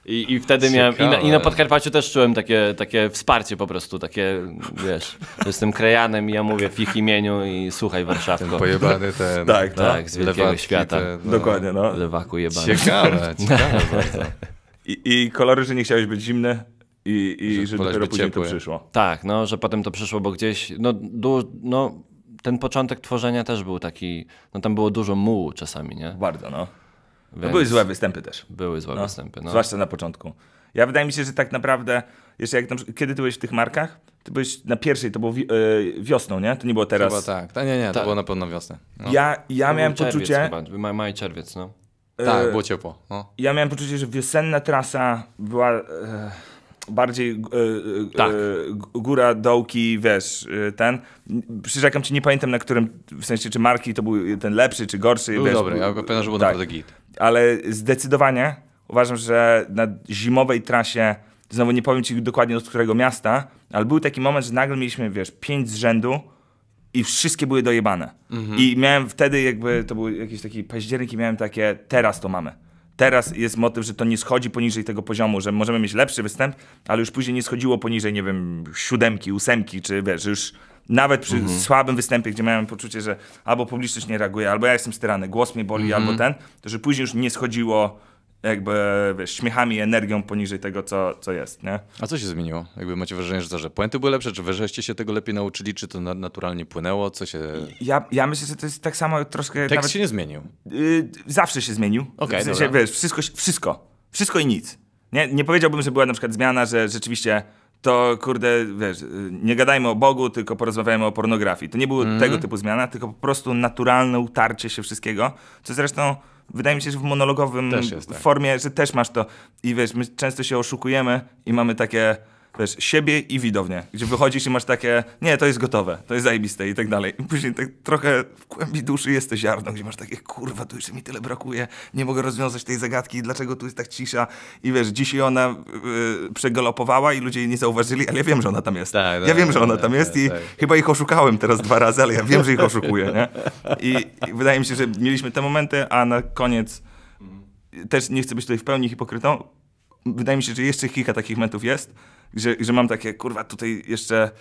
I, i wtedy Ciekawe. miałem. I na, na, Podkarpaciu też czułem takie, takie wsparcie po prostu, takie, wiesz, jestem krajanem i ja mówię w ich imieniu i słuchaj Warszawko. Ten pojebany ten. Tak, tak, tak z wielkiego lewatki, świata. Te, no. Dokładnie, no. Lewaku jebany. Ciekawe, ciekawe tak. bardzo. I, I kolory, że nie chciałeś być zimne I, i że, że dopiero później ciepły. to przyszło. Tak, no, że potem to przyszło, bo gdzieś, no, du, no ten początek tworzenia też był taki, no tam było dużo mułu czasami, nie? Bardzo, no. No Więc... były złe występy też. Były złe no, występy. No. Zwłaszcza na początku. Ja wydaje mi się, że tak naprawdę, jeszcze jak, kiedy ty byłeś w tych markach, ty byłeś na pierwszej, to było e, wiosną, nie? To nie było teraz. Chyba tak. Ta, nie, nie, to tak. było na pewno wiosnę. No. Ja, ja miałem poczucie... Chyba. Maj, maj, czerwiec, no. E, tak, było ciepło. No. Ja miałem poczucie, że wiosenna trasa była... E, bardziej e, e, tak. góra, dołki, wiesz, yy, ten. Przyrzekam ci, nie pamiętam na którym, w sensie czy marki to był ten lepszy czy gorszy. Był wiesz, dobry, ja pewnie że był tak. naprawdę git. Ale zdecydowanie uważam, że na zimowej trasie, znowu nie powiem ci dokładnie od którego miasta, ale był taki moment, że nagle mieliśmy, wiesz, pięć z rzędu, i wszystkie były dojebane. Mm -hmm. I miałem wtedy jakby, to był jakiś taki październik i miałem takie, teraz to mamy teraz jest motyw, że to nie schodzi poniżej tego poziomu, że możemy mieć lepszy występ, ale już później nie schodziło poniżej, nie wiem, siódemki, ósemki, czy wiesz, już nawet przy mhm. słabym występie, gdzie miałem poczucie, że albo publiczność nie reaguje, albo ja jestem styrany, głos mnie boli, mhm. albo ten, to że później już nie schodziło jakby wiesz, śmiechami i energią poniżej tego, co, co jest, nie? A co się zmieniło? Jakby macie wrażenie, że to, że puenty były lepsze, czy wyżeście się tego lepiej nauczyli, czy to na, naturalnie płynęło, co się... Ja, ja myślę, że to jest tak samo troszkę... Tak nawet... się nie zmienił. Yy, zawsze się zmienił. Okay, w sensie, dobra. wiesz, wszystko, wszystko, wszystko i nic. Nie, nie powiedziałbym, że była na przykład zmiana, że rzeczywiście to kurde, wiesz, y, nie gadajmy o Bogu, tylko porozmawiajmy o pornografii. To nie było mm. tego typu zmiana, tylko po prostu naturalne utarcie się wszystkiego, co zresztą wydaje mi się, że w monologowym jest, tak. formie, że też masz to. I wiesz, my często się oszukujemy i mamy takie wiesz, siebie i widownię, gdzie wychodzisz i masz takie, nie, to jest gotowe, to jest zajebiste i tak dalej. I później tak trochę w głębi duszy jest to ziarno, gdzie masz takie, kurwa, tu jeszcze mi tyle brakuje, nie mogę rozwiązać tej zagadki, dlaczego tu jest tak cisza i wiesz, dzisiaj ona yy, przegalopowała i ludzie jej nie zauważyli, ale ja wiem, że ona tam jest. Tak, ja tak, wiem, że ona tak, tam jest i tak, tak. chyba ich oszukałem teraz dwa razy, ale ja wiem, że ich oszukuję, nie? I, I wydaje mi się, że mieliśmy te momenty, a na koniec mhm. też nie chcę być tutaj w pełni hipokrytą, wydaje mi się, że jeszcze kilka takich momentów jest, że, że mam takie, kurwa, tutaj jeszcze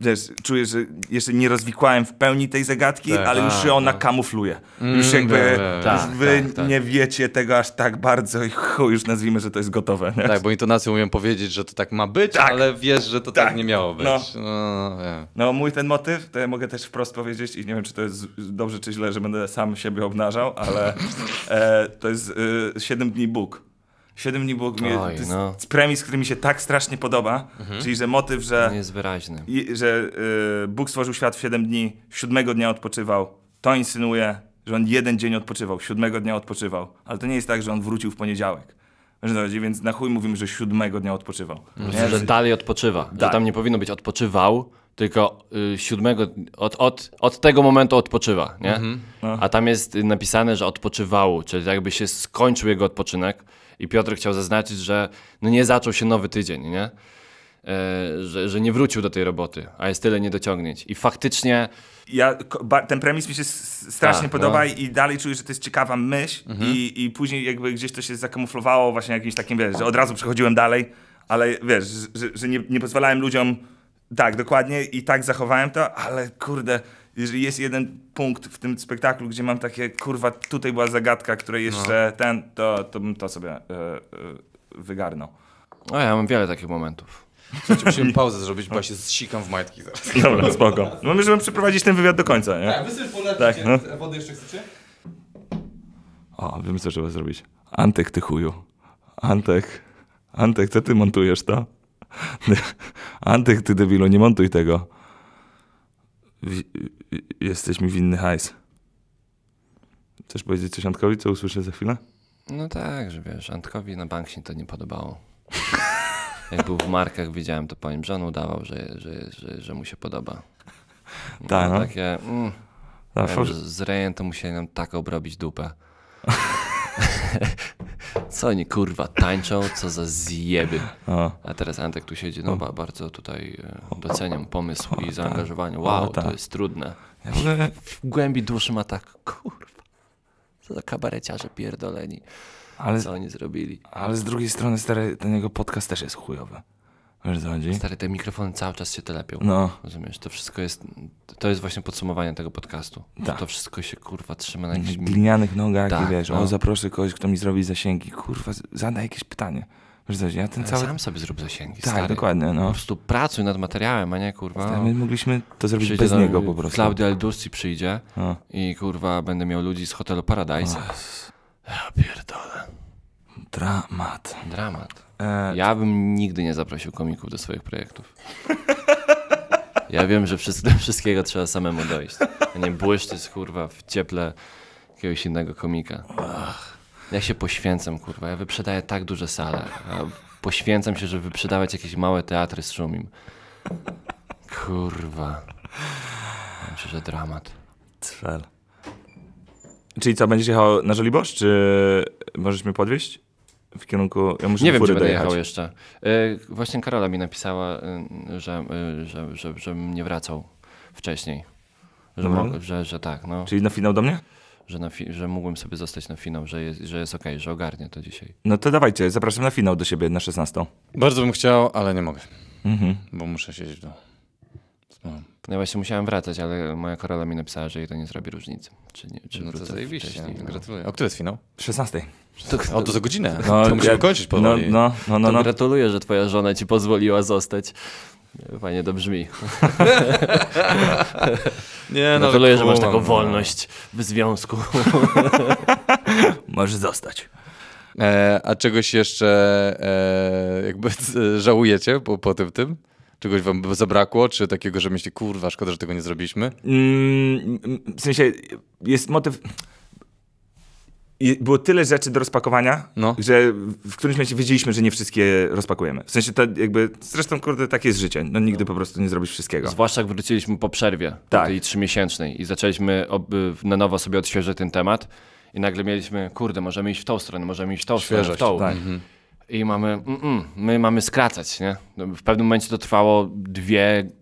wiesz, czuję, że jeszcze nie rozwikłałem w pełni tej zagadki, tak, ale już tak, się ona tak. kamufluje. Mm, już jakby mm, tak, już wy tak, tak. nie wiecie tego aż tak bardzo i chuj, już nazwijmy, że to jest gotowe. Nie? Tak, bo intonacją umiem powiedzieć, że to tak ma być, ale wiesz, że to tak, nie miało być. No. No, no, no. mój ten motyw, to ja mogę też wprost powiedzieć i nie wiem, czy to jest dobrze czy źle, że będę sam siebie obnażał, ale e, to jest e, 7 dni Bóg. 7 dni było mnie, Oj, no. z, no. premis, który mi się tak strasznie podoba, mhm. czyli że motyw, że... On jest wyraźny. I, że y, Bóg stworzył świat w 7 dni, siódmego dnia odpoczywał. To insynuuje, że on jeden dzień odpoczywał, siódmego dnia odpoczywał. Ale to nie jest tak, że on wrócił w poniedziałek. Więc na chuj mówimy, że siódmego dnia odpoczywał. Że dalej odpoczywa. To Że tam nie powinno być odpoczywał, tylko y, siódmego, od, od, od tego momentu odpoczywa, nie? Mhm. A tam jest napisane, że odpoczywał, czyli jakby się skończył jego odpoczynek. I Piotr chciał zaznaczyć, że no nie zaczął się nowy tydzień, nie? E, że, że, nie wrócił do tej roboty, a jest tyle niedociągnięć. I faktycznie. Ja, ten premis mi się strasznie a, tak, no. podoba no. i dalej czuję, że to jest ciekawa myśl, mhm. i, i później jakby gdzieś to się zakamuflowało, właśnie jakimś takim, wiesz, że od razu przechodziłem dalej, ale wiesz, że, że nie, nie pozwalałem ludziom. Tak, dokładnie i tak zachowałem to, ale kurde, jeżeli jest jeden punkt w tym spektaklu, gdzie mam takie, kurwa, tutaj była zagadka, której no. jeszcze no. ten, to, to bym to sobie e, e, wygarnął. O, ja mam wiele takich momentów. Słuchajcie, musimy pauzę zrobić, bo ja się zsikam w majtki zaraz. Dobra, spoko. No my, żebym przeprowadzić ten wywiad do końca, nie? Tak, wy sobie polecicie. Tak, no. Wody jeszcze chcecie? O, wiem co trzeba zrobić. Antek, ty chuju. Antek. Antek, co ty montujesz to? Antek, ty debilu, nie montuj tego w, jesteś mi winny hajs. Chcesz powiedzieć coś Antkowi, co usłyszę za chwilę? No tak, że wiesz, Antkowi na bank się to nie podobało. Jak był w markach, widziałem to po nim, że on udawał, że, że, że, że mu się podoba. Tak, no. Takie, mm, Ta, z to musieli nam tak obrobić dupę. Co oni kurwa tańczą, co za zjeby. A, A teraz Antek tu siedzi, no ba, bardzo tutaj e, doceniam pomysł i tak. zaangażowanie. Wow, tak. to jest trudne. W głębi duszy ma tak, kurwa, co za kabareciarze pierdoleni. Ale, co oni zrobili. Ale z drugiej strony, stary, ten jego podcast też jest chujowy. Wiesz co chodzi? Stary, te mikrofony cały czas się telepią. No. Rozumiesz? To wszystko jest, to jest właśnie podsumowanie tego podcastu. Tak. To wszystko się, kurwa, trzyma na jakichś... Glinianych nogach tak, i wiesz, no. o, zaproszę kogoś, kto mi zrobi zasięgi. Kurwa, zadaj jakieś pytanie. Wiesz co, ja ten cały... Sam sobie zrób zasięgi, Tak, stary. dokładnie, no. Po prostu pracuj nad materiałem, a nie, kurwa... Stary, my mogliśmy to zrobić bez do... niego po prostu. Claudia Eldursi przyjdzie no. i, kurwa, będę miał ludzi z hotelu Paradise. Ja pierdolę. Dramat. Dramat. E, ja bym nigdy nie zaprosił komików do swoich projektów. Ja wiem, że do wszystkiego trzeba samemu dojść. A nie z kurwa, w cieple jakiegoś innego komika. Ach. Ja się poświęcam, kurwa. Ja wyprzedaję tak duże sale. poświęcam się, żeby wyprzedawać jakieś małe teatry z szumim. Kurwa. Myślę, że dramat. Cfel. Czyli co, będziesz jechał na Żoliborz, czy możesz mnie podwieźć? w kierunku. Ja muszę nie wiem, czy będę dojechać. jechał jeszcze. Yy, właśnie Karola mi napisała, yy, że, yy, że, że, że wracał wcześniej. Że, no. mo- że, że tak. No. Czyli na finał do mnie? Że, na fi- że mógłbym sobie zostać na finał, że jest, że jest okej, okay, że ogarnię to dzisiaj. No to dawajcie, zapraszam na finał do siebie na 16. Bardzo bym chciał, ale nie mogę. Mhm. Bo muszę siedzieć w domu. No właśnie musiałem wracać, ale moja Karola mi napisała, że jej to nie zrobi różnicy. Czy nie, czy no to zajebiście, wcześniej, no. gratuluję. O, który jest finał? 16. To, o, to za godzinę. No, to musimy ja, kończyć powoli. No, no, no, no, no. gratuluję, że twoja żona ci pozwoliła zostać. Fajnie to brzmi. Nie, no, Gratuluję, że masz taką no. wolność w związku. Możesz zostać. E, a czegoś jeszcze e, jakby żałujecie po, po tym tym? Czegoś wam zabrakło, czy takiego, że myśli, kurwa, szkoda, że tego nie zrobiliśmy? Mm, w sensie jest motyw... było tyle rzeczy do rozpakowania, no. że w którymś momencie wiedzieliśmy, że nie wszystkie rozpakujemy. W sensie to jakby, zresztą kurde, tak jest życie. No nigdy no. po prostu nie zrobisz wszystkiego. Zwłaszcza jak wróciliśmy po przerwie, tak. tej trzymiesięcznej i zaczęliśmy na nowo sobie odświeżyć ten temat i nagle mieliśmy, kurde, możemy iść w tą stronę, możemy iść w tą Świeżość, stronę, w tą. Tak. Mhm i mamy, mm, mm, my mamy skracać, nie? No, w pewnym momencie to trwało 2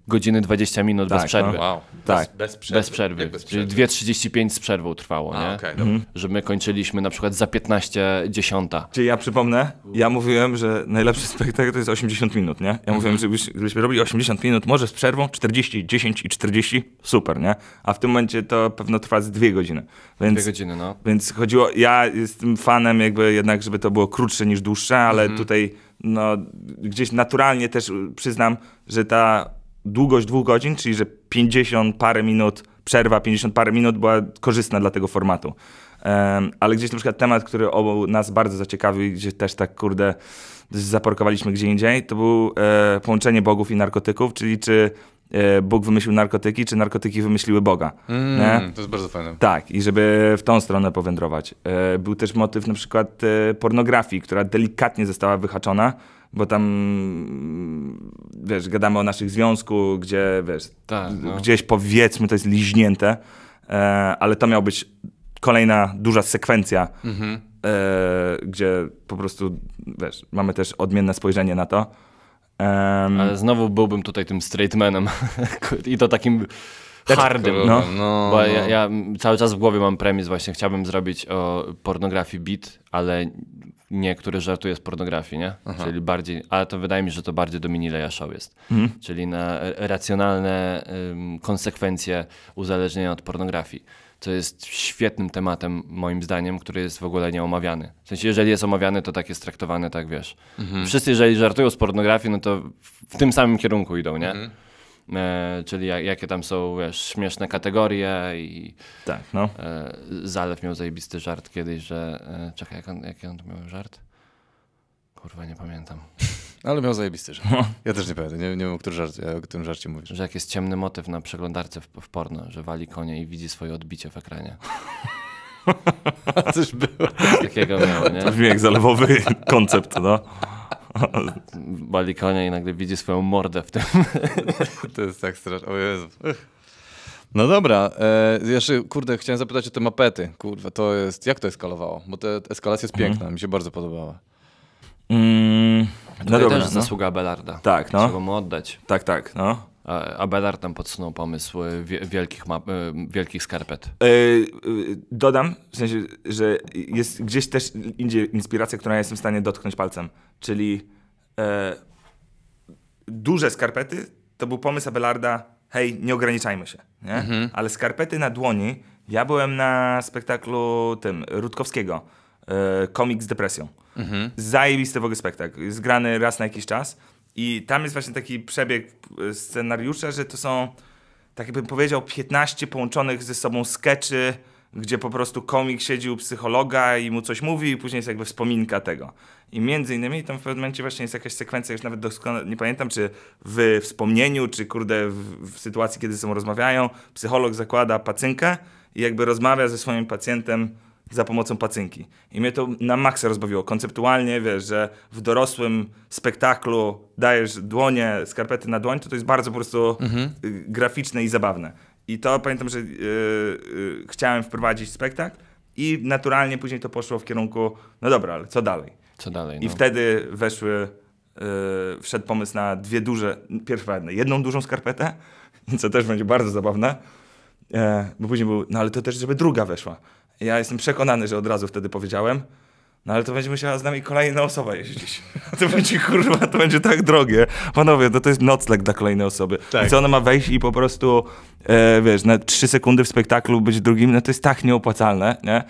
godziny 20 minut tak, bez przerwy. No. Wow. Tak. Bez, bez przerwy. Bez przerwy. Bez przerwy. Czyli 2.35 z przerwą trwało, A, nie? Okay, mhm. Że my kończyliśmy na przykład za 15.10. Czyli ja przypomnę, ja mówiłem, że najlepszy spektakl to jest 80 minut, nie? Ja mhm. mówiłem, że gdybyśmy robili 80 minut, może z przerwą 40, 10 i 40, super, nie? A w tym momencie to pewno trwa z 2 godziny. Więc, dwie godziny, no. Więc chodziło, ja jestem fanem jakby jednak, żeby to było krótsze niż dłuższe, ale ale mhm. tutaj no, gdzieś naturalnie też przyznam, że ta długość dwóch godzin, czyli że 50 parę minut, przerwa 50 parę minut była korzystna dla tego formatu. Um, ale gdzieś na przykład temat, który obu nas bardzo zaciekawił, gdzie też tak kurde zaporkowaliśmy gdzie indziej, to było e, połączenie bogów i narkotyków, czyli czy E, Bóg wymyślił narkotyki, czy narkotyki wymyśliły Boga. Mm, to jest bardzo fajne. Tak, i żeby w tą stronę powędrować. E, był też motyw na przykład e, pornografii, która delikatnie została wyhaczona, bo tam, mm, wiesz, gadamy o naszych związku, gdzie, wiesz, tak, no. gdzieś powiedzmy to jest liźnięte, ale to miał być kolejna duża sekwencja, mhm. gdzie po prostu, wiesz, mamy też odmienne spojrzenie na to. Um, Ale znowu byłbym tutaj tym straight manem i to takim tak, hardym. No. no. bo ja, no. ja, cały czas w głowie mam premis właśnie, chciałbym zrobić o pornografii beat, ale nie, który żartuje z pornografii, nie? Aha. Czyli bardziej, ale to wydaje mi się, że to bardziej do Minilea Show jest. Mhm. Czyli na racjonalne um, konsekwencje uzależnienia od pornografii co jest świetnym tematem, moim zdaniem, który jest w ogóle nieomawiany. W sensie, jeżeli jest omawiany, to tak jest traktowane, tak wiesz. Mhm. Wszyscy, jeżeli żartują z pornografii, no to w tym samym kierunku idą, nie? Mhm. E, czyli jak, jakie tam są wiesz, śmieszne kategorie i tak, no. E, Zalew miał zajebisty żart kiedyś, że e, czekaj, jak on, jaki on miał żart? Kurwa, nie pamiętam. Ale miał zajebisty żart. No. Ja też nie pamiętam, nie, nie wiem, o którym żarcie, o którym żarcie mówisz. Że jak jest ciemny motyw na przeglądarce w, w porno, że wali konie i widzi swoje odbicie w ekranie. Coś było. takiego miał, nie? To brzmi jak zalewowy koncept, no. Wali konia i nagle widzi swoją mordę w tym. To jest tak straszne. O Jezu. No dobra, e, jeszcze kurde, chciałem zapytać o te mapety. Kurwa, to jest, jak to eskalowało? Bo ta eskalacja jest mhm. piękna, mhm. mi się bardzo podobała. Mm. Tak, no to no też no. zasługa Abelarda. Tak, no. Trzeba mu oddać. Tak, tak, no. Abelard tam podsunął pomysł y, wielkich, map, y, wielkich skarpet. Yy, dodam, w sensie, że jest gdzieś też indziej inspiracja, którą ja jestem w stanie dotknąć palcem. Czyli yy, duże skarpety to był pomysł Abelarda, hej, nie ograniczajmy się. Nie? Mhm. Ale skarpety na dłoni, ja byłem na spektaklu tym, Rutkowskiego E, komik z depresją. Mhm. Zajebisty w ogóle spektakl. raz na jakiś czas. I tam jest właśnie taki przebieg e, scenariusza, że to są, tak bym powiedział, 15 połączonych ze sobą skeczy, gdzie po prostu komik siedzi u psychologa i mu coś mówi i później jest jakby wspominka tego. I między innymi tam w pewnym momencie właśnie jest jakaś sekwencja, już nawet doskonale nie pamiętam, czy w wspomnieniu, czy kurde w, w sytuacji, kiedy ze sobą rozmawiają, psycholog zakłada pacynkę i jakby rozmawia ze swoim pacjentem za pomocą pacynki. I mnie to na maksa rozbawiło. Konceptualnie, wiesz, że w dorosłym spektaklu dajesz dłonie, skarpety na dłoń, to to jest bardzo po prostu mhm. Y, graficzne i zabawne. I to pamiętam, że yy, yy, chciałem wprowadzić spektakl i naturalnie później to poszło w kierunku, no dobra, ale co dalej? Co dalej? I no? wtedy weszły, yy, wszedł pomysł na dwie duże, pierwsze jedną dużą skarpetę, co też będzie bardzo zabawne, e, bo później był, no ale to też, żeby druga weszła. Ja jestem przekonany, że od razu wtedy powiedziałem, no ale to będzie musiała z nami kolejna osoba jeździć. To będzie kurwa, to będzie tak drogie. Panowie, no to jest nocleg dla kolejnej osoby. Tak. I co ona ma wejść i po prostu, e, wiesz, na trzy sekundy w spektaklu być drugim, no to jest tak nieopłacalne, nie?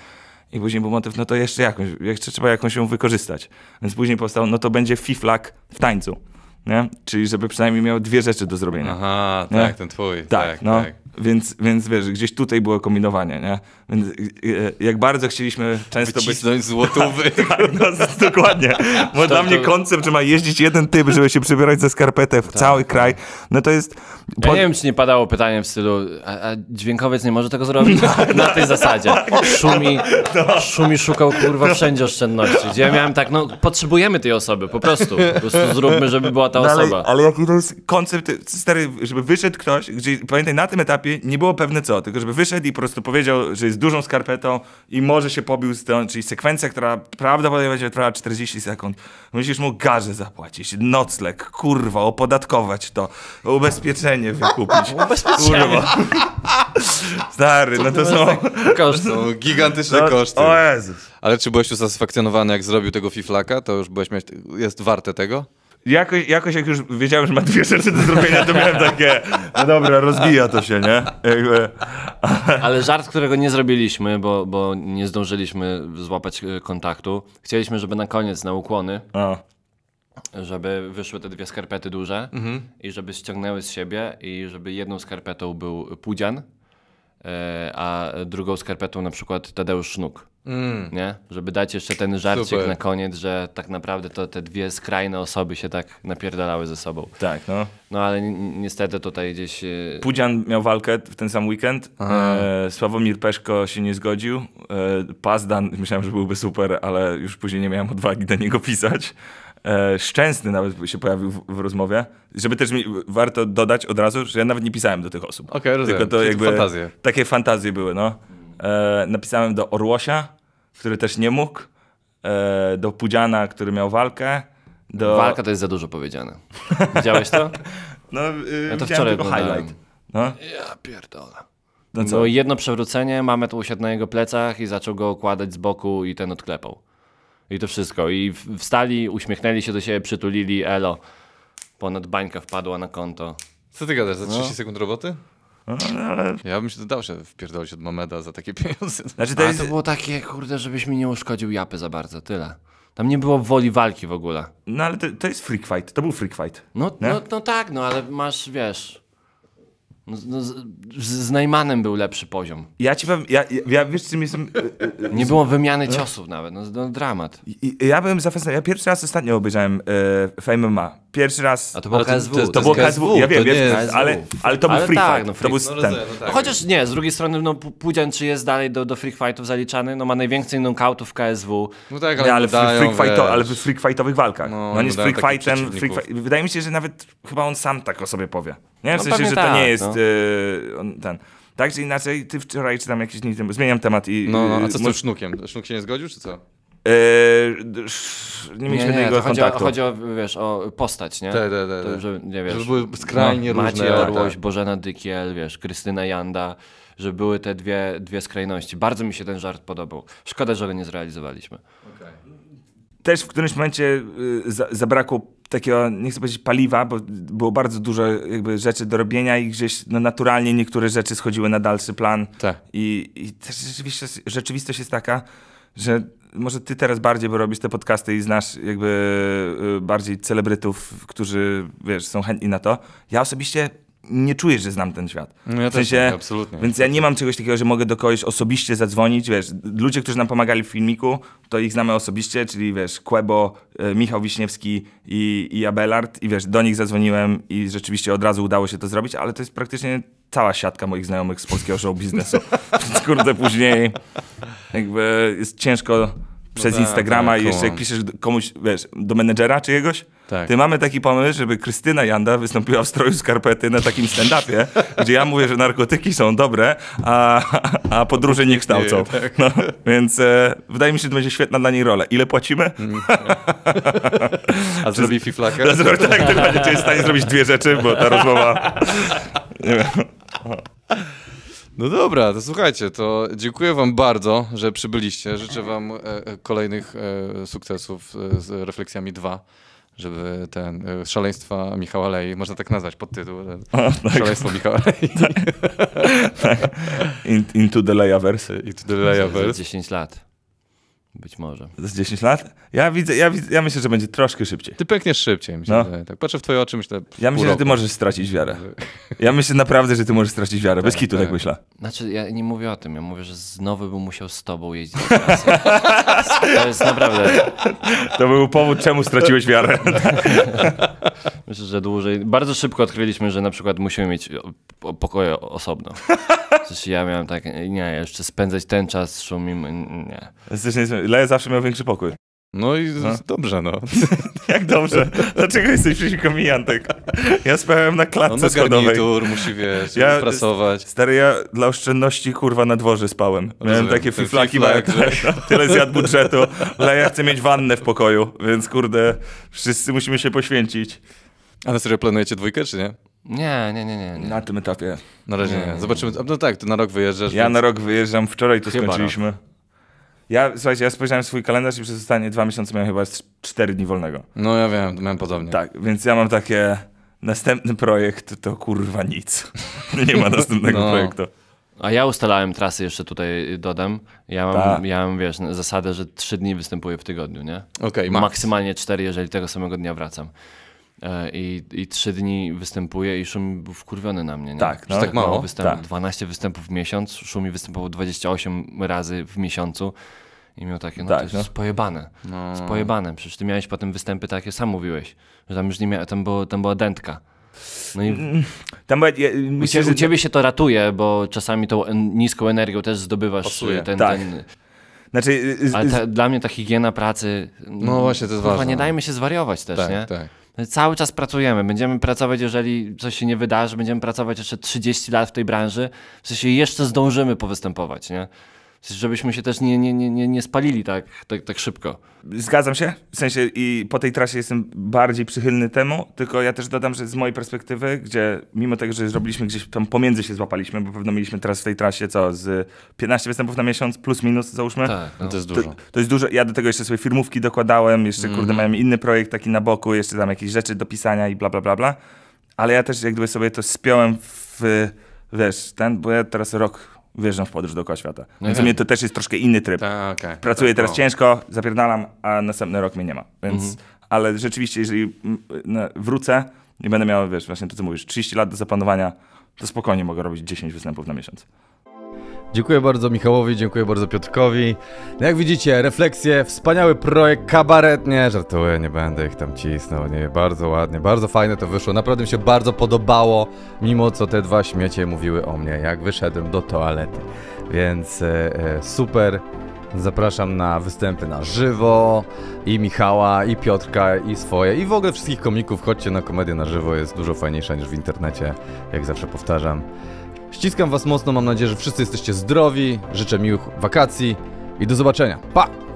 I później był motyw, no to jeszcze jakąś, jeszcze trzeba jakąś ją wykorzystać. Więc później powstał, no to będzie fiflak w tańcu, nie? Czyli żeby przynajmniej miał dwie rzeczy do zrobienia. Aha, nie? tak, ten twój. Tak, tak no. Tak. Więc, więc wiesz, gdzieś tutaj było kombinowanie, nie? Więc, e, jak bardzo chcieliśmy często Wycisnąć być... złotówy. Tak, no, dokładnie. Bo to, dla tak, mnie to... koncept, że ma jeździć jeden typ, żeby się przebierać ze skarpetę w tak. cały kraj, no to jest... Ja nie wiem, czy nie padało pytanie w stylu, a, a dźwiękowiec nie może tego zrobić? Na tej zasadzie. Tak, szumi, no. szumi szukał kurwa wszędzie oszczędności. ja miałem tak, no potrzebujemy tej osoby, po prostu. Po prostu zróbmy, żeby była ta no, osoba. Ale, ale jaki to jest koncept, stary, żeby wyszedł ktoś, gdzie pamiętaj, na tym etapie etapie nie było pewne co, tylko żeby wyszedł i po prostu powiedział, że jest dużą skarpetą i może się pobił z tą, czyli sekwencja, która prawdopodobnie będzie trwała 40 sekund. Musisz mu garze zapłacić, nocleg, kurwa, opodatkować to, ubezpieczenie wykupić. Ubezpieczenie. Kurwa. Stary, no to są... Koszty. To są gigantyczne to... No, koszty. O Jezus. Ale czy byłeś usatysfakcjonowany, jak zrobił tego fiflaka? To już byłeś, miałeś... jest warte tego? jakoś, jakoś jak już wiedziałem, że ma dwie rzeczy do zrobienia, to miałem takie, no dobra, rozbija to się, nie? Jakby. Ale żart, którego nie zrobiliśmy, bo, bo nie zdążyliśmy złapać e, kontaktu. Chcieliśmy, żeby na koniec, na ukłony, A. żeby wyszły te dwie skarpety duże mhm. i żeby ściągnęły z siebie i żeby jedną skarpetą był pudzian, e, a drugą skarpetą na przykład Tadeusz Sznuk. Mm. Nie? Żeby dać jeszcze ten żarcik Super. na koniec, że tak naprawdę to te dwie skrajne osoby się tak napierdalały ze sobą. Tak, no. No ale niestety tutaj gdzieś... E, Pudzian miał walkę w ten sam weekend. E, Sławomir Peszko się nie zgodził. E, Pazdan, myślałem, że byłby super, ale już później nie miałem odwagi do niego pisać. E, Szczęsny nawet się pojawił w, w, rozmowie. Żeby też mi warto dodać od razu, że ja nawet nie pisałem do tych osób. Okej, okay, rozumiem. Tylko to jakby... Fantazje. Takie fantazje były, no. E, napisałem do Orłosia, który też nie mógł, e, do Pudziana, który miał walkę. Do... Walka to jest za dużo powiedziane. Widziałeś to? no, y, ja to wczoraj tylko highlight. No. Ja pierdolę. No co? Było no, jedno przewrócenie, mamy tu usiadł na jego plecach i zaczął go okładać z boku i ten odklepał. I to wszystko. I wstali, uśmiechnęli się do siebie, przytulili, elo. Ponad bańka wpadła na konto. Co ty gadasz, za 30 no. sekund roboty? No, ale... Ja bym się dał się wpierdolić od Mameda za takie pieniądze. Znaczy, to, jest... to było takie, kurde, żebyś mi nie uszkodził japy za bardzo, tyle. Tam nie było woli walki w ogóle. No ale to, to jest freak fight, to był freak fight. No, no, no, tak, no ale masz, wiesz, no, no, z, z był lepszy poziom. Ja ci powiem, ja, ja, ja wiesz czym jestem... E, e, e, nie było wymiany ciosów nawet, no, no dramat. I, ja byłem zafascynowany, ja pierwszy raz ostatnio obejrzałem e, Fame Ma. Pierwszy raz... A to było KSW. To, to, to było KSW, KSW. ja wiem, ale, ale, ale to ale był Free tak, Fight. No, free, to był no, ten. No tak. chociaż nie, z drugiej strony no, Pudzian czy jest dalej do, do Free Fightów zaliczany, no ma najwięcej knockoutów w KSW. No tak, ale, nie, ale, dają, free ale w Free Fightowych walkach. No, no nie z Free Fightem, free fight, wydaje mi się, że nawet chyba on sam tak o sobie powie. Nie? wiem, no sensie, że tak, to nie tak, jest no. E, ten. Tak czy inaczej, ty wczoraj czy tam jakiś, nie wiem, zmieniam temat i... No, no a e, co z tym sznukiem? Sznuk się nie zgodził, czy co? Eee, nie mieliśmy nie, nie, tego chodzi kontaktu. O, chodzi o, wiesz, o postać, nie? Te, te, te, to, że, nie wiesz, żeby były no, skrajnie no, różne. Maciej Orłoś, tak, tak. Bożena Dykiel, wiesz, Krystyna Janda, że były te dwie, dwie skrajności. Bardzo mi się ten żart podobał. Szkoda, że go nie zrealizowaliśmy. Okay. Też w którymś momencie y, za, zabrakło takiego, nie chcę powiedzieć paliwa, bo było bardzo dużo jakby rzeczy do robienia i gdzieś no, naturalnie niektóre rzeczy schodziły na dalszy plan. Tak. I, i też rzeczywiście, rzeczywistość jest taka, że może ty teraz bardziej, bo robisz te podcasty i znasz jakby y, bardziej celebrytów, którzy, wiesz, są chętni na to. Ja osobiście nie czujesz, że znam ten świat. No ja w sensie, też, tak, absolutnie. Więc ja nie mam czegoś takiego, że mogę do kogoś osobiście zadzwonić, wiesz, ludzie, którzy nam pomagali w filmiku, to ich znamy osobiście, czyli wiesz, Kłebo, e, Michał Wiśniewski i, i Abelard i wiesz, do nich zadzwoniłem i rzeczywiście od razu udało się to zrobić, ale to jest praktycznie cała siatka moich znajomych z polskiego show biznesu. kurde, później jakby jest ciężko no przez no Instagrama i tak, jeszcze jak piszesz komuś, wiesz, do menedżera czyjegoś, tak. Ty mamy taki pomysł, żeby Krystyna Janda wystąpiła w stroju skarpety na takim stand-upie, gdzie ja mówię, że narkotyki są dobre, a, a podróże nie kształcą. Tak. No, więc e, wydaje mi się, że to będzie świetna dla niej rola. Ile płacimy? Mm. A zrobi fiflakę? Tak, dokładnie. Czy jest w stanie zrobić dwie rzeczy, bo ta rozmowa... No dobra, to słuchajcie, to dziękuję wam bardzo, że przybyliście. Życzę wam e, e kolejnych e, sukcesów e, z Refleksjami 2 żeby ten e, szaleństwa Michała Lei, można tak nazwać pod tytuł, tak. szaleństwo Michała Lei. tak. Into the Leia Verse. Into the Leia 10 lat. Być może. Z 10 lat? Ja widzę, ja, widzę, ja myślę, że będzie troszkę szybciej. Ty pękniesz szybciej, myślę, no. tak. Patrzę w twoje oczy, myślę... Ja myślę, że ty możesz stracić wiarę. Ja myślę naprawdę, że ty możesz stracić wiarę. Bez tak, kitu tak. tak myślę. Znaczy, ja nie mówię o tym. Ja mówię, że znowu bym musiał z tobą jeździć To jest naprawdę... To był powód, czemu straciłeś wiarę. myślę, że dłużej... Bardzo szybko odkryliśmy, że na przykład musimy mieć pokoje osobno. Przecież ja miałem tak... Nie, jeszcze spędzać ten czas z szumim... Nie. nie Le zawsze miał większy pokój. No i no. dobrze, no. Jak dobrze? Dlaczego jesteś przeciwko mi, Ja spałem na klatce no, no schodowej. musi, wiesz, ja, pracować. Stary, ja dla oszczędności, kurwa, na dworze spałem. Miałem takie fiflaki, flag, że... tyle zjadł budżetu, ale ja chcę mieć wannę w pokoju, więc kurde, wszyscy musimy się poświęcić. A na serio planujecie dwójkę, czy nie? Nie, nie, nie, nie, nie. Na tym etapie. Na razie nie. nie. Zobaczymy. No tak, ty na rok wyjeżdżasz. Ja więc... na rok wyjeżdżam. Wczoraj to Chyba skończyliśmy. Ja, słuchajcie, ja spojrzałem swój kalendarz i przez ostatnie dwa miesiące miałem chyba 4 dni wolnego. No ja wiem, miałem podobnie. Tak, więc ja mam takie, następny projekt to kurwa nic. Nie ma następnego no. projektu. A ja ustalałem trasy jeszcze tutaj y, dodam. Ja mam, tak. ja mam wiesz, zasadę, że trzy dni występuję w tygodniu, nie? Okej, okay, Maksymalnie cztery, jeżeli tego samego dnia wracam. E, I, I trzy dni występuje i Szumi był wkurwiony na mnie. Nie? Tak, no, tak, tak mało. Występ, tak. 12 występów w miesiąc, Szumi występował 28 razy w miesiącu. I miał takie, no tak, to no. jest no. spojebane. No. Spojebane. Przecież ty miałeś potem występy takie, sam mówiłeś, że tam już nie miał, tam, tam była dętka. No i mm, tam, ja, myślę, u, u ciebie się to ratuje, bo czasami tą niską energią też zdobywasz e, pasuje. ten, tak. ten znaczy, z, y, z... Y, Ale y- ta, dla mnie ta higiena pracy. No właśnie, to jest ważne. Nie no. dajmy się zwariować też, tak, nie? Tak. Cały czas pracujemy, będziemy pracować, jeżeli coś się nie wydarzy, będziemy pracować jeszcze 30 lat w tej branży, w sensie jeszcze zdążymy powystępować, nie? żebyśmy się też nie, nie, nie, nie spalili tak, tak, tak szybko. Zgadzam się, w sensie i po tej trasie jestem bardziej przychylny temu, tylko ja też dodam, że z mojej perspektywy, gdzie mimo tego, że zrobiliśmy gdzieś tam pomiędzy się złapaliśmy, bo pewno mieliśmy teraz w tej trasie co, z 15 występów na miesiąc, plus minus załóżmy. Tak, no. to jest dużo. To, to, jest dużo, ja do tego jeszcze sobie firmówki dokładałem, jeszcze mm. kurde mhm. miałem inny projekt taki na boku, jeszcze tam jakieś rzeczy do pisania i bla bla bla bla, ale ja też jak gdyby sobie to spiąłem w, wiesz, ten, bo ja teraz rok wyjeżdżam w podróż dookoła świata. No Więc u mnie to też jest troszkę inny tryb. Ta, okay. Tak, Pracuję tak, teraz no. ciężko, zapierdalam, a następny rok mnie nie ma. Więc, mhm. ale rzeczywiście, jeżeli wrócę i będę miał, wiesz, właśnie to, co mówisz, 30 lat do zapanowania, to spokojnie mogę robić 10 występów na miesiąc. Dziękuję bardzo Michałowi, dziękuję bardzo Piotrkowi. No jak widzicie, refleksje, wspaniały projekt, kabaret. Nie, żartuję, nie będę ich tam cisnął. Nie, bardzo ładnie, bardzo fajne to wyszło. Naprawdę mi się bardzo podobało, mimo co te dwa śmiecie mówiły o mnie, jak wyszedłem do toalety. Więc e, e super. Zapraszam na występy na żywo i Michała, i Piotrka, i swoje, i w ogóle wszystkich komików. Chodźcie na komedię na żywo, jest dużo fajniejsza niż w internecie, jak zawsze powtarzam. Ściskam was mocno, mam nadzieję, że wszyscy jesteście zdrowi, życzę miłych wakacji i do zobaczenia. Pa!